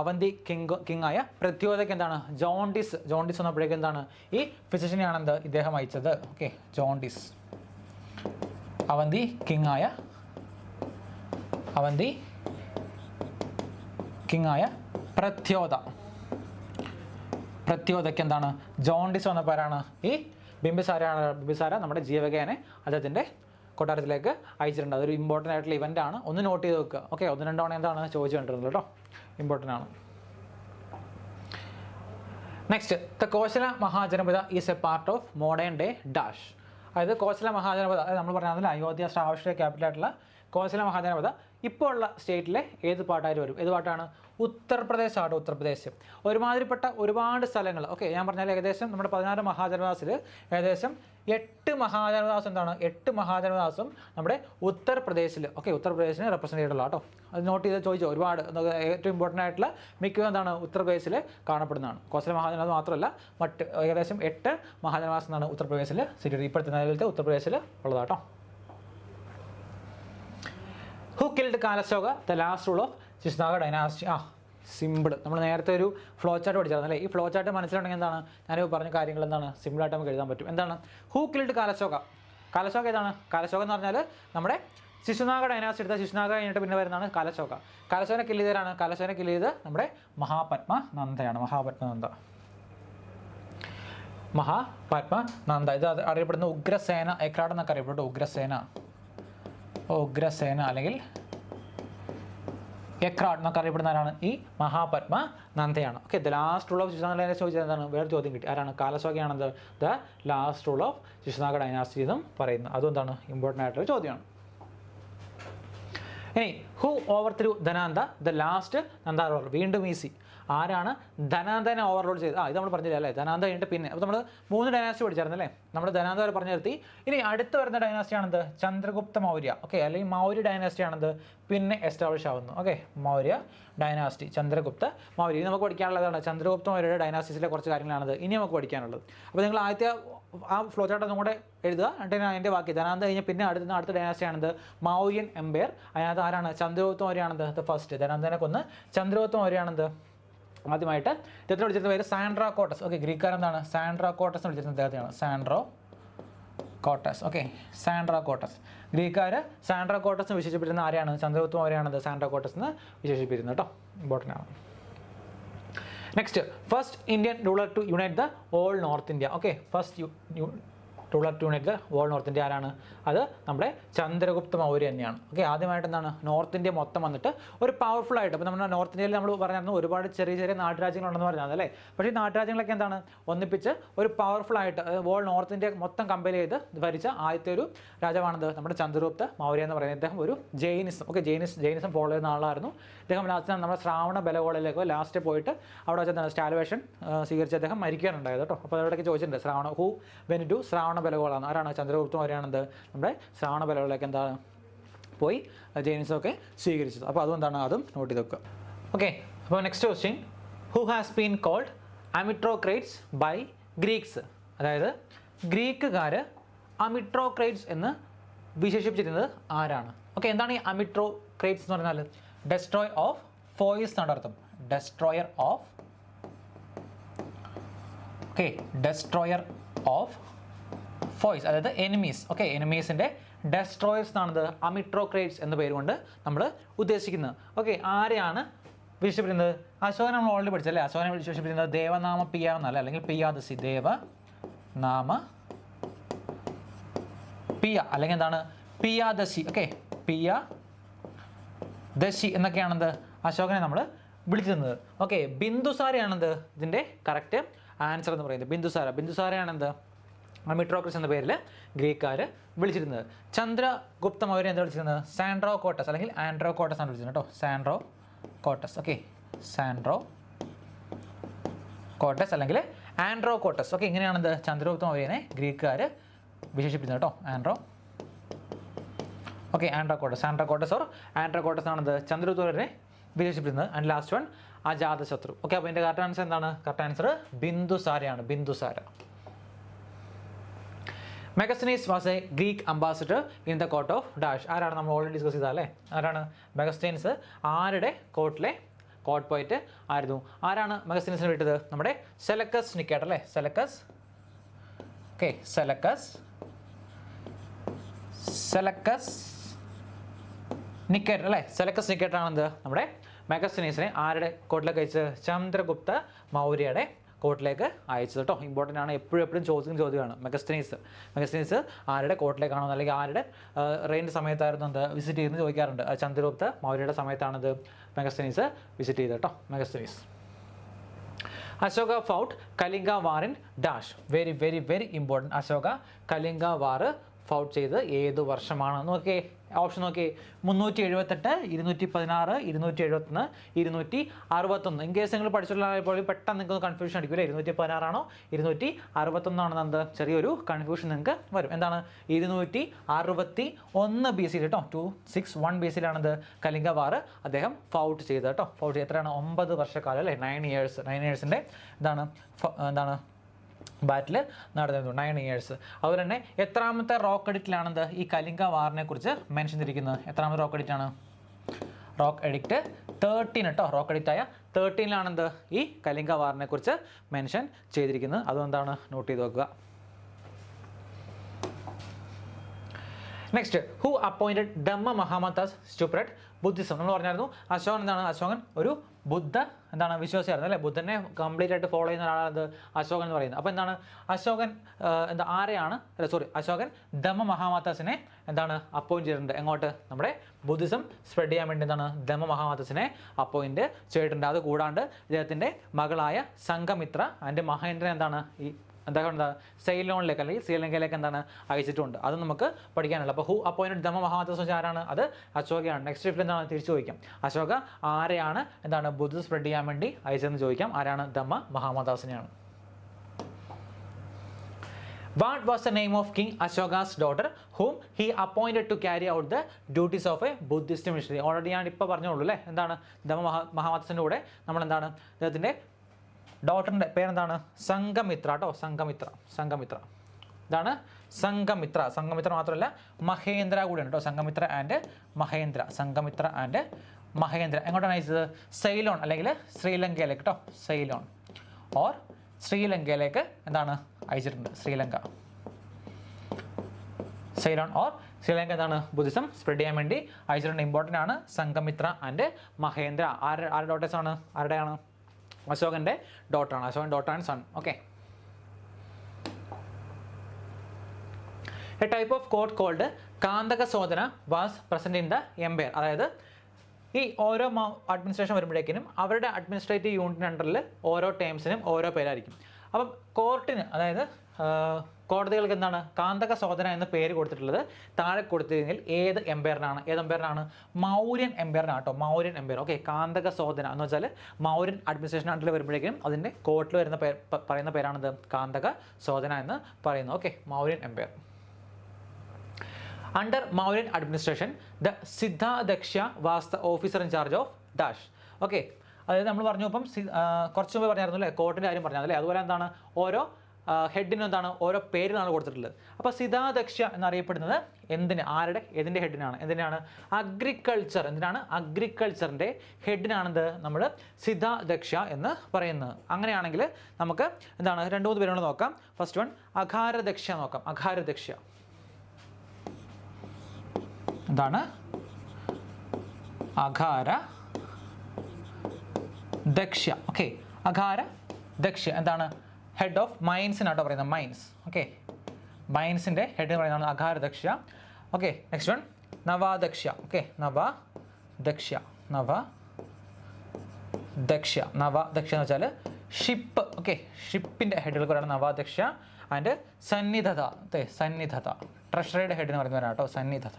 അവന്തി കിങ് കിങ് ആയ പ്രത്യോതയ്ക്ക് എന്താണ് ജോണ്ടിസ് ജോണ്ടിസ് വന്നപ്പോഴേക്ക് എന്താണ് ഈ ഫിസിഷ്യനെയാണ് എന്ത് ഇദ്ദേഹം അയച്ചത് ഓക്കെ ജോണ്ടിസ് അവന്തി കിങ് ആയ അവന്തി കിങ് ആയ പ്രത്യോദ പ്രത്യോതയ്ക്ക് എന്താണ് ജോണ്ടിസ് വന്നപ്പോഴാണ് ഈ ബിംബിസാരയാണ് ബിംബിസാര നമ്മുടെ ജീവകേനെ അദ്ദേഹത്തിൻ്റെ കൊട്ടാരത്തിലേക്ക് അയച്ചിട്ടുണ്ട് അതൊരു ഇമ്പോർട്ടൻ്റ് ആയിട്ടുള്ള ഇവൻ്റ് ആണ് ഒന്ന് നോട്ട് ചെയ്ത് വെക്കുക ഓക്കെ ഒന്ന് രണ്ട് തവണ എന്താണ് ചോദിച്ചു കണ്ടിരുന്നത് കേട്ടോ ഇമ്പോർട്ടൻ്റ് ആണ് next the Kosala Mahajanapada is a part of modern day dash അതായത് കോശല മഹാജനപഥ നമ്മൾ പറഞ്ഞാൽ അയോധ്യ ശ്രാവശ്യ ക്യാപിറ്റൽ ആയിട്ടുള്ള കോശല മഹാജനപഥ ഇപ്പോൾ ഉള്ള സ്റ്റേറ്റിലെ ഏത് പാട്ടായിട്ട് വരും ഏത് പാട്ടാണ് ഉത്തർപ്രദേശ് ആണ് ഉത്തർപ്രദേശ് ഒരുമാതിരിപ്പെട്ട ഒരുപാട് സ്ഥലങ്ങൾ ഓക്കെ ഞാൻ പറഞ്ഞാൽ ഏകദേശം നമ്മുടെ പതിനാറ് മഹാജനവാസിൽ ഏകദേശം എട്ട് മഹാജനവാസം എന്താണ് എട്ട് മഹാജനവാസം നമ്മുടെ ഉത്തർപ്രദേശിൽ ഓക്കെ ഉത്തർപ്രദേശിനെ റെപ്രസെൻറ്റ് ചെയ്തിട്ടുള്ള കേട്ടോ അത് നോട്ട് ചെയ്ത് ചോദിച്ചോ ഒരുപാട് ഏറ്റവും ഇമ്പോർട്ടൻ്റ് ആയിട്ടുള്ള മിക്കതും എന്താണ് ഉത്തർപ്രദേശിൽ കാണപ്പെടുന്നതാണ് കോസല മഹാജനവാസം മാത്രമല്ല മറ്റ് ഏകദേശം എട്ട് മഹാജനവാസം എന്നാണ് ഉത്തർപ്രദേശിൽ സ്ഥിതി ഇപ്പോഴത്തെ നിലവിലത്തെ ഉത്തർപ്രദേശിൽ ഉള്ളതാട്ടോ who killed Kalashoka the last rule of Shishunaga dynasty ആ സിമ്പിൾ നമ്മൾ നേരത്തെ ഒരു ഫ്ലോ ചാർട്ട് പഠിച്ചായിരുന്നു അല്ലേ ഈ ഫ്ലോ ചാർട്ട് മനസ്സിലുണ്ടെങ്കിൽ എന്താണ് ഞാനിപ്പോൾ പറഞ്ഞ കാര്യങ്ങൾ എന്താണ് സിമ്പിളായിട്ട് നമുക്ക് എഴുതാൻ പറ്റും എന്താണ് ഹൂ കിൽഡ് കാലശോക കാലശോക ഏതാണ് കാലശോക എന്ന് പറഞ്ഞാൽ നമ്മുടെ ശിശുനാഗ ഡൈനാസ്റ്റ് എടുത്ത ശിശുനാഗ കഴിഞ്ഞിട്ട് പിന്നെ വരുന്നതാണ് കാലശോക കാലശോനെ കില്ല് ചെയ്തരാണ് കാലശോനെ കില്ല് ചെയ്ത് നമ്മുടെ മഹാപത്മ നന്ദയാണ് മഹാപത്മനന്ദ നന്ദ മഹാപത്മ നന്ദ ഇത് അറിയപ്പെടുന്ന ഉഗ്രസേന എക്രാട് എന്നൊക്കെ അറിയപ്പെട്ടു ഉഗ്രസേന ഉഗ്രസേന അല്ലെങ്കിൽ കെക്രാഡ് എന്നൊക്കെ അറിയപ്പെടുന്ന ആരാണ് ഈ മഹാപത്മ നന്ദയാണ് okay the last rule of Shishunaga ചോദിച്ചത് എന്താണ് വേറെ ചോദ്യം കിട്ടി ആരാണ് കാലശോകയാണെന്ത് the last rule of Shishunaga dynasty എന്നും പറയുന്നു അതെന്താണ് ഇമ്പോർട്ടൻ്റ് ആയിട്ടുള്ള ചോദ്യമാണ് ഇനി who overthrew Dhanananda the last Nanda rule വീണ്ടും ഈസി ആരാണ് ധനാന്തനെ ഓവർലോഡ് ചെയ്ത് ആ ഇത് നമ്മൾ പറഞ്ഞില്ല അല്ലേ ധനാന്ത കഴിഞ്ഞിട്ട് പിന്നെ അപ്പോൾ നമ്മൾ മൂന്ന് ഡൈനാസ്റ്റി പഠിച്ചായിരുന്നു അല്ലേ നമ്മൾ ധനാന്ത വരെ പറഞ്ഞു നിർത്തി ഇനി അടുത്ത് വരുന്ന ഡൈനാസ്റ്റി ആണെന്ത് ചന്ദ്രഗുപ്ത മൗര്യ ഓക്കെ അല്ലെങ്കിൽ മൗര്യ ഡൈനാസ്റ്റി ആണെന്ത് പിന്നെ എസ്റ്റാബ്ലിഷ് ആവുന്നു ഓക്കെ മൗര്യ ഡൈനാസ്റ്റി ചന്ദ്രഗുപ്ത മൗര്യ ഇനി നമുക്ക് പഠിക്കാനുള്ളതാണ് ചന്ദ്രഗുപ്ത മൗര്യയുടെ ഡൈനാസ്റ്റീസിലെ കുറച്ച് കാര്യങ്ങളാണത് ഇനി നമുക്ക് പഠിക്കാനുള്ളത് അപ്പോൾ നിങ്ങൾ ആദ്യത്തെ ആ ഫ്ലോ ചാർട്ട് ഒന്നും കൂടെ എഴുതുക എന്നിട്ട് അതിൻ്റെ ബാക്കി ധനാന്ത കഴിഞ്ഞാൽ പിന്നെ അടുത്ത അടുത്ത ഡൈനാസ്റ്റി ആണെന്ത് മൗര്യൻ എംപയർ അതിനകത്ത് ആരാണ് ചന്ദ്രഗുപ്ത മൗര്യ ആണെന്ത് ഫസ്റ്റ് ധനാന്തനെ കൊന്ന് ചന്ദ്രഗുപ്ത മൗര്യ ആണെന്ത് ആദ്യമായിട്ട് ഇദ്ദേഹത്തിന് വിളിച്ചിരുന്ന പേര് സാൻഡ്രോ കോട്ടസ് ഓക്കെ ഗ്രീക്കാരൻ എന്താണ് സാൻഡ്രോ കോട്ടസ് എന്ന് വിളിച്ചിരുന്ന അദ്ദേഹത്തെയാണ് Sandrocottus okay Sandrocottus ഗ്രീക്കാർ സാൻഡ്രോ കോട്ടസ് വിശേഷിപ്പിക്കുന്ന ആരെയാണ് ചന്ദ്രഗുപ്തം ആരെയാണത് സാൻഡ്രോ കോട്ടസ് എന്ന് വിശേഷിപ്പിക്കുന്നത് കേട്ടോ ഇമ്പോർട്ടൻ്റ് ആണ് next first Indian ruler to unite the all north India okay first ruler to unite the all north India ആരാണ് അത് നമ്മുടെ ചന്ദ്രഗുപ്ത മൗര്യ തന്നെയാണ് ഓക്കെ ആദ്യമായിട്ട് എന്താണ് നോർത്ത് ഇന്ത്യ മൊത്തം വന്നിട്ട് ഒരു പവർഫുൾ ആയിട്ട് അപ്പോൾ നമ്മുടെ നോർത്ത് ഇന്ത്യയിൽ നമ്മൾ പറഞ്ഞിരുന്നു ഒരുപാട് ചെറിയ ചെറിയ നാട്ടുരാജ്യങ്ങളുണ്ടെന്ന് പറഞ്ഞാൽ അല്ലേ പക്ഷേ ഈ നാട്ടുരാജ്യങ്ങളൊക്കെ എന്താണ് ഒന്നിപ്പിച്ച് ഒരു പവർഫുൾ ആയിട്ട് വേൾഡ് നോർത്ത് ഇന്ത്യ മൊത്തം കമ്പയർ ചെയ്ത് ഭരിച്ച ആദ്യത്തെ ഒരു രാജാവാണത് നമ്മുടെ ചന്ദ്രഗുപ്ത മൗര്യ എന്ന് പറയുന്നത് ഇദ്ദേഹം ഒരു Jainism okay Jainism Jainism follow ചെയ്യുന്ന ആളായിരുന്നു ഇദ്ദേഹം ലാസ്റ്റ് നമ്മുടെ ശ്രാവണ ബലകോളിലേക്ക് ലാസ്റ്റ് പോയിട്ട് അവിടെ വെച്ചാൽ സ്റ്റാലുവേഷൻ സ്വീകരിച്ച് അദ്ദേഹം മരിക്കാറുണ്ടായത് കേട്ടോ അപ്പോൾ അവിടേക്ക് ചോദിച്ചിട്ടുണ്ട് ശ്രാവണ ഹൂ വെൻ ടു ശ്രാവണ ബലകോളാണ് ആരാണ് ചന്ദ്രഗുപ്ത മൗര്യാണെന്ത് നമ്മുടെ ശ്രാവണബലകളിലേക്ക് എന്താ പോയി ജെയിൻസൊക്കെ സ്വീകരിച്ചത് അപ്പോൾ അതുകൊണ്ടാണ് അതും നോട്ട് ചെയ്ത് വെക്കുക ഓക്കെ അപ്പോൾ next question who has been called Amitrochates by Greeks അതായത് ഗ്രീക്കുകാർ അമിട്രോക്രേറ്റ്സ് എന്ന് വിശേഷിപ്പിച്ചിരുന്നത് ആരാണ് ഓക്കെ എന്താണ് ഈ അമിട്രോക്രേറ്റ്സ് എന്ന് പറഞ്ഞാൽ ഡെസ്ട്രോയ് ഓഫ് ഫോയിസ് എന്നാണ് അർത്ഥം destroyer of okay destroyer of foes അതായത് എനിമീസ് ഓക്കെ എനിമീസിൻ്റെ ഡെസ്ട്രോയേഴ്സ് എന്നാണത് അമിട്രോക്രേറ്റ്സ് എന്ന പേരുകൊണ്ട് നമ്മൾ ഉദ്ദേശിക്കുന്നത് ഓക്കെ ആരെയാണ് വിശേഷിപ്പിക്കുന്നത് അശോകനെ നമ്മൾ ഓൾറെഡി പഠിച്ചല്ലേ അശോകനെ വിശേഷിപ്പിക്കുന്നത് ദേവനാമ പിയ എന്നല്ല അല്ലെങ്കിൽ പിയാദസി ദേവ നാമ പിയ അല്ലെങ്കിൽ എന്താണ് പിയാദശി ഓക്കെ പിയ ദശി എന്നൊക്കെയാണെന്ത് അശോകനെ നമ്മൾ വിളിച്ചിരുന്നത് ഓക്കെ ബിന്ദുസാരയാണെന്ത് ഇതിൻ്റെ കറക്റ്റ് ആൻസർ എന്ന് പറയുന്നത് ബിന്ദുസാര ബിന്ദുസാരയാണെന്ത് മിട്രോക്രിസ് എന്ന പേരിൽ ഗ്രീക്കാർ വിളിച്ചിരുന്നത് ചന്ദ്രഗുപ്തം അവരെ എന്താ വിളിച്ചിരുന്നത് സാൻഡ്രോ കോട്ടസ് അല്ലെങ്കിൽ ആൻഡ്രോ കോട്ടസ് ആണ് വിളിച്ചിരുന്നത് കേട്ടോ Sandrocottus okay Sandrocottus അല്ലെങ്കിൽ ആൻഡ്രോ കോട്ടസ് ഓക്കെ ഇങ്ങനെയാണെന്ത് ചന്ദ്രഗുപ്തം അവരെ ഗ്രീക്കുകാർ വിശേഷിപ്പിക്കുന്നത് കേട്ടോ ആൻഡ്രോ ഓക്കെ ആൻഡ്രോ കോട്ടസ് ആൻഡ്രോ കോട്ടസ് ഓർ ആൻഡ്രോ കോട്ടസ് ആണെന്ത് ചന്ദ്രഗുപ്തവരെ വിശേഷിപ്പിക്കുന്നത് and last one Ajatashatru okay അപ്പോൾ എൻ്റെ കറക്റ്റ് ആൻസർ എന്താണ് കറക്റ്റ് ആൻസർ ബിന്ദുസാരയാണ് Bindusara Megasthenes was a Greek ambassador in the court of dash ആരാണ് നമ്മൾ ഓൾറെഡി ഡിസ്കസ് ചെയ്താൽ അല്ലേ ആരാണ് മെഗസ്തീൻസ് ആരുടെ കോർട്ടിലെ കോട്ട് പോയിട്ട് ആയിരുന്നു ആരാണ് മെഗസ്തീൻസിന് വിട്ടത് നമ്മുടെ സെലക്കസ് നിക്കേട്ട അല്ലേ സെലക്കസ് ഓക്കെ സെലക്കസ് സെലക്കസ് നിക്കേറ്റർ അല്ലേ സെലക്കസ് നിക്കേറ്ററാണെന്ത് നമ്മുടെ മെഗസ്തനീസിനെ ആരുടെ കോട്ടിലേക്ക് അയച്ചത് ചന്ദ്രഗുപ്ത മൗര്യയുടെ കോർട്ടിലേക്ക് അയച്ചത് കേട്ടോ ഇമ്പോർട്ടൻ്റ് ആണ് എപ്പോഴും എപ്പോഴും ചോദിക്കുന്ന ചോദ്യമാണ് മെഗസ്റ്റനീസ് മെഗസ്റ്റനീസ് ആരുടെ കോർട്ടിലേക്കാണോ അല്ലെങ്കിൽ ആരുടെ റെയിൻ്റെ സമയത്തായിരുന്നു എന്ത് വിസിറ്റ് ചെയ്യുന്നത് ചോദിക്കാറുണ്ട് ചന്ദ്രഗുപ്ത മൗര്യയുടെ സമയത്താണത് മെഗസ്റ്റനീസ് വിസിറ്റ് ചെയ്തത് കേട്ടോ Megasthenes Ashoka fought Kalinga war in dash very very very important Ashoka Kalinga war fought ചെയ്ത് ഏത് വർഷമാണ് നോക്കേ ഓപ്ഷൻ നോക്കി മുന്നൂറ്റി എഴുപത്തെട്ട് ഇരുന്നൂറ്റി പതിനാറ് ഇരുന്നൂറ്റി എഴുപത്തൊന്ന് ഇരുന്നൂറ്റി അറുപത്തൊന്ന് ഇൻ കേസ് നിങ്ങൾ പഠിച്ചിട്ടുള്ള പെട്ടെന്ന് നിങ്ങൾക്ക് കൺഫ്യൂഷൻ അടിക്കില്ല ഇരുന്നൂറ്റി പതിനാറാണോ ഇരുന്നൂറ്റി അറുപത്തൊന്നാണോ എന്ത് ചെറിയൊരു കൺഫ്യൂഷൻ നിങ്ങൾക്ക് വരും എന്താണ് ഇരുന്നൂറ്റി അറുപത്തി ഒന്ന് ബി സിയിൽ കേട്ടോ ടു സിക്സ് വൺ ബി സിയിലാണത് കലിംഗവാർ അദ്ദേഹം ഫൗട്ട് ചെയ്തത് കേട്ടോ ഫൗട്ട് ചെയ്ത് എത്രയാണ് ഒമ്പത് വർഷക്കാലം അല്ലേ നയൻ ഇയേഴ്സ് നയൻ ഇയേഴ്സിൻ്റെ എന്താണ് എന്താണ് ബാറ്റിൽ നടന്നിരുന്നു നയൻ ഇയേഴ്സ് അതുപോലെ തന്നെ എത്രാമത്തെ റോക്ക് എഡിറ്റിലാണെന്ത് ഈ കലിംഗ വാറിനെ കുറിച്ച് മെൻഷൻ ചെയ്തിരിക്കുന്നത് എത്രാമത്തെ റോക്ക് എഡിറ്റാണ് റോക്ക് എഡിക്റ്റ് തേർട്ടീൻ കേട്ടോ റോക്ക് ആയ തേർട്ടീനിലാണെന്ത് ഈ കലിംഗ വാറിനെ കുറിച്ച് മെൻഷൻ ചെയ്തിരിക്കുന്നത് അതുകൊണ്ടാണ് നോട്ട് ചെയ്ത് നോക്കുക next who appointed Dhamma Mahamattas to spread Buddhism നമ്മൾ പറഞ്ഞായിരുന്നു അശോകൻ എന്താണ് അശോകൻ ഒരു ബുദ്ധ എന്താണ് വിശ്വാസിയായിരുന്നു അല്ലേ ബുദ്ധനെ കംപ്ലീറ്റ് ആയിട്ട് ഫോളോ ചെയ്യുന്ന ഒരാളാണ് അശോകൻ എന്ന് പറയുന്നത് അപ്പോൾ എന്താണ് അശോകൻ എന്താ ആരെയാണ് അല്ല സോറി അശോകൻ ധമ മഹാമാതാസിനെ എന്താണ് അപ്പോയിൻറ്റ് ചെയ്തിട്ടുണ്ട് എങ്ങോട്ട് നമ്മുടെ ബുദ്ധിസം സ്പ്രെഡ് ചെയ്യാൻ വേണ്ടി എന്താണ് ധമ മഹാമാതാസിനെ അപ്പോയിൻറ്റ് ചെയ്തിട്ടുണ്ട് അത് കൂടാണ്ട് ഇദ്ദേഹത്തിൻ്റെ മകളായ സംഘമിത്ര ആൻഡ് മഹേന്ദ്രൻ എന്താണ് ഈ എന്താ സെയിലോണിലേക്ക് അല്ലെങ്കിൽ ശ്രീലങ്കയിലേക്ക് എന്താണ് അയച്ചിട്ടുണ്ട് അത് നമുക്ക് പഠിക്കാനുള്ളത് അപ്പോൾ ഹു അപ്പോയിൻറ്റ് ധമ മഹാദാസ് ആരാണ് അത് അശോകയാണ് നെക്സ്റ്റ് ഷിഫ്റ്റിൽ എന്താണ് തിരിച്ചു ചോദിക്കാം അശോക ആരെയാണ് എന്താണ് ബുദ്ധ സ്പ്രെഡ് ചെയ്യാൻ വേണ്ടി അയച്ചതെന്ന് ചോദിക്കാം ആരാണ് ധമ മഹാമാതാസിനെയാണ് what was the name of king Ashoka's daughter whom he appointed to carry out the duties of a Buddhist missionary already ഞാൻ ഇപ്പോൾ പറഞ്ഞോളൂ അല്ലേ എന്താണ് ധമ മഹാ മഹാമതസിൻ്റെ കൂടെ നമ്മൾ എന്താണ് അദ്ദേഹത്തിൻ്റെ ഡോട്ടറിൻ്റെ പേരെന്താണ് സംഘമിത്ര കേട്ടോ സംഘമിത്ര സംഘമിത്ര ഇതാണ് സംഘമിത്ര സംഘമിത്ര മാത്രമല്ല മഹേന്ദ്ര കൂടിയാണ് കേട്ടോ സംഘമിത്ര ആൻഡ് മഹേന്ദ്ര സംഘമിത്ര ആൻഡ് മഹേന്ദ്ര എങ്ങോട്ടാണ് അയച്ചത് സെയിലോൺ അല്ലെങ്കിൽ ശ്രീലങ്കയിലേക്ക് കേട്ടോ സെയിലോൺ ഓർ ശ്രീലങ്കയിലേക്ക് എന്താണ് അയച്ചിട്ടുണ്ട് ശ്രീലങ്ക സെയിലോൺ ഓർ ശ്രീലങ്ക എന്താണ് ബുദ്ധിസം സ്പ്രെഡ് ചെയ്യാൻ വേണ്ടി അയച്ചിട്ടുണ്ട് ഇമ്പോർട്ടൻ്റ് ആണ് സംഘമിത്ര ആൻഡ് മഹേന്ദ്ര ആരുടെ ആരുടെ ഡോട്ടേഴ്സാണ് ആണ് ആരുടെയാണ് അശോകൻ്റെ ഡോട്ടറാണ് Ashokan daughter and son okay a type of code called Kantakashodhana was present in the empire അതായത് ഈ ഓരോ അഡ്മിനിസ്ട്രേഷൻ വരുമ്പോഴേക്കിനും അവരുടെ അഡ്മിനിസ്ട്രേറ്റീവ് യൂണിറ്റിന് അണ്ടറിൽ ഓരോ ടേംസിനും ഓരോ പേരായിരിക്കും അപ്പം കോർട്ടിന് അതായത് കോടതികൾക്ക് എന്താണ് കാന്തക സോദന എന്ന പേര് കൊടുത്തിട്ടുള്ളത് താഴെ കൊടുത്തിരുന്നെങ്കിൽ ഏത് എംപയറിനാണ് ഏത് എംപയറിനാണ് മൗര്യൻ എംപയറിനാണ് കേട്ടോ Mauryan empire okay Kantakashodhana എന്ന് വെച്ചാൽ മൗര്യൻ അഡ്മിനിസ്ട്രേഷൻ അണ്ടിൽ വരുമ്പോഴേക്കും അതിൻ്റെ കോർട്ടിൽ വരുന്ന പേര് പറയുന്ന പേരാണിത് കാന്തക സോദന എന്ന് പറയുന്നത് okay Mauryan empire under Mauryan administration the Sitadhyaksha was the officer in charge of dash okay അതായത് നമ്മൾ പറഞ്ഞു ഇപ്പം കുറച്ച് മുമ്പ് പറഞ്ഞായിരുന്നു അല്ലേ കോർട്ടിൻ്റെ കാര്യം പറഞ്ഞാൽ അല്ലേ അതുപോലെ എന്താണ് ഓരോ ഹെഡിന് എന്താണ് ഓരോ പേരിലാണ് കൊടുത്തിട്ടുള്ളത് അപ്പോൾ സിതാദക്ഷ എന്നറിയപ്പെടുന്നത് എന്തിന് ആരുടെ ഏതിൻ്റെ ഹെഡിനാണ് എന്തിനാണ് അഗ്രികൾച്ചർ എന്തിനാണ് അഗ്രികൾച്ചറിൻ്റെ ഹെഡിനാണെന്ത് നമ്മൾ സിതാദക്ഷ എന്ന് പറയുന്നത് അങ്ങനെയാണെങ്കിൽ നമുക്ക് എന്താണ് രണ്ട് മൂന്ന് പേരുകൾ നോക്കാം ഫസ്റ്റ് വൺ അഘാരദക്ഷ നോക്കാം അഘാരദക്ഷ എന്താണ് Akaradhyaksha okay Akaradhyaksha എന്താണ് ഹെഡ് ഓഫ് മൈൻസിനാട്ടോ പറയുന്നത് മൈൻസ് ഓക്കെ മൈൻസിൻ്റെ ഹെഡ് എന്ന് പറയുന്നതാണ് Akaradhyaksha okay next one Navadhyaksha okay Navadhyaksha നവ ദക്ഷ നവ ദക്ഷ എന്ന് വെച്ചാൽ ഷിപ്പ് ഓക്കെ ഷിപ്പിൻ്റെ ഹെഡുകൾ പറയുന്നത് നവാദക്ഷ ആൻഡ് സന്നിധത അതെ സന്നിധത ട്രഷറിയുടെ ഹെഡ് എന്ന് പറയുന്നവരാണ് കേട്ടോ സന്നിധത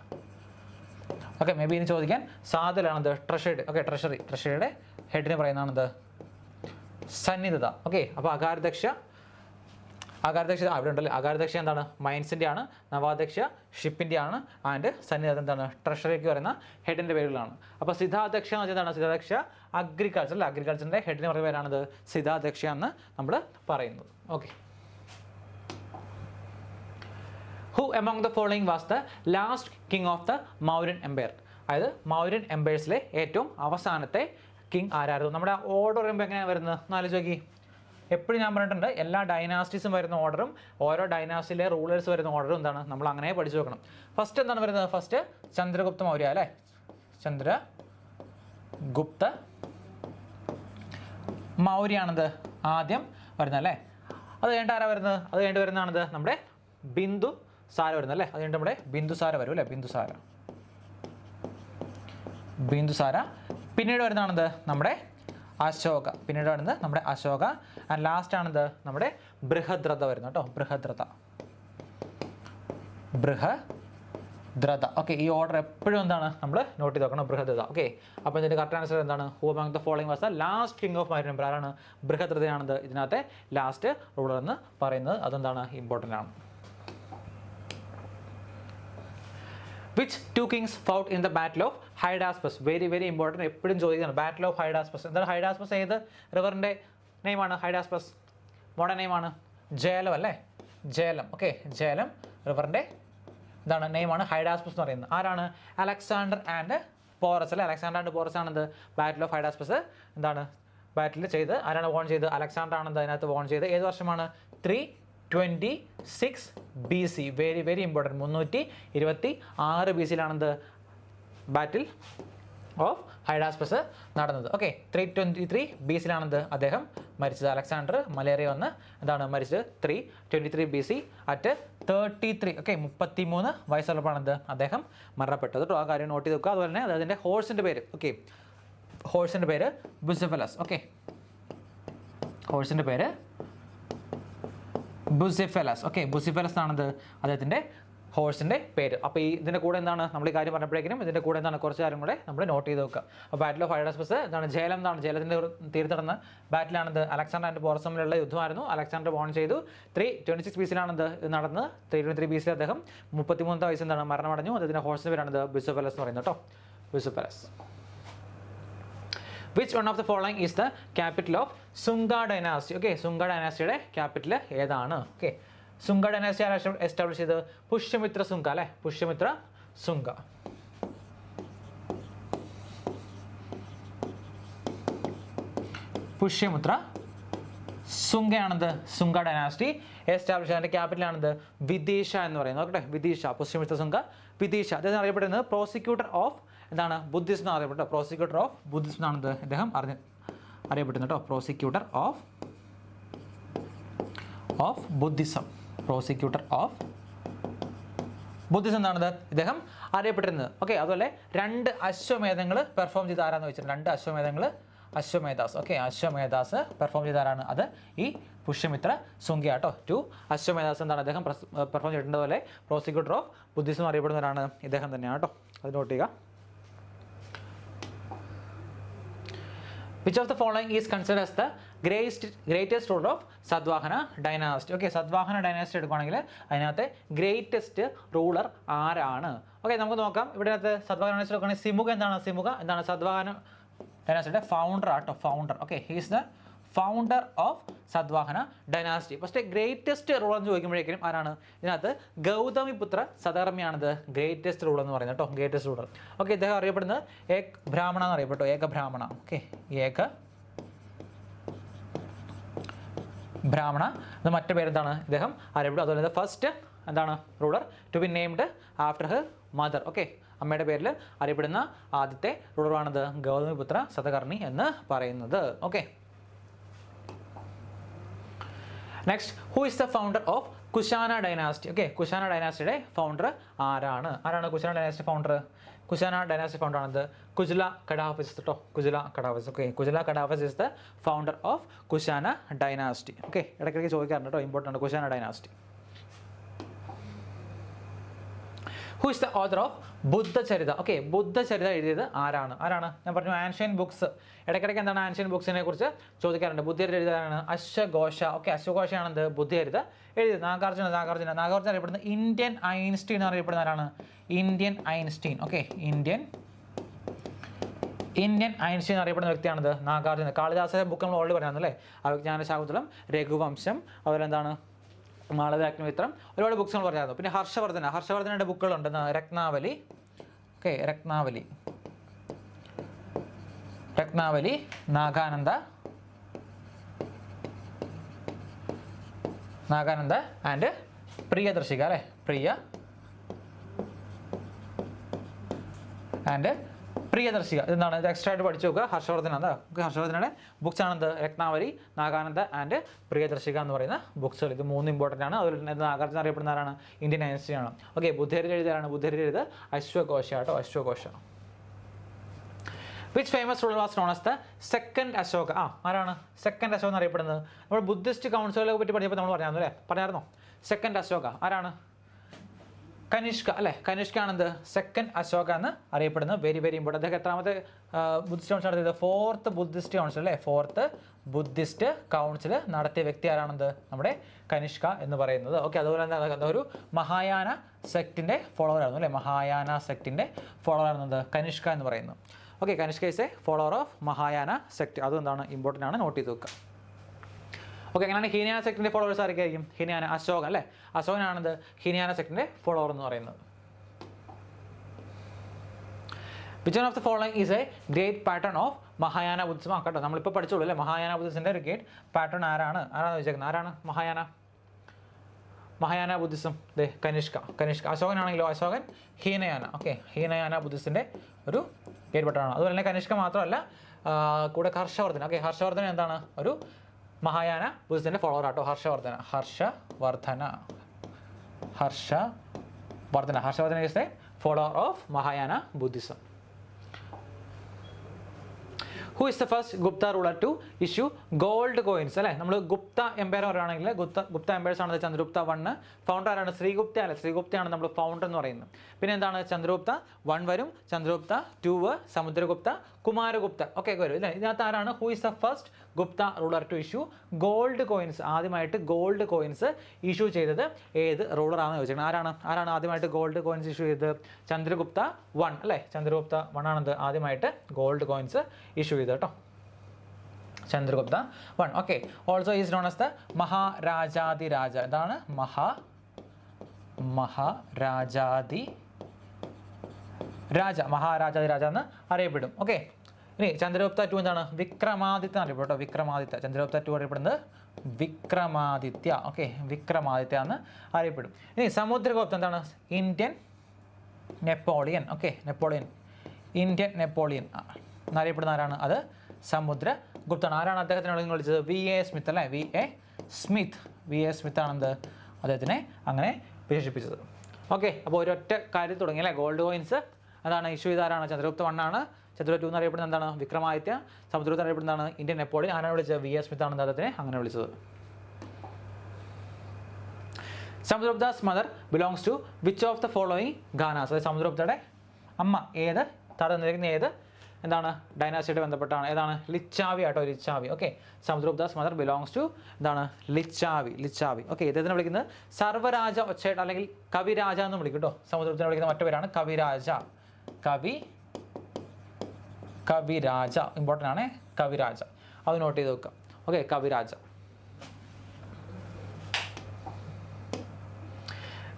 ഓക്കെ മേ ബി ഇനി ചോദിക്കാൻ സാധലാണ് ട്രഷറി ഓക്കെ ട്രഷറി ട്രഷറിയുടെ ഹെഡിന് പറയുന്നതാണ് സന്നിധത ഓക്കെ അപ്പോൾ അകാരദക്ഷ അകാരദക്ഷ അവിടെ ഉണ്ടല്ലേ അകാരദക്ഷ എന്താണ് മൈൻസിൻ്റെ ആണ് നവാദക്ഷ ഷിപ്പിൻ്റെ ആണ് ആൻഡ് സന്നിധത എന്താണ് ട്രഷറിക്ക് വരുന്ന ഹെഡിൻ്റെ പേരുകളാണ് അപ്പോൾ സിദ്ധാദക്ഷ എന്ന് വെച്ചാൽ എന്താണ് സിദ്ധാദക്ഷ അഗ്രികൾച്ചർ അല്ലെ അഗ്രികൾച്ചറിൻ്റെ ഹെഡിന് പറയുന്ന പേരാണത് സിദ്ധാദക്ഷ എന്ന് നമ്മൾ പറയുന്നത് okay who among the following was the last king of the Mauryan empire അതായത് മൗര്യൻ എംപയേഴ്സിലെ ഏറ്റവും അവസാനത്തെ കിങ് ആരായിരുന്നു നമ്മുടെ ഓർഡർ പറയുമ്പോൾ എങ്ങനെയാണ് വരുന്നത് നാല് ചോക്കി എപ്പോഴും ഞാൻ പറഞ്ഞിട്ടുണ്ട് എല്ലാ ഡൈനാസ്റ്റീസും വരുന്ന ഓർഡറും ഓരോ ഡൈനാസ്റ്റിയിലെ റൂളേഴ്സ് വരുന്ന ഓർഡറും എന്താണ് നമ്മൾ അങ്ങനെ പഠിച്ചു നോക്കണം ഫസ്റ്റ് എന്താണ് വരുന്നത് ഫസ്റ്റ് ചന്ദ്രഗുപ്ത മൗര്യ അല്ലേ ചന്ദ്ര ഗുപ്ത മൗര്യാണത് ആദ്യം വരുന്നത് അല്ലേ അത് കഴിഞ്ഞിട്ട് ആരാ വരുന്നത് അത് കഴിഞ്ഞിട്ട് വരുന്നതാണത് നമ്മുടെ ബിന്ദു സാര വരുന്നത് അല്ലേ അത് കഴിഞ്ഞിട്ട് നമ്മുടെ ബിന്ദുസാര വരും അല്ലേ ബിന്ദുസാര ബിന്ദുസാര പിന്നീട് വരുന്നതാണെന്ത് നമ്മുടെ അശോക പിന്നീട് വരുന്നത് നമ്മുടെ അശോക ആൻഡ് ലാസ്റ്റ് ആണെന്ത് നമ്മുടെ ബൃഹദ്രഥ വരുന്നത് കേട്ടോ ബൃഹദ്രഥ ബൃഹദ്രഥ ഓക്കെ ഈ ഓർഡർ എപ്പോഴും എന്താണ് നമ്മൾ നോട്ട് ചെയ്ത് നോക്കണം ബൃഹദ്രഥ ഓക്കെ അപ്പോൾ ഇതിൻ്റെ കറക്റ്റ് ആൻസർ എന്താണ് who the following was the last king of Mauryan ആരാണ് ബൃഹദ്രഥയാണെന്ത് ഇതിനകത്തെ ലാസ്റ്റ് റൂളർ എന്ന് പറയുന്നത് അതെന്താണ് ഇമ്പോർട്ടൻ്റ് ആണ് which two kings fought in the battle of Hydaspes very very important എപ്പോഴും ചോദിക്കുന്നത് ബാറ്റിൽ ഓഫ് ഹൈഡാസ്പസ് എന്താണ് ഹൈഡാസ്പസ് ഏത് റിവറിൻ്റെ നെയ്മാണ് ഹൈഡാസ്പസ് മോഡേൺ നെയ്മാണ് ജേലം അല്ലേ ജേലം ഓക്കെ ജേലം റിവറിൻ്റെ എന്താണ് നെയ്മാണ് ഹൈഡാസ്പസ് എന്ന് പറയുന്നത് ആരാണ് അലക്സാണ്ടർ ആൻഡ് പോറസ് അല്ലേ അലക്സാണ്ടർ ആൻഡ് പോറസ് ആണ് എന്ത് ബാറ്റിൽ ഓഫ് ഹൈഡാസ്പസ് എന്താണ് ബാറ്റിൽ ചെയ്ത് ആരാണ് വോൺ ചെയ്ത് അലക്സാണ്ടർ ആണ് അതിനകത്ത് വോൺ ചെയ്ത് ഏത് വർഷമാണ് three twenty six B C very very important മുന്നൂറ്റി ഇരുപത്തി ആറ് ബി സിയിലാണെന്ത് ബാറ്റിൽ ഓഫ് ഹൈഡാസ്പസ് നടന്നത് okay three twenty three B സിയിലാണെന്ത് അദ്ദേഹം മരിച്ചത് അലക്സാണ്ടർ മലേറിയ വന്ന് എന്താണ് മരിച്ചത് three twenty three B C at thirty three okay മുപ്പത്തി മൂന്ന് വയസ്സുള്ളപ്പോഴാണ് അദ്ദേഹം മരണപ്പെട്ടത് കേട്ടോ ആ കാര്യം നോട്ട് ചെയ്ത് നോക്കുക അതുപോലെ തന്നെ അദ്ദേഹത്തിൻ്റെ ഹോഴ്സിൻ്റെ പേര് ഓക്കെ ഹോഴ്സിൻ്റെ പേര് ബുസഫലസ് ഓക്കെ ഹോഴ്സിൻ്റെ പേര് ബുസിഫെലസ് ഓക്കെ ബുസിഫെലസ് ആണത് അദ്ദേഹത്തിൻ്റെ ഹോഴ്സിൻ്റെ പേര് അപ്പോൾ ഈ ഇതിൻ്റെ കൂടെ എന്താണ് നമ്മൾ ഈ കാര്യം പറഞ്ഞപ്പോഴേക്കും ഇതിൻ്റെ കൂടെ എന്താണ് കുറച്ച് കാര്യം കൂടെ നമ്മൾ നോട്ട് ചെയ്ത് വെക്കുക അപ്പോൾ ബാറ്റിൽ ഓഫ് ഹൈഡസ്പസ് എന്താണ് ജേലം എന്താണ് ജേലത്തിൻ്റെ തീരത്ത് നടന്ന ബാറ്റിലാണിത് അലക്സാണ്ടർ ആൻഡ് തമ്മിലുള്ള യുദ്ധമായിരുന്നു അലക്സാണ്ടർ ബോൺ ചെയ്തു ത്രീ ട്വൻറ്റി സിക്സ് ബീസിലാണിത് നടന്ന് ത്രീ ട്വൻറ്റി ത്രീ ബീസിൽ അദ്ദേഹം മുപ്പത്തിമൂന്നാമത്തെ വയസ്സ് എന്താണ് മരണമടഞ്ഞു അദ്ദേഹത്തിൻ്റെ ഹോഴ്സിൻ്റെ പേരാണിത് ബിസോഫലസ് എന്ന് പറയുന്നത് കേട്ടോ Bucephalus which one of the following is the capital of Sunga dynasty okay Sunga ഡൈനാസ്റ്റിയുടെ ക്യാപിറ്റൽ ഏതാണ് ഓക്കെ സുങ്ക ഡൈനാസ്റ്റി ആരാണ് എസ്റ്റാബ്ലിഷ് ചെയ്തത് പുഷ്യമിത്ര സുങ്ക അല്ലെ പുഷ്യമിത്ര സുങ്ക പുഷ്യമിത്ര സുങ്കയാണെന്ത് സുങ്ക ഡൈനാസ്റ്റി എസ്റ്റാബ്ലിഷ് അതിൻ്റെ ക്യാപിറ്റലാണെന്ത് വിദീഷ എന്ന് പറയുന്നത് നോക്കട്ടെ വിദീഷ പുഷ്യമിത്ര സുങ്ക വിദീഷ അദ്ദേഹം അറിയപ്പെടുന്നത് പ്രോസിക്യൂട്ടർ ഓഫ് എന്താണ് ബുദ്ധിസ്റ്റ് എന്ന് അറിയപ്പെട്ട പ്രോസിക്യൂട്ടർ ഓഫ് ബുദ്ധിസ്റ്റ് എന്നാണ് അദ്ദേഹം അറിഞ്ഞ അറിയപ്പെടുന്നത് കേട്ടോ prosecutor of of Buddhism prosecutor of Buddhism എന്നാണ് ഇദ്ദേഹം അറിയപ്പെട്ടിരുന്നത് ഓക്കെ അതുപോലെ രണ്ട് അശ്വമേധങ്ങൾ പെർഫോം ചെയ്ത് ആരാന്ന് വെച്ചിട്ടുണ്ട് രണ്ട് അശ്വമേധങ്ങൾ അശ്വമേധാസ് ഓക്കെ അശ്വമേധാസ് പെർഫോം ചെയ്താരാണ് അത് ഈ പുഷ്യമിത്ര സുങ്കി ആട്ടോ ടു അശ്വമേധാസ് എന്താണ് അദ്ദേഹം പെർഫോം ചെയ്തിട്ടുള്ളത് പ്രോസിക്യൂട്ടർ ഓഫ് ബുദ്ധിസം അറിയപ്പെടുന്നവരാണ് ഇദ്ദേഹം തന്നെയാണ് കേട്ടോ അത് നോട്ട് ചെയ്യുക which of the following is considered as the greatest greatest ruler of Satavahana dynasty okay Satavahana dynasty എടുക്കുകയാണെങ്കിൽ അതിനകത്തെ ഗ്രേറ്റസ്റ്റ് റൂളർ ആരാണ് ഓക്കെ നമുക്ക് നോക്കാം ഇവിടെ സദ്വാഹന ഡൈനാസിറ്റി എടുക്കുകയാണെങ്കിൽ സിമുഖ എന്താണ് സിമുഖ എന്താണ് സദ്വാഹന ഡൈനാസിറ്റിയുടെ ഫൗണ്ടർ ആട്ടോ founder okay he's the founder of Satavahana dynasty first greatest rule എന്ന് ചോദിക്കുമ്പോഴേക്കും ആരാണ് ഇതിനകത്ത് ഗൗതമിപുത്ര സതകർമ്മിയാണിത് ഗ്രേറ്റസ്റ്റ് റൂൾ എന്ന് പറയുന്നത് കേട്ടോ ഗ്രേറ്റസ്റ്റ് റൂൾ ഓക്കെ ഇദ്ദേഹം അറിയപ്പെടുന്നത് ഏക് ബ്രാഹ്മണ എന്ന് അറിയപ്പെട്ടു ഏക ബ്രാഹ്മണ ഓക്കെ ഏക ബ്രാഹ്മണ ഇത് മറ്റു പേരെന്താണ് ഇദ്ദേഹം അറിയപ്പെടും അതുപോലെ ഫസ്റ്റ് എന്താണ് ruler to be named after her mother okay അമ്മയുടെ പേരിൽ അറിയപ്പെടുന്ന ആദ്യത്തെ റൂളറാണിത് ഗൗതമിപുത്ര സതകർണി എന്ന് പറയുന്നത് okay next who is the founder of Kushana dynasty okay Kushana ഡൈനാസ്റ്റിയുടെ ഫൗണ്ടർ ആരാണ് ആരാണ് Kushana dynasty founder Kushana dynasty founder ആണത് കുജുല കടാഫിസ് കേട്ടോ Kujula Kadphises okay Kujula Kadphises is the founder of Kushana dynasty okay ഇടയ്ക്കിടയ്ക്ക് ചോദിക്കാറുണ്ട് കേട്ടോ ഇമ്പോർട്ടൻ്റ് ആണ് Kushana dynasty who is the author of ബുദ്ധചരിത okay Buddhacharita എഴുതിയത് ആരാണ് ആരാണ് ഞാൻ പറഞ്ഞു ആൻഷ്യൻ ബുക്സ് ഇടയ്ക്കിടയ്ക്ക് എന്താണ് ആൻഷ്യൻ ബുക്സിനെ കുറിച്ച് ചോദിക്കാറുണ്ട് ബുദ്ധചരിത എഴുതാനാണ് അശ്വഘോഷ ഓക്കെ അശ്വഘോഷയാണെന്ത് എന്ത് ബുദ്ധചരിത എഴുതിയത് നാഗാർജുന നാഗാർജുന നാഗാർജുന അറിയപ്പെടുന്ന ഇന്ത്യൻ ഐൻസ്റ്റീൻ എന്ന് അറിയപ്പെടുന്ന ആരാണ് Indian Einstein okay Indian Indian Einstein അറിയപ്പെടുന്ന വ്യക്തിയാണത് നാഗാർജുന കാളിദാസ ബുക്ക് നമ്മൾ ഓൾറെഡി പറയാമെന്നല്ലേ അവിജ്ഞാന ശാകുന്തളം രഘുവംശം അതുപോലെ എന്താണ് മാളവ്യാഗ്നമിത്രം ഒരുപാട് ബുക്സുകൾ പറഞ്ഞായിരുന്നു പിന്നെ ഹർഷവർദ്ധന ഹർഷവർദ്ധനയുടെ ബുക്കുകളുണ്ട് രത്നാവലി ഓക്കെ രത്നാവലി രത്നാവലി നാഗാനന്ദ നാഗാനന്ദ ആൻഡ് പ്രിയദർശിക അല്ലേ പ്രിയ ആൻഡ് പ്രിയദർശിക എന്താണ് ഇത് എക്സ്ട്രാ ആയിട്ട് പഠിച്ചു നോക്കുക ഹർഷവർദ്ധന ഹർഷവർദ്ധനാണ് ബുക്സ് ആണെന്ത് രത്നാവരി നാഗാനന്ദ ആൻഡ് പ്രിയദർശിക എന്ന് പറയുന്ന ബുക്സുകൾ ഇത് മൂന്ന് ഇമ്പോർട്ടൻ്റ് ആണ് അതുപോലെ തന്നെ നാഗാർജുന അറിയപ്പെടുന്ന ആരാണ് ഇന്ത്യൻ ആണ് ഓക്കെ ബുദ്ധേരി എഴുതാറാണ് ബുദ്ധേരി എഴുത് അശ്വഘോഷ കേട്ടോ അശ്വഘോഷ which famous rule was known as the second Ashoka ആ ആരാണ് സെക്കൻഡ് അശോക എന്ന് അറിയപ്പെടുന്നത് നമ്മൾ ബുദ്ധിസ്റ്റ് കൗൺസിലുകളെ പറ്റി പഠിച്ചപ്പോൾ നമ്മൾ പറഞ്ഞായിരുന്നു അല്ലേ പറഞ്ഞായിരുന്നോ സെക്കൻഡ് അശോക ആരാണ് കനിഷ്ക അല്ലെ കനിഷ്ക സെക്കൻഡ് അശോക എന്ന് അറിയപ്പെടുന്നത് വെരി വെരി ഇമ്പോർട്ടൻ്റ് അദ്ദേഹം എത്രാമത്തെ ബുദ്ധിസ്റ്റ് കൗൺസിൽ നടത്തിയത് ഫോർത്ത് ബുദ്ധിസ്റ്റ് കൗൺസിൽ അല്ലേ ഫോർത്ത് ബുദ്ധിസ്റ്റ് കൗൺസിൽ നടത്തിയ വ്യക്തി ആരാണെന്ത് നമ്മുടെ കനിഷ്ക എന്ന് പറയുന്നത് ഓക്കെ അതുപോലെ തന്നെ ഒരു മഹായാന സെക്റ്റിൻ്റെ ഫോളോവർ ആയിരുന്നു അല്ലേ മഹായാന സെക്റ്റിൻ്റെ ഫോളോവർ ആയിരുന്നത് കനിഷ്ക എന്ന് പറയുന്നു okay Kanishka is a follower of Mahayana sect അതുകൊണ്ടാണ് ഇമ്പോർട്ടൻ്റ് ആണ് നോട്ട് ചെയ്ത് വെക്കുക ഓക്കെ അങ്ങനെയാണ് ഹീനയാന സെക്ടിൻ്റെ ഫോളോവേഴ്സ് ആയിരിക്കും ഹീനയാന അശോകൻ അല്ലേ അശോകനാണെന്ത് ഹീനയാന സെക്ടിൻ്റെ ഫോളോവർ എന്ന് പറയുന്നത് which of the following is a great patron of Mahayana Buddhism ആ കേട്ടോ നമ്മളിപ്പോൾ പഠിച്ചോളൂ അല്ലേ മഹായാന ബുദ്ധിസത്തിൻ്റെ ഒരു ഗ്രേറ്റ് പാറ്റേൺ ആരാണ് ആരാണെന്ന് ചോദിച്ചേക്കുന്നത് ആരാണ് മഹായാന മഹായാന ബുദ്ധിസം ദേ കനിഷ്ക കനിഷ്ക അശോകനാണെങ്കിലോ അശോകൻ ഹീനയാന ഓക്കെ ഹീനയാന ബുദ്ധിസത്തിൻ്റെ ഒരു ഗ്രേറ്റ് പാറ്റേൺ ആണ് അതുപോലെ തന്നെ കനിഷ്ക മാത്രമല്ല കൂടെ ഹർഷവർദ്ധൻ ഓക്കെ ഹർഷവർദ്ധൻ എന്താണ് ഒരു മഹായാന ബുദ്ധിസ്റ്റിൻ്റെ ഫോളോവർ ആട്ടോ Harshavardhana Harshavardhana Harshavardhana Harshavardhana is follower of Mahayana Buddhism who is the first Gupta ruler to issue gold coins അല്ലേ നമ്മൾ ഗുപ്ത എംപയർ പറയുകയാണെങ്കിൽ ഗുപ്ത ഗുപ്ത എംപയേഴ്സ് ആണ് ചന്ദ്രഗുപ്ത വണ്ണ് ഫൗണ്ടർ ആരാണ് ശ്രീഗുപ്ത അല്ലെ ശ്രീഗുപ്തയാണ് നമ്മൾ ഫൗണ്ടർ എന്ന് പറയുന്നത് പിന്നെ എന്താണ് ചന്ദ്രഗുപ്ത വൺ വരും ചന്ദ്രഗുപ്ത ടു സമുദ്രഗുപ്ത കുമാരഗുപ്ത ഒക്കെ വരും ഇല്ലേ ഇതിനകത്ത് ആരാണ് who is the first Gupta ruler to issue gold coins ആദ്യമായിട്ട് ഗോൾഡ് കോയിൻസ് ഇഷ്യൂ ചെയ്തത് ഏത് റൂളറാണെന്ന് ചോദിച്ചത് ആരാണ് ആരാണ് ആദ്യമായിട്ട് ഗോൾഡ് കോയിൻസ് ഇഷ്യൂ ചെയ്തത് ചന്ദ്രഗുപ്ത വൺ അല്ലേ ചന്ദ്രഗുപ്ത വൺ ആണത് ആദ്യമായിട്ട് ഗോൾഡ് കോയിൻസ് ഇഷ്യൂ ചെയ്തത് കേട്ടോ Chandragupta one okay also is known as the Maharajadhiraja ഇതാണ് മഹാ മഹാരാജാതി രാജ മഹാരാജാതി രാജ എന്ന് അറിയപ്പെടും ഓക്കെ ഇനി ചന്ദ്രഗുപ്ത ടു എന്താണ് വിക്രമാദിത്യ അറിയപ്പെട്ടോ വിക്രമാദിത്യ ചന്ദ്രഗുപ്ത ടു അറിയപ്പെടുന്നത് വിക്രമാദിത്യ ഓക്കെ വിക്രമാദിത്യ എന്ന് അറിയപ്പെടും ഇനി സമുദ്രഗുപ്ത എന്താണ് Indian Napoleon okay Napoleon Indian Napoleon എന്നറിയപ്പെടുന്ന ആരാണ് അത് സമുദ്രഗുപ്താണ് ആരാണ് അദ്ദേഹത്തിനോട് നിങ്ങൾ വിളിച്ചത് വി എ സ്മിത്ത് അല്ലേ V A Smith V A Smith ആണെന്ത് അദ്ദേഹത്തിനെ അങ്ങനെ വിശേഷിപ്പിച്ചത് ഓക്കെ അപ്പോൾ ഒരൊറ്റ കാര്യം തുടങ്ങി അല്ലേ ഗോൾഡ് കോയിൻസ് അതാണ് ഇഷ്യൂ ഇതാരാണ് ചന്ദ്രഗുപ്ത വണ്ണാണ് ചതുര ടു എന്താണ് വിക്രമാദിത്യ സമുദ്രത്തിൽ അറിയപ്പെടുന്നതാണ് ഇന്ത്യൻ നെപ്പോളിയൻ ആരാണ് വിളിച്ചത് വി എസ് സ്മിത്ത് ആണ് അദ്ദേഹത്തിനെ അങ്ങനെ വിളിച്ചത് Samudra mother belongs to which of the following ganas അതായത് സമുദ്ര അമ്മ ഏത് താഴെ നിന്നിരിക്കുന്ന ഏത് എന്താണ് ഡൈനാസിയുടെ ബന്ധപ്പെട്ടാണ് ഏതാണ് ലിച്ചാവി ആട്ടോ Lichchhavi okay Samudragupta's mother belongs to എന്താണ് ലിച്ചാവി ലിച്ചാവി ഓക്കെ ഇദ്ദേഹത്തിനെ വിളിക്കുന്നത് സർവരാജ ഒച്ചേട്ട അല്ലെങ്കിൽ കവിരാജ എന്ന് വിളിക്കും കേട്ടോ സമുദ്രഗുപ്തനെ വിളിക്കുന്ന മറ്റു പേരാണ് കവിരാജ കവി കവിരാജ ഇമ്പോർട്ടൻ്റ് ആണേ കവിരാജ അത് നോട്ട് ചെയ്ത് വെക്കുക okay Kaviraja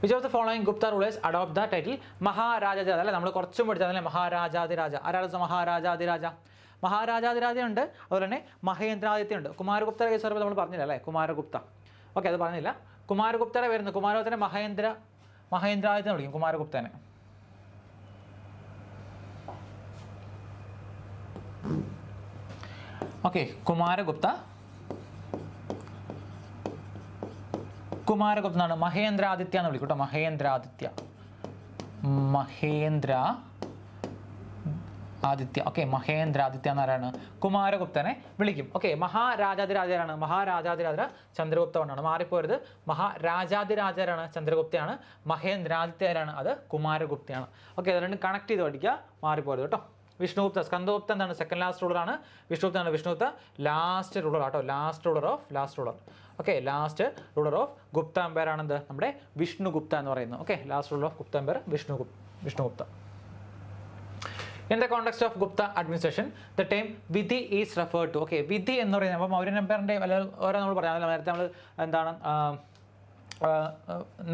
which of the following Gupta rulers adopt the title Maharajadhiraja അല്ലെ നമ്മൾ കുറച്ചും പഠിച്ചത് അല്ലെ മഹാരാജാതിരാജ ആരാണ് മഹാരാജാതിരാജ മഹാരാജാതിരാജയുണ്ട് അതുപോലെ തന്നെ മഹേന്ദ്രാദിത്യമുണ്ട് കുമാരഗുപ്ത കേസ് നമ്മൾ പറഞ്ഞില്ല അല്ലേ കുമാരഗുപ്ത ഓക്കെ അത് പറഞ്ഞില്ല കുമാരഗുപ്തരെ വരുന്നത് കുമാരഗുപ്തനെ മഹേന്ദ്ര മഹേന്ദ്രാദിത്യം വിളിക്കും കുമാരഗുപ്തനെ ഓക്കെ കുമാരഗുപ്ത കുമാരഗുപ്ത എന്നാണ് മഹേന്ദ്രാദിത്യ എന്ന് വിളിക്കും കേട്ടോ മഹേന്ദ്രാദിത്യ മഹേന്ദ്ര ആദിത്യ ഓക്കെ മഹേന്ദ്രാദിത്യ എന്നാരാണ് കുമാരഗുപ്തനെ വിളിക്കും ഓക്കെ മഹാരാജാതിരാജരാണ് മഹാരാജാതിരാജ ചന്ദ്രഗുപ്ത കൊണ്ടാണ് മാറിപ്പോരുത് മഹാരാജാതിരാജരാണ് ചന്ദ്രഗുപ്തയാണ് മഹേന്ദ്രാദിത്യരാണ് അത് കുമാരഗുപ്തയാണ് ഓക്കെ അത് രണ്ടും കണക്ട് ചെയ്ത് പഠിക്കുക മാറിപ്പോരുത് കേട്ടോ വിഷ്ണുഗുപ്ത സ്കന്ദഗുപ്ത എന്താണ് സെക്കൻഡ് ലാസ്റ്റ് റൂളറാണ് വിഷ്ണുഗുപ്ത ആണ് വിഷ്ണുഗുപ്ത ലാസ്റ്റ് റൂളർ ആട്ടോ last ruler of last ruler okay last ruler of Gupta empire ആണെന്ത് നമ്മുടെ വിഷ്ണുഗുപ്ത എന്ന് പറയുന്നത് okay last ruler of Gupta empire Vishnugupta Vishnugupta in the context of Gupta administration the term vidhi is referred to okay vidhi എന്ന് പറയുന്നത് അപ്പം മൗര്യൻ എംപയറിൻ്റെ അല്ലെങ്കിൽ ഓരോ നമ്മൾ പറയാം നേരത്തെ നമ്മൾ എന്താണ്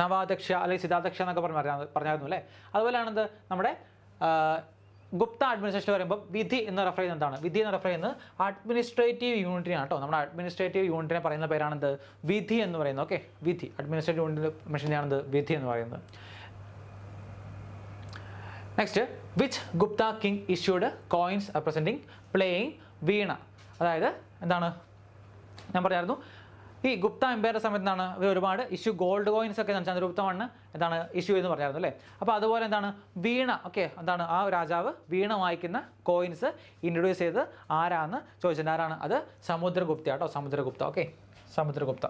നവാധ്യക്ഷ അല്ലെങ്കിൽ സിതാധ്യക്ഷ എന്നൊക്കെ പറഞ്ഞ് പറഞ്ഞായിരുന്നു അല്ലേ അതുപോലെയാണെന്ത് നമ്മുടെ ഗുപ്ത അഡ്മിനിസ്ട്രേഷൻ പറയുമ്പോൾ വിധി എന്ന് റെഫർ ചെയ്യുന്നത് എന്താണ് വിധി എന്ന് റെഫർ ചെയ്യുന്നത് അഡ്മിനിസ്ട്രേറ്റീവ് യൂണിറ്റിനാണ് കേട്ടോ നമ്മുടെ അഡ്മിനിസ്ട്രേറ്റീവ് യൂണിറ്റിനെ പറയുന്ന പേരാണെന്ത് വിധി എന്ന് പറയുന്നത് ഓക്കെ വിധി അഡ്മിനിസ്ട്രേറ്റീവ് യൂണിറ്റിൽ മെഷീനാണെന്ത് വിധി എന്ന് പറയുന്നത് next which Gupta king issued coins representing playing veena അതായത് എന്താണ് ഞാൻ പറഞ്ഞായിരുന്നു ഈ ഗുപ്ത എംപയർ സമയത്ത് ഇവർ ഒരുപാട് ഇഷ്യൂ ഗോൾഡ് കോയിൻസ് ഒക്കെ ചന്ദ്രഗുപ്ത മണ്ണ് എന്താണ് ഇഷ്യൂ എന്ന് പറഞ്ഞായിരുന്നു അല്ലേ അപ്പോൾ അതുപോലെ എന്താണ് വീണ ഓക്കെ എന്താണ് ആ രാജാവ് വീണ വായിക്കുന്ന കോയിൻസ് ഇൻട്രൊഡ്യൂസ് ചെയ്ത് ആരാന്ന് ചോദിച്ചിട്ടുണ്ട് ആരാണ് അത് സമുദ്രഗുപ്ത കേട്ടോ സമുദ്രഗുപ്ത ഓക്കെ സമുദ്രഗുപ്ത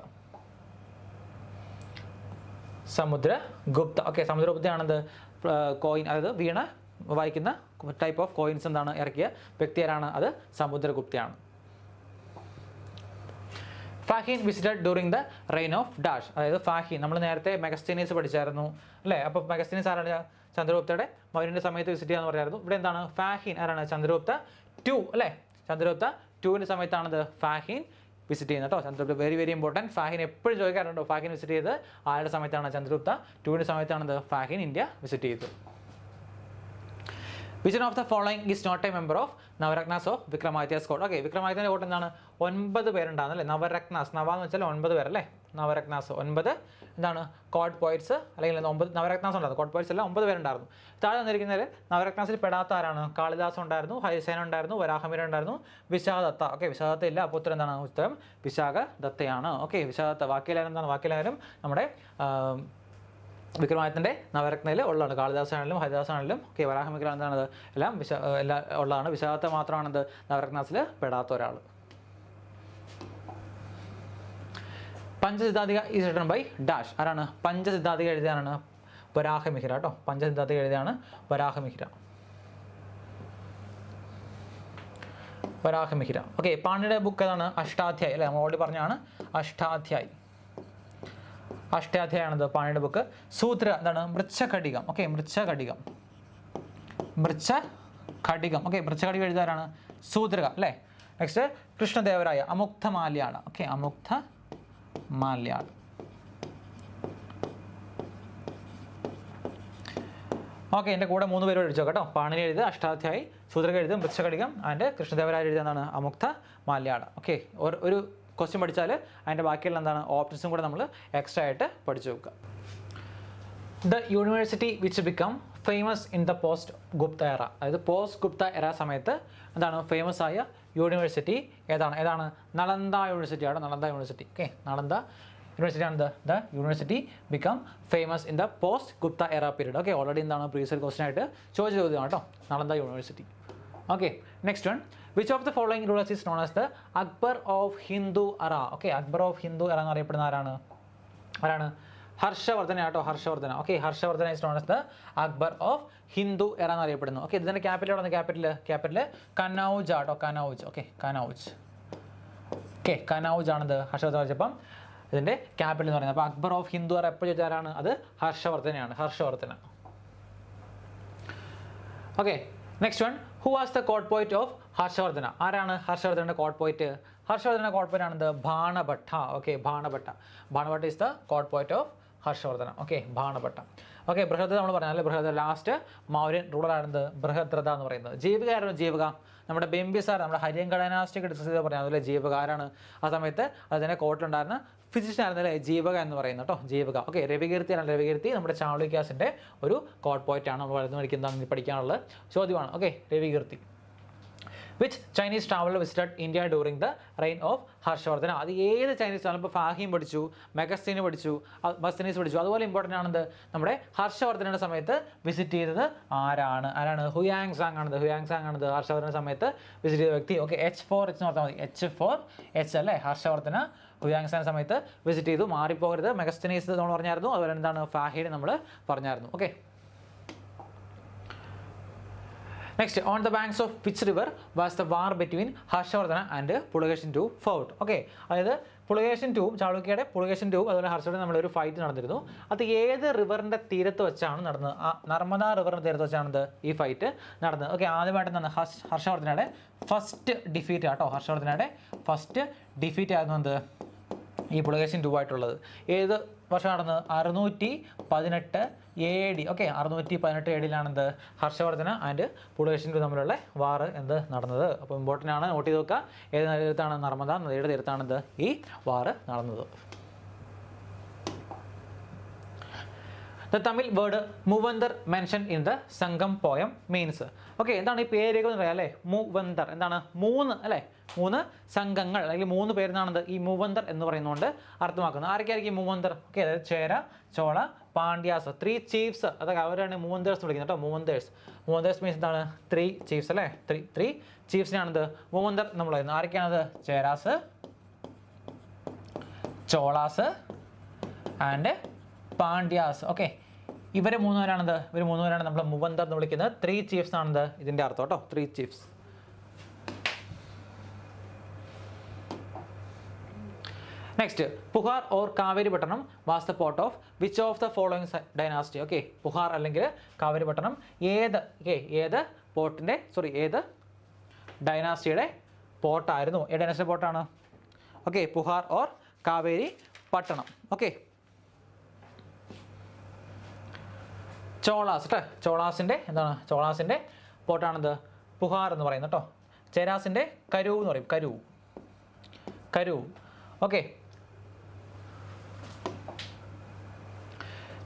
സമുദ്രഗുപ്ത ഓക്കെ സമുദ്രഗുപ്തയാണെന്ത് കോയിൻ അതായത് വീണ വായിക്കുന്ന ടൈപ്പ് ഓഫ് കോയിൻസ് എന്താണ് ഇറക്കിയ വ്യക്തി ആരാണ് അത് സമുദ്രഗുപ്തയാണ് Fahien visited during the reign of dash അതായത് ഫാഹീൻ നമ്മൾ നേരത്തെ മെഗസ്തീനീസ് പഠിച്ചായിരുന്നു അല്ലേ അപ്പോൾ മെഗസ്തീനീസ് ആരാണ് ചന്ദ്രഗുപ്തയുടെ മൗര്യൻ്റെ സമയത്ത് വിസിറ്റ് ചെയ്യാന്ന് പറഞ്ഞായിരുന്നു ഇവിടെ എന്താണ് ഫാഹീൻ ആരാണ് ചന്ദ്രഗുപ്ത ടു അല്ലേ ചന്ദ്രഗുപ്ത ടുവിൻ്റെ സമയത്താണത് ഫാഹീൻ വിസിറ്റ് ചെയ്യുന്നത് കേട്ടോ Chandragupta very very important Fahien എപ്പോഴും ചോദിക്കാറുണ്ടോ ഫാഹിൻ വിസിറ്റ് ചെയ്ത് ആരുടെ സമയത്താണ് ചന്ദ്രഗുപ്ത ടുവിൻ്റെ സമയത്താണത് ഫാഹിൻ ഇന്ത്യ വിസിറ്റ് ചെയ്തത് which of the following is not a member of Navaratnas of Vikramaditya squad okay വിക്രമാദിത്യൻ്റെ കൂട്ടം എന്താണ് ഒൻപത് പേരുണ്ടാകുന്ന അല്ലേ നവരത്നാസ് നവ എന്ന് വെച്ചാൽ ഒൻപത് പേരല്ലേ നവരത്നാസ് ഒൻപത് എന്താണ് കോഡ് പോയിറ്റ്സ് അല്ലെങ്കിൽ ഒമ്പത് നവരത്നാസ് ഉണ്ടായിരുന്നു കോഡ് പോയിറ്റ്സ് അല്ല ഒമ്പത് പേരുണ്ടായിരുന്നു താഴെ വന്നിരിക്കുന്നത് നവരത്നാസിൽ പെടാത്ത ആരാണ് കാളിദാസ് ഉണ്ടായിരുന്നു ഹരിസേന ഉണ്ടായിരുന്നു വരാഹമീര ഉണ്ടായിരുന്നു വിശാഖദത്ത ഓക്കെ വിശാഖദത്ത ഇല്ല അപ്പോൾ ഉത്തരം എന്താണ് ഉത്തരം വിശാഖദത്തയാണ് ഓക്കെ വിശാഖദത്ത ബാക്കിയെല്ലാവരും എന്താണ് ബാക്കിയെല്ലാവരും നമ്മുടെ വിക്രമാദിത്യൻ്റെ നവരത്നയിൽ ഉള്ളതാണ് കാളിദാസാണെങ്കിലും ഹരിദാസാണെങ്കിലും ഒക്കെ വരാഹമിക്രാന്താണത് എല്ലാം വിശ എല്ലാ ഉള്ളതാണ് വിശാഖത്തെ മാത്രമാണെന്ത് നവരത്നാസിൽ പെടാത്ത ഒരാൾ Panchasiddhantika is written by dash ആരാണ് പഞ്ചസിദ്ധാന്തിക എഴുതിയാണ് വരാഹമിഹിര കേട്ടോ പഞ്ചസിദ്ധാന്തിക എഴുതിയാണ് വരാഹമിഹിര വരാഹമിഹിര ഓക്കെ പാണ്ഡിയുടെ ബുക്ക് ഏതാണ് അഷ്ടാധ്യായി അല്ലെ നമ്മൾ ഓൾറെഡി പറഞ്ഞാണ് അഷ്ടാധ്യായി അഷ്ടാധ്യായാണത് പാണിയുടെ ബുക്ക് സൂത്ര എന്താണ് മൃച്ഛകടികം ഓക്കെ മൃച്ഛകടികം മൃച്ഛ ഘടികം ഓക്കെ മൃച്ഛകടികം എഴുതാറാണ് സൂത്രക അല്ലേ നെക്സ്റ്റ് കൃഷ്ണദേവരായ അമുക്ത മാല്യാണ് ഓക്കെ അമുക്ത മാല്യാണ് ഓക്കെ എൻ്റെ കൂടെ മൂന്ന് പേരോട് എഴുതിച്ചോ കേട്ടോ പാണിനി എഴുത് അഷ്ടാധ്യായി സൂത്രക എഴുതും വൃക്ഷകടികം ആൻഡ് കൃഷ്ണദേവരായ എഴുതുന്നതാണ് അമുക്ത മാല്യാണ് ഓക്കെ ഒരു ക്വസ്റ്റ്യൻ പഠിച്ചാൽ അതിൻ്റെ ബാക്കിയുള്ള എന്താണ് ഓപ്ഷൻസും കൂടെ നമ്മൾ എക്സ്ട്രാ ആയിട്ട് പഠിച്ചു നോക്കുക the university which become famous in the post Gupta era അതായത് പോസ്റ്റ് ഗുപ്ത എറ സമയത്ത് എന്താണ് ഫേമസ് ആയ യൂണിവേഴ്സിറ്റി ഏതാണ് ഏതാണ് നളന്ദ ആണ് Nalanda university okay Nalanda university ആണ് the university become famous in the post Gupta era period okay already എന്താണ് പ്രീവിയസ് ക്വസ്റ്റൻ ആയിട്ട് ചോദിച്ച ചോദ്യമാണ് കേട്ടോ Nalanda university okay next one which of the following rulers is known as the Akbar of Hindu era okay Akbar of Hindu അറ എന്ന് അറിയപ്പെടുന്ന ആരാണ് ആരാണ് ഹർഷവർദ്ധന ആട്ടോ Harshavardhana okay Harshavardhana is known as the Akbar of Hindu era എന്നറിയപ്പെടുന്നു ഓക്കെ ഇതിൻ്റെ ക്യാപിറ്റൽ എവിടെ ക്യാപിറ്റൽ ക്യാപിറ്റൽ കനൌജ് ആട്ടോ കനൌജ് ഓക്കെ കനൌജ് ഓക്കെ കനൌജ് ആണത് ഹർഷവർദ്ധന വെച്ചപ്പം ഇതിൻ്റെ ക്യാപിറ്റൽ എന്ന് പറയുന്നത് അപ്പോൾ അക്ബർ ഓഫ് ഹിന്ദു അറ എപ്പോൾ ചോദിച്ചാലാണ് അത് ഹർഷവർദ്ധനയാണ് Harshavardhana okay next one who was the court poet of Harshavardhana ആരാണ് ഹർഷവർദ്ധനയുടെ കോഡ് പോയിറ്റ് ഹർഷവർദ്ധന കോഡ് പോയിറ്റ് ആണെന്ത് Banabhatta okay Banabhatta Banabhatta is the court poet of Harshavardhana okay Banabhatta okay Brihadratha നമ്മൾ പറഞ്ഞാൽ ബൃഹദ്രഥ ലാസ്റ്റ് മൗര്യൻ റൂളർ റൂളറാണെന്ത് ബൃഹദ്രഥ എന്ന് പറയുന്നത് ജീവിക ആയിരുന്നു ജീവിക നമ്മുടെ ബെംബി സാർ നമ്മുടെ ഹരിയങ്കടനാസ്റ്റിക് കടനാസ്റ്റിക് ഡിസ്കസ് ചെയ്ത് പറഞ്ഞു അതുപോലെ ജീവകാരാണ് ആ സമയത്ത് അതിനെ കോട്ടുണ്ടായിരുന്ന ഫിസിഷ്യൻ ആയിരുന്നല്ലേ ജീവക എന്ന് പറയുന്നത് കേട്ടോ ജീവക ഓക്കെ ആണ് രവികീർത്തി നമ്മുടെ ചാവളിക്കാസിൻ്റെ ഒരു കോട്ട് പോയിട്ടാണ് നമ്മൾ വളർന്നു പഠിക്കുന്നത് പഠിക്കാനുള്ള ചോദ്യമാണ് okay Ravikirti which Chinese travel visited India during the reign of Harshavardhan അത് ഏത് ചൈനീസ് ട്രാവൽ ഇപ്പോൾ ഫാഹിം പഠിച്ചു മെഗസ്തീന് പഠിച്ചു മസ്തനീസ് പഠിച്ചു അതുപോലെ ഇമ്പോർട്ടൻ്റ് ആണെന്ത് നമ്മുടെ ഹർഷവർദ്ധനയുടെ സമയത്ത് വിസിറ്റ് ചെയ്തത് ആരാണ് ആരാണ് ഹുയാങ് സാങ് ആണത് ഹുയാങ് സാങ് ആണത് ഹർഷവർദ്ധന സമയത്ത് വിസിറ്റ് ചെയ്ത വ്യക്തി ഓക്കെ എച്ച് ഫോർ എച്ച് നോർത്താൽ മതി എച്ച് ഫോർ എച്ച് അല്ലേ ഹർഷവർദ്ധന സാങ് സമയത്ത് വിസിറ്റ് ചെയ്തു മാറിപ്പോകരുത് മെഗസ്തനീസ് നമ്മൾ പറഞ്ഞായിരുന്നു അതുപോലെ എന്താണ് ഫാഹിയുടെ നമ്മൾ പറഞ്ഞായിരുന്നു okay next on the banks of which river was the war between Harshavardhana and Pulakeshin two fought okay അതായത് പുളകേഷൻ ടൂവും ചാളുക്കിയുടെ പുളകേഷൻ ടൂവും അതുപോലെ ഹർഷവർദ്ധന നമ്മളൊരു ഫൈറ്റ് നടന്നിരുന്നു അത് ഏത് റിവറിൻ്റെ തീരത്ത് വെച്ചാണ് നടന്നത് ആ നർമ്മദ റിവറിൻ്റെ തീരത്ത് വെച്ചാണത് ഈ ഫൈറ്റ് നടന്നത് ഓക്കെ ആദ്യമായിട്ട് നടന്ന ഹർഷ ഹർഷവർദ്ധനയുടെ ഫസ്റ്റ് ഡിഫീറ്റ് ആട്ടോ ഹർഷവർദ്ധനയുടെ ഫസ്റ്റ് ഡിഫീറ്റ് ആയിരുന്നു എന്ത് ഈ പുളകേഷൻ ടൂ ആയിട്ടുള്ളത് ഏത് വർഷം നടന്നത് അറുന്നൂറ്റി പതിനെട്ട് എ ഡി ഓക്കെ അറുന്നൂറ്റി പതിനെട്ട് എ എന്ത് ഹർഷവർദ്ധന ആൻഡ് പുലകേശിൻ്റെ തമ്മിലുള്ള വാർ എന്ത് നടന്നത് അപ്പോൾ ഇമ്പോർട്ടൻ്റ് ആണ് നോട്ട് ചെയ്ത് നോക്കുക ഏത് തീരത്താണ് നർമ്മദ നദിയുടെ എന്ത് ഈ വാർ നടന്നത് the Tamil word Muvendar mention in the Sangam poem means okay എന്താണ് ഈ പേരുകൾ എന്ന് പറയാം അല്ലെ മുവന്തർ എന്താണ് മൂന്ന് അല്ലെ മൂന്ന് സംഘങ്ങൾ അല്ലെങ്കിൽ മൂന്ന് പേരെന്നാണെന്ത് ഈ മുവന്തർ എന്ന് പറയുന്നതുകൊണ്ട് അർത്ഥമാക്കുന്നത് ആരൊക്കെയായിരിക്കും മുവന്തർ ഓക്കെ അതായത് ചേര ചോള പാണ്ഡ്യാസ് ത്രീ ചീഫ്സ് അതൊക്കെ അവരാണ് മൂവന്തേഴ്സ് വിളിക്കുന്നത് കേട്ടോ മൂവന്തേഴ്സ് മൂവന്തേഴ്സ് മീൻസ് എന്താണ് ത്രീ ചീഫ്സ് അല്ലേ ത്രീ ത്രീ ചീഫ്സിനാണത് മൂവന്തർ നമ്മൾ പറയുന്നത് ആരൊക്കെയാണത് ചേരാസ് ചോളാസ് ആൻഡ് പാണ്ഡ്യാസ് ഓക്കെ ഇവർ മൂന്നുപേരാണത് ഇവർ മൂന്നുപേരാണ് നമ്മൾ മുവന്തർ എന്ന് വിളിക്കുന്നത് ത്രീ ചീഫ്സ് ആണത് ഇതിൻ്റെ അർത്ഥം കേട്ടോ three chiefs next Puhar or Kaveri Pattinam was the port of which of the following dynasty okay Puhar അല്ലെങ്കിൽ പട്ടണം ഏത് ഓക്കെ ഏത് പോർട്ടിൻ്റെ സോറി ഏത് ഡൈനാസ്റ്റിയുടെ പോർട്ടായിരുന്നു ഏ ഡൈനാസ്റ്റി പോർട്ടാണ് okay Puhar or Kaveri Pattinam okay Cholas കേട്ടോ ചോളാസിൻ്റെ എന്താണ് ചോളാസിൻ്റെ പോട്ടാണെന്ത് പുഹാർ എന്ന് പറയുന്നത് കേട്ടോ ചേരാസിൻ്റെ കരു എന്ന് പറയും Karu Karu okay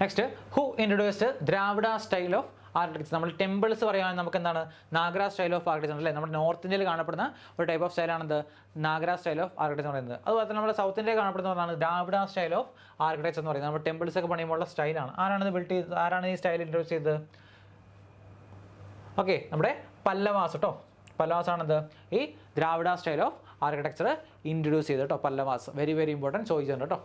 next who introduced Dravida style of architecture നമ്മൾ ടെമ്പിൾസ് പറയുകയാണെങ്കിൽ നമുക്ക് എന്താണ് നാഗ്ര സ്റ്റൈൽ ഓഫ് ആർക്കിടെക്ചർ അല്ലേ നമ്മുടെ നോർത്ത് ഇന്ത്യയിൽ കാണപ്പെടുന്ന ഒരു ടൈപ്പ് ഓഫ് സ്റ്റൈലാണെന്ത് നാഗ്ര സ്റ്റൈൽ ഓഫ് ആർക്കിടെക്ചർ എന്ന് പറയുന്നത് അതുപോലെ തന്നെ നമ്മുടെ സൗത്ത് ഇന്ത്യയിൽ കാണപ്പെടുന്ന ഒന്നാണ് ദ്രാവിഡ സ്റ്റൈൽ ഓഫ് ആർക്കിടെക്ചർ എന്ന് പറയുന്നത് നമ്മുടെ ടെമ്പിൾസ് ഒക്കെ പണിയുമ്പോഴുള്ള സ്റ്റൈലാണ് ആരാണ് ബിൽഡ് ചെയ്ത് ആരാണ് ഈ സ്റ്റൈൽ ഇൻട്രോസ് ചെയ്തത് ഓക്കെ നമ്മുടെ പല്ലവാസ് കേട്ടോ പല്ലവാസ് ആണെന്ത് ഈ Dravida style of architecture introduce ചെയ്ത് കേട്ടോ പല്ലവാസ് വെരി വെരി ഇമ്പോർട്ടൻറ്റ് ചോദിച്ചിട്ടുണ്ട് കേട്ടോ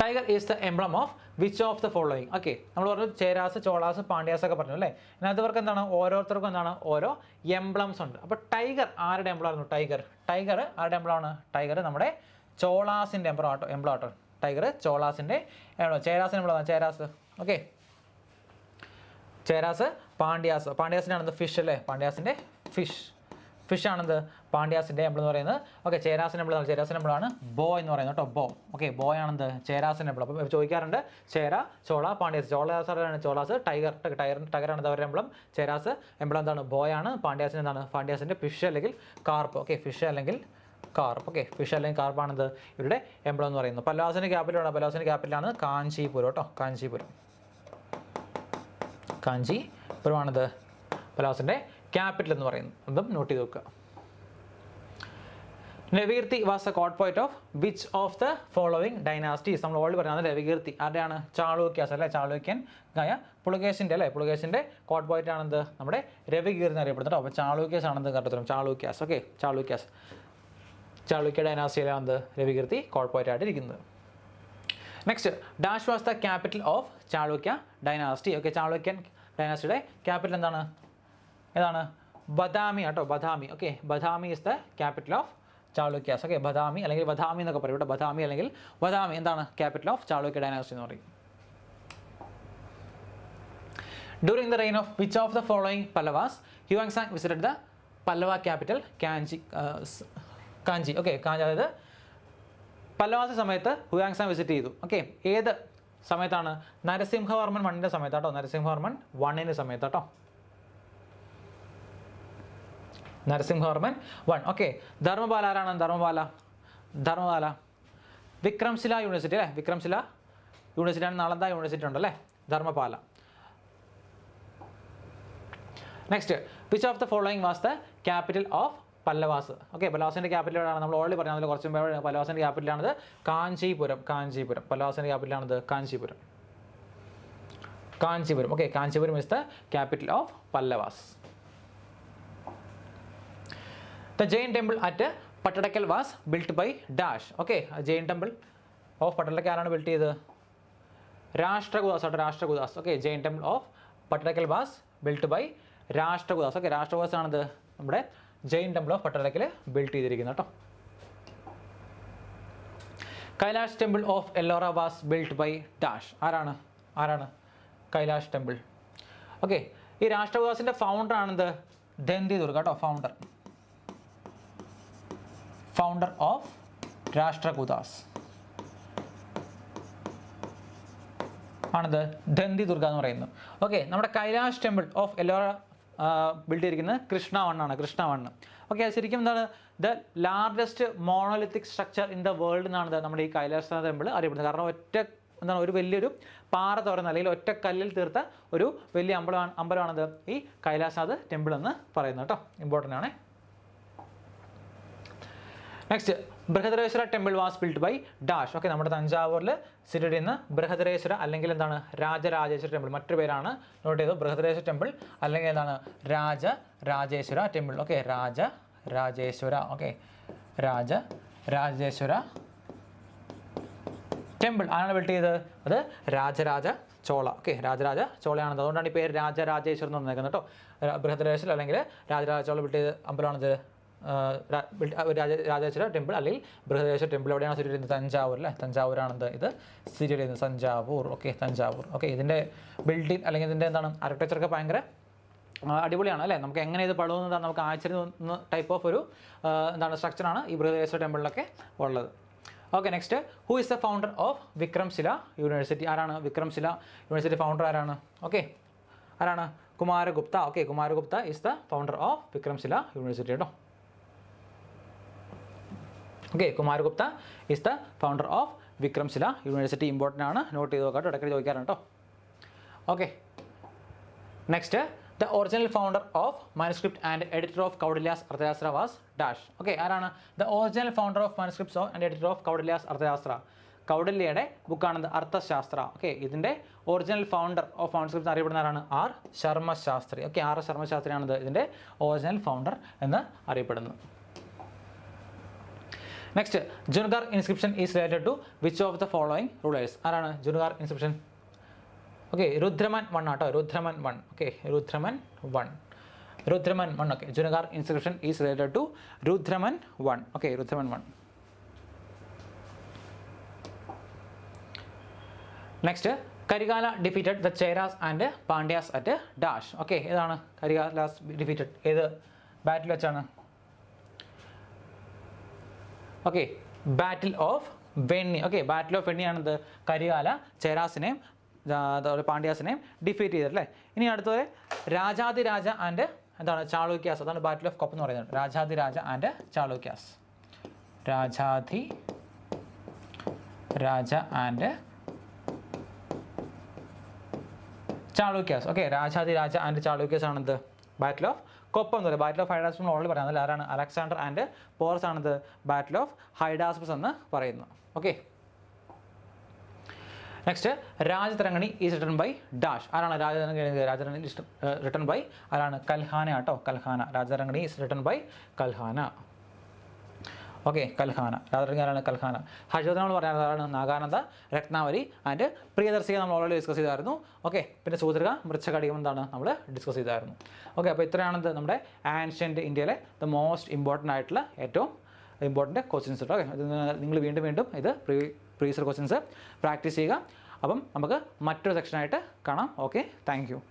tiger is the emblem of which of the following okay നമ്മൾ പറഞ്ഞു ചേരാസ് ചോളാസ് പാണ്ഡ്യാസ് ഒക്കെ പറഞ്ഞു അല്ലേ അതിനകത്ത് എന്താണ് ഓരോരുത്തർക്കും എന്താണ് ഓരോ എംബ്ലംസ് ഉണ്ട് അപ്പോൾ ടൈഗർ ആരുടെ എംബ്ലമായിരുന്നു ടൈഗർ ടൈഗർ ആരുടെ എംബ്ലമാണ് ടൈഗർ നമ്മുടെ ചോളാസിൻ്റെ എംബ്ലം ആട്ടോ എംബ്ലം ആട്ടോ ടൈഗർ ചോളാസിൻ്റെ ചേരാസിൻ്റെ എംബ്ലമാണ് ചേരാസ് ഓക്കെ ചേരാസ് പാണ്ഡ്യാസ് പാണ്ഡ്യാസിൻ്റെ ആണെന്ത് ഫിഷ് അല്ലേ പാണ്ഡ്യാസിൻ്റെ ഫിഷ് ഫിഷ് ആണെന്ത് പാണ്ഡ്യാസിൻ്റെ എംബിൾ എന്ന് പറയുന്നത് ഓക്കെ ചേരാസിൻ്റെ എംബിൾ ചേരാസൻ എംബിളാണ് ബോ എന്ന് പറയുന്നത് കേട്ടോ ബോ ഓക്കെ ബോ ആണെന്ത് ചേരാസൻ എംബിൾ അപ്പോൾ ചോദിക്കാറുണ്ട് ചേര ചോള പാണ്ഡ്യാസ് ചോളാസാണ് ചോളാസ് ടൈഗർ ടൈർ ടൈഗറാണ് അവരുടെ എംബിളം ചേരാസ് എംബിൾ എന്താണ് ബോയാണ് പാണ്ഡ്യാസിന് എന്താണ് പാണ്ഡ്യാസിൻ്റെ ഫിഷ് അല്ലെങ്കിൽ കാർപ്പ് ഓക്കെ ഫിഷ് അല്ലെങ്കിൽ കാർപ്പ് ഓക്കെ ഫിഷ് അല്ലെങ്കിൽ കാർപ്പാണെന്ത് ഇവരുടെ എംബിളം എന്ന് പറയുന്നത് പല്ലാസിൻ്റെ ക്യാപിറ്റലാണ് പല്ലാസിൻ്റെ ക്യാപിറ്റലാണ് കാഞ്ചീപുരം കേട്ടോ കാഞ്ചീപുരം കാഞ്ചീപുരമാണിത് പല്ലാസിൻ്റെ ക്യാപിറ്റൽ എന്ന് പറയുന്നത് അതും നോട്ട് ചെയ്ത് വെക്കുക Ravikirti was a court poet of which of the following dynasties നമ്മൾ ഓൾഡ് പറഞ്ഞത് രവികീർത്തി ആരുടെയാണ് ചാളുക്യാസ് അല്ലെ ചാളുക്യൻ ആയ പുളുകേശിൻ്റെ അല്ലെ പുളുകേശിൻ്റെ കോട്ട് പോയിറ്റ് ആണെന്ത് നമ്മുടെ രവികീർത്തി അറിയപ്പെടുന്നുണ്ടോ അപ്പോൾ ചാളുക്യാസ് ആണെന്ന് കണ്ടെത്തും ചാളുക്യാസ് ഓക്കെ ചാളുക്യാസ് ചാളുക്യ ഡൈനാസ്റ്റിയിലാണെന്ത് രവികീർത്തി കോട്ട് പോയിറ്റ് ആയിട്ടിരിക്കുന്നത് next dash was the capital of Chalukya dynasty okay Chalukyan ഡൈനാസ്റ്റിയുടെ ക്യാപിറ്റൽ എന്താണ് ഏതാണ് ബദാമി കേട്ടോ Badami okay Badami is the capital of Chalukyas okay Badami അല്ലെങ്കിൽ ബദാമി എന്നൊക്കെ പറയും ഇവിടെ ബദാമി അല്ലെങ്കിൽ ബദാമി എന്താണ് ക്യാപിറ്റൽ ഓഫ് ചാളുക്യ ഡൈനാസ്റ്റി എന്ന് പറയും during the reign of which of the following Pallavas Hiuen Tsang visited the Pallava capital Kanchi Kanchi okay അതായത് പല്ലവാസ സമയത്ത് ഹുയാങ് സാങ് വിസിറ്റ് ചെയ്തു ഓക്കെ ഏത് സമയത്താണ് നരസിംഹവർമ്മൻ വണ്ണിൻ്റെ സമയത്താട്ടോ നരസിംഹവർമ്മൻ വണ്ണിൻ്റെ സമയത്താട്ടോ നരസിംഹവർമ്മൻ വൺ ഓക്കെ ധർമ്മപാല ആരാണ് ധർമ്മപാല ധർമ്മപാല വിക്രംശില യൂണിവേഴ്സിറ്റി അല്ലേ വിക്രംശില യൂണിവേഴ്സിറ്റിയാണ് നാളന്ത യൂണിവേഴ്സിറ്റി ഉണ്ടല്ലേ Dharmapala next which of the following was the capital of Pallavas okay പല്ലവാസിൻ്റെ ക്യാപിറ്റൽ എവിടെയാണ് നമ്മൾ ഓൾറെഡി പറഞ്ഞാൽ കുറച്ച് പല്ലവാസിൻ്റെ ക്യാപിറ്റലാണത് കാഞ്ചീപുരം കാഞ്ചീപുരം പല്ലവാസിൻ്റെ ക്യാപിറ്റലാണത് Kanchipuram Kanchipuram okay Kanchipuram is the capital of Pallavas The Jain temple at Patadakal was built by Dash. Okay, a oh, Jain temple of Patadakal ആണ് built ചെയ്തത് രാഷ്ട്രകുദാസ് ആട്ടോ Rashtrakutas okay Jain temple of Pattadakal was built by Rashtrakutas okay Rashtrakutas ആണത് നമ്മുടെ Jain temple of Pattadakal built ചെയ്തിരിക്കുന്നത് കേട്ടോ Kailash temple of Ellora was built by dash ആരാണ് ആരാണ് Kailash temple okay ഈ രാഷ്ട്രകുദാസിൻ്റെ ഫൗണ്ടർ ആണെന്ത് ദന്തിദുർഗ കേട്ടോ ഫൗണ്ടർ ഫൗണ്ടർ ഓഫ് രാഷ്ട്രകുദാസ് ആണത് ദന്തി ദുർഗ എന്ന് പറയുന്നു ഓക്കെ നമ്മുടെ Kailash temple of Ellora build ചെയ്തിരിക്കുന്നത് കൃഷ്ണ വണ്ണാണ് കൃഷ്ണ വണ്ണ് ഓക്കെ ശരിക്കും എന്താണ് the largest monolithic structure in the world എന്നാണ് നമ്മുടെ ഈ കൈലാസ ടെമ്പിൾ അറിയപ്പെടുന്നത് കാരണം ഒറ്റ എന്താണ് ഒരു വലിയൊരു പാറ തുറന്ന് അല്ലെങ്കിൽ ഒറ്റ കല്ലിൽ തീർത്ത ഒരു വലിയ അമ്പലമാണ് അമ്പലമാണത് ഈ കൈലാസനാഥ് ടെമ്പിൾ എന്ന് പറയുന്നത് കേട്ടോ ഇമ്പോർട്ടൻ്റ് ആണേ next Brihadeeswara temple was build by dash okay നമ്മുടെ തഞ്ചാവൂരിൽ സ്ഥിതിയുടെ നിന്ന് ബൃഹദരേശ്വര അല്ലെങ്കിൽ എന്താണ് രാജരാജേശ്വര ടെമ്പിൾ മറ്റു പേരാണ് നോട്ട് ചെയ്തത് ബൃഹദരേശ്വര ടെമ്പിൾ അല്ലെങ്കിൽ എന്താണ് Raja Rajeshwara temple okay Raja Rajeshwara okay Raja Rajeshwara temple ആരാണ് ബിൽഡ് ചെയ്തത് അത് രാജരാജ ചോള ഓക്കെ രാജരാജ ചോളയാണ് അതുകൊണ്ടാണ് ഈ പേര് രാജരാജേശ്വരം എന്ന് പറഞ്ഞേക്കുന്നത് കേട്ടോ ബൃഹദരേശ്വരം അല്ലെങ്കിൽ രാജരാജ ചോള ബിൽഡ് ചെയ്ത് അമ്പലമാണത് രാജേശ്വര ടെമ്പിൾ അല്ലെങ്കിൽ ബൃഹദേശ്വര ടെമ്പിൾ എവിടെയാണ് സ്ഥിതി ചെയ്യുന്നത് തഞ്ചാവൂർ അല്ലേ തഞ്ചാവൂരാണെന്ത് ഇത് സ്ഥിതി ചെയ്യുന്നത് തഞ്ചാവൂർ ഓക്കെ തഞ്ചാവൂർ ഓക്കെ ഇതിൻ്റെ ബിൽഡിംഗ് അല്ലെങ്കിൽ ഇതിൻ്റെ എന്താണ് ആർക്കിടെക്ചറൊക്കെ ഭയങ്കര അടിപൊളിയാണ് അല്ലേ നമുക്ക് എങ്ങനെ ഇത് പടുമെന്നതാണ് നമുക്ക് ആശ്ചര്യം ടൈപ്പ് ഓഫ് ഒരു എന്താണ് സ്ട്രക്ചറാണ് ഈ ബൃഹദേശ്വര ടെമ്പിളിലൊക്കെ ഉള്ളത് okay next who is the founder of Vikramashila university ആരാണ് വിക്രംശില യൂണിവേഴ്സിറ്റി ഫൗണ്ടർ ആരാണ് ഓക്കെ ആരാണ് Kumaragupta okay Kumaragupta is the founder of Vikramashila university കേട്ടോ okay Kumaragupta is the founder of Vikramashila university important ആണ് നോട്ട് ചെയ്ത് നോക്കാം ഇടയ്ക്ക് കേട്ടോ okay next the original founder of manuscript and editor of Kautilya's Arthashastra was dash okay ആരാണ് the original founder of of and editor of Kautilya's അർത്ഥശാസ്ത്ര കൗഡല്യയുടെ ബുക്കാണത് Arthashastra okay ഇതിൻ്റെ ഒറിജിനൽ ഫൗണ്ടർ ഓഫ് മാനുസ്ക്രിപ്റ്റ് അറിയപ്പെടുന്ന ആരാണ് ആർ ശർമ്മശാസ്ത്രി ഓക്കെ ആർ ശർമ്മശാസ്ത്രിയാണിത് ഇതിൻ്റെ ഒറിജിനൽ ഫൗണ്ടർ എന്ന് അറിയപ്പെടുന്നത് next Junagadh inscription is related to which of the following rulers ആരാണ് Junagadh inscription okay Rudradaman one ആട്ടോ Rudradaman one okay Rudradaman one Rudradaman one okay Junagadh inscription is related to Rudradaman one okay Rudradaman one next Karikala defeated the Cheras and Pandyas at dash okay ഏതാണ് കരികാലാസ് defeated ഏത് battle വെച്ചാണ് okay battle of Venni okay battle of വെണ്ണിയാണെന്ത് കരികാല ചേരാസിനെയും പാണ്ഡ്യാസിനെയും defeat ചെയ്തല്ലേ ഇനി അടുത്തത് രാജ ആൻഡ് എന്താണ് ചാളൂക്യാസ് അതാണ് ബാറ്റിൽ ഓഫ് കപ്പ് എന്ന് പറയുന്നത് Raja and Chalukyas Rajadhiraja and Chalukyas okay Raja and Chalukyas ആണെന്ത് ബാറ്റിൽ ഓഫ് കൊപ്പം എന്ന് പറയുക ബാറ്റിൽ ഓഫ് ഹൈഡാസ്പസ് എന്ന് ഓൾറെഡി പറയുന്നത് ആരാണ് അലക്സാണ്ടർ ആൻഡ് പോർസ് ആണ് ബാറ്റിൽ ഓഫ് ഹൈഡാസ്പസ് എന്ന് പറയുന്നത് okay next Rajatarangini is written by dash ആരാണ് രാജതരംഗണി രാജതരംഗണി റിട്ടൺ ബൈ ആരാണ് കൽഹാന കേട്ടോ Kalhana Rajatarangini is written by Kalhana okay Kalhana രാത്രികാരാണ് കൽഹാന ഹർഷവർദ്ധൻ നമ്മൾ പറഞ്ഞത് അതാണ് നാഗാനന്ദ രത്നാവരി ആൻഡ് പ്രിയദർശിക നമ്മൾ ഓൾറെഡി ഡിസ്കസ് ചെയ്തായിരുന്നു ഓക്കെ പിന്നെ സൂചക മൃച്ഛകടികം എന്താണ് നമ്മൾ ഡിസ്കസ് ചെയ്തായിരുന്നു ഓക്കെ അപ്പോൾ ഇത്രയാണത് നമ്മുടെ ആൻഷ്യൻറ്റ് ഇന്ത്യയിലെ ദ മോസ്റ്റ് ഇമ്പോർട്ടൻ്റ് ആയിട്ടുള്ള ഏറ്റവും ഇമ്പോർട്ടൻ്റ് ക്വസ്റ്റ്യൻസ് ഓക്കെ നിങ്ങൾ വീണ്ടും വീണ്ടും ഇത് പ്രീ പ്രീസർ ക്വസ്റ്റ്യൻസ് പ്രാക്ടീസ് ചെയ്യുക അപ്പം നമുക്ക് മറ്റൊരു സെക്ഷനായിട്ട് കാണാം ഓക്കെ താങ്ക്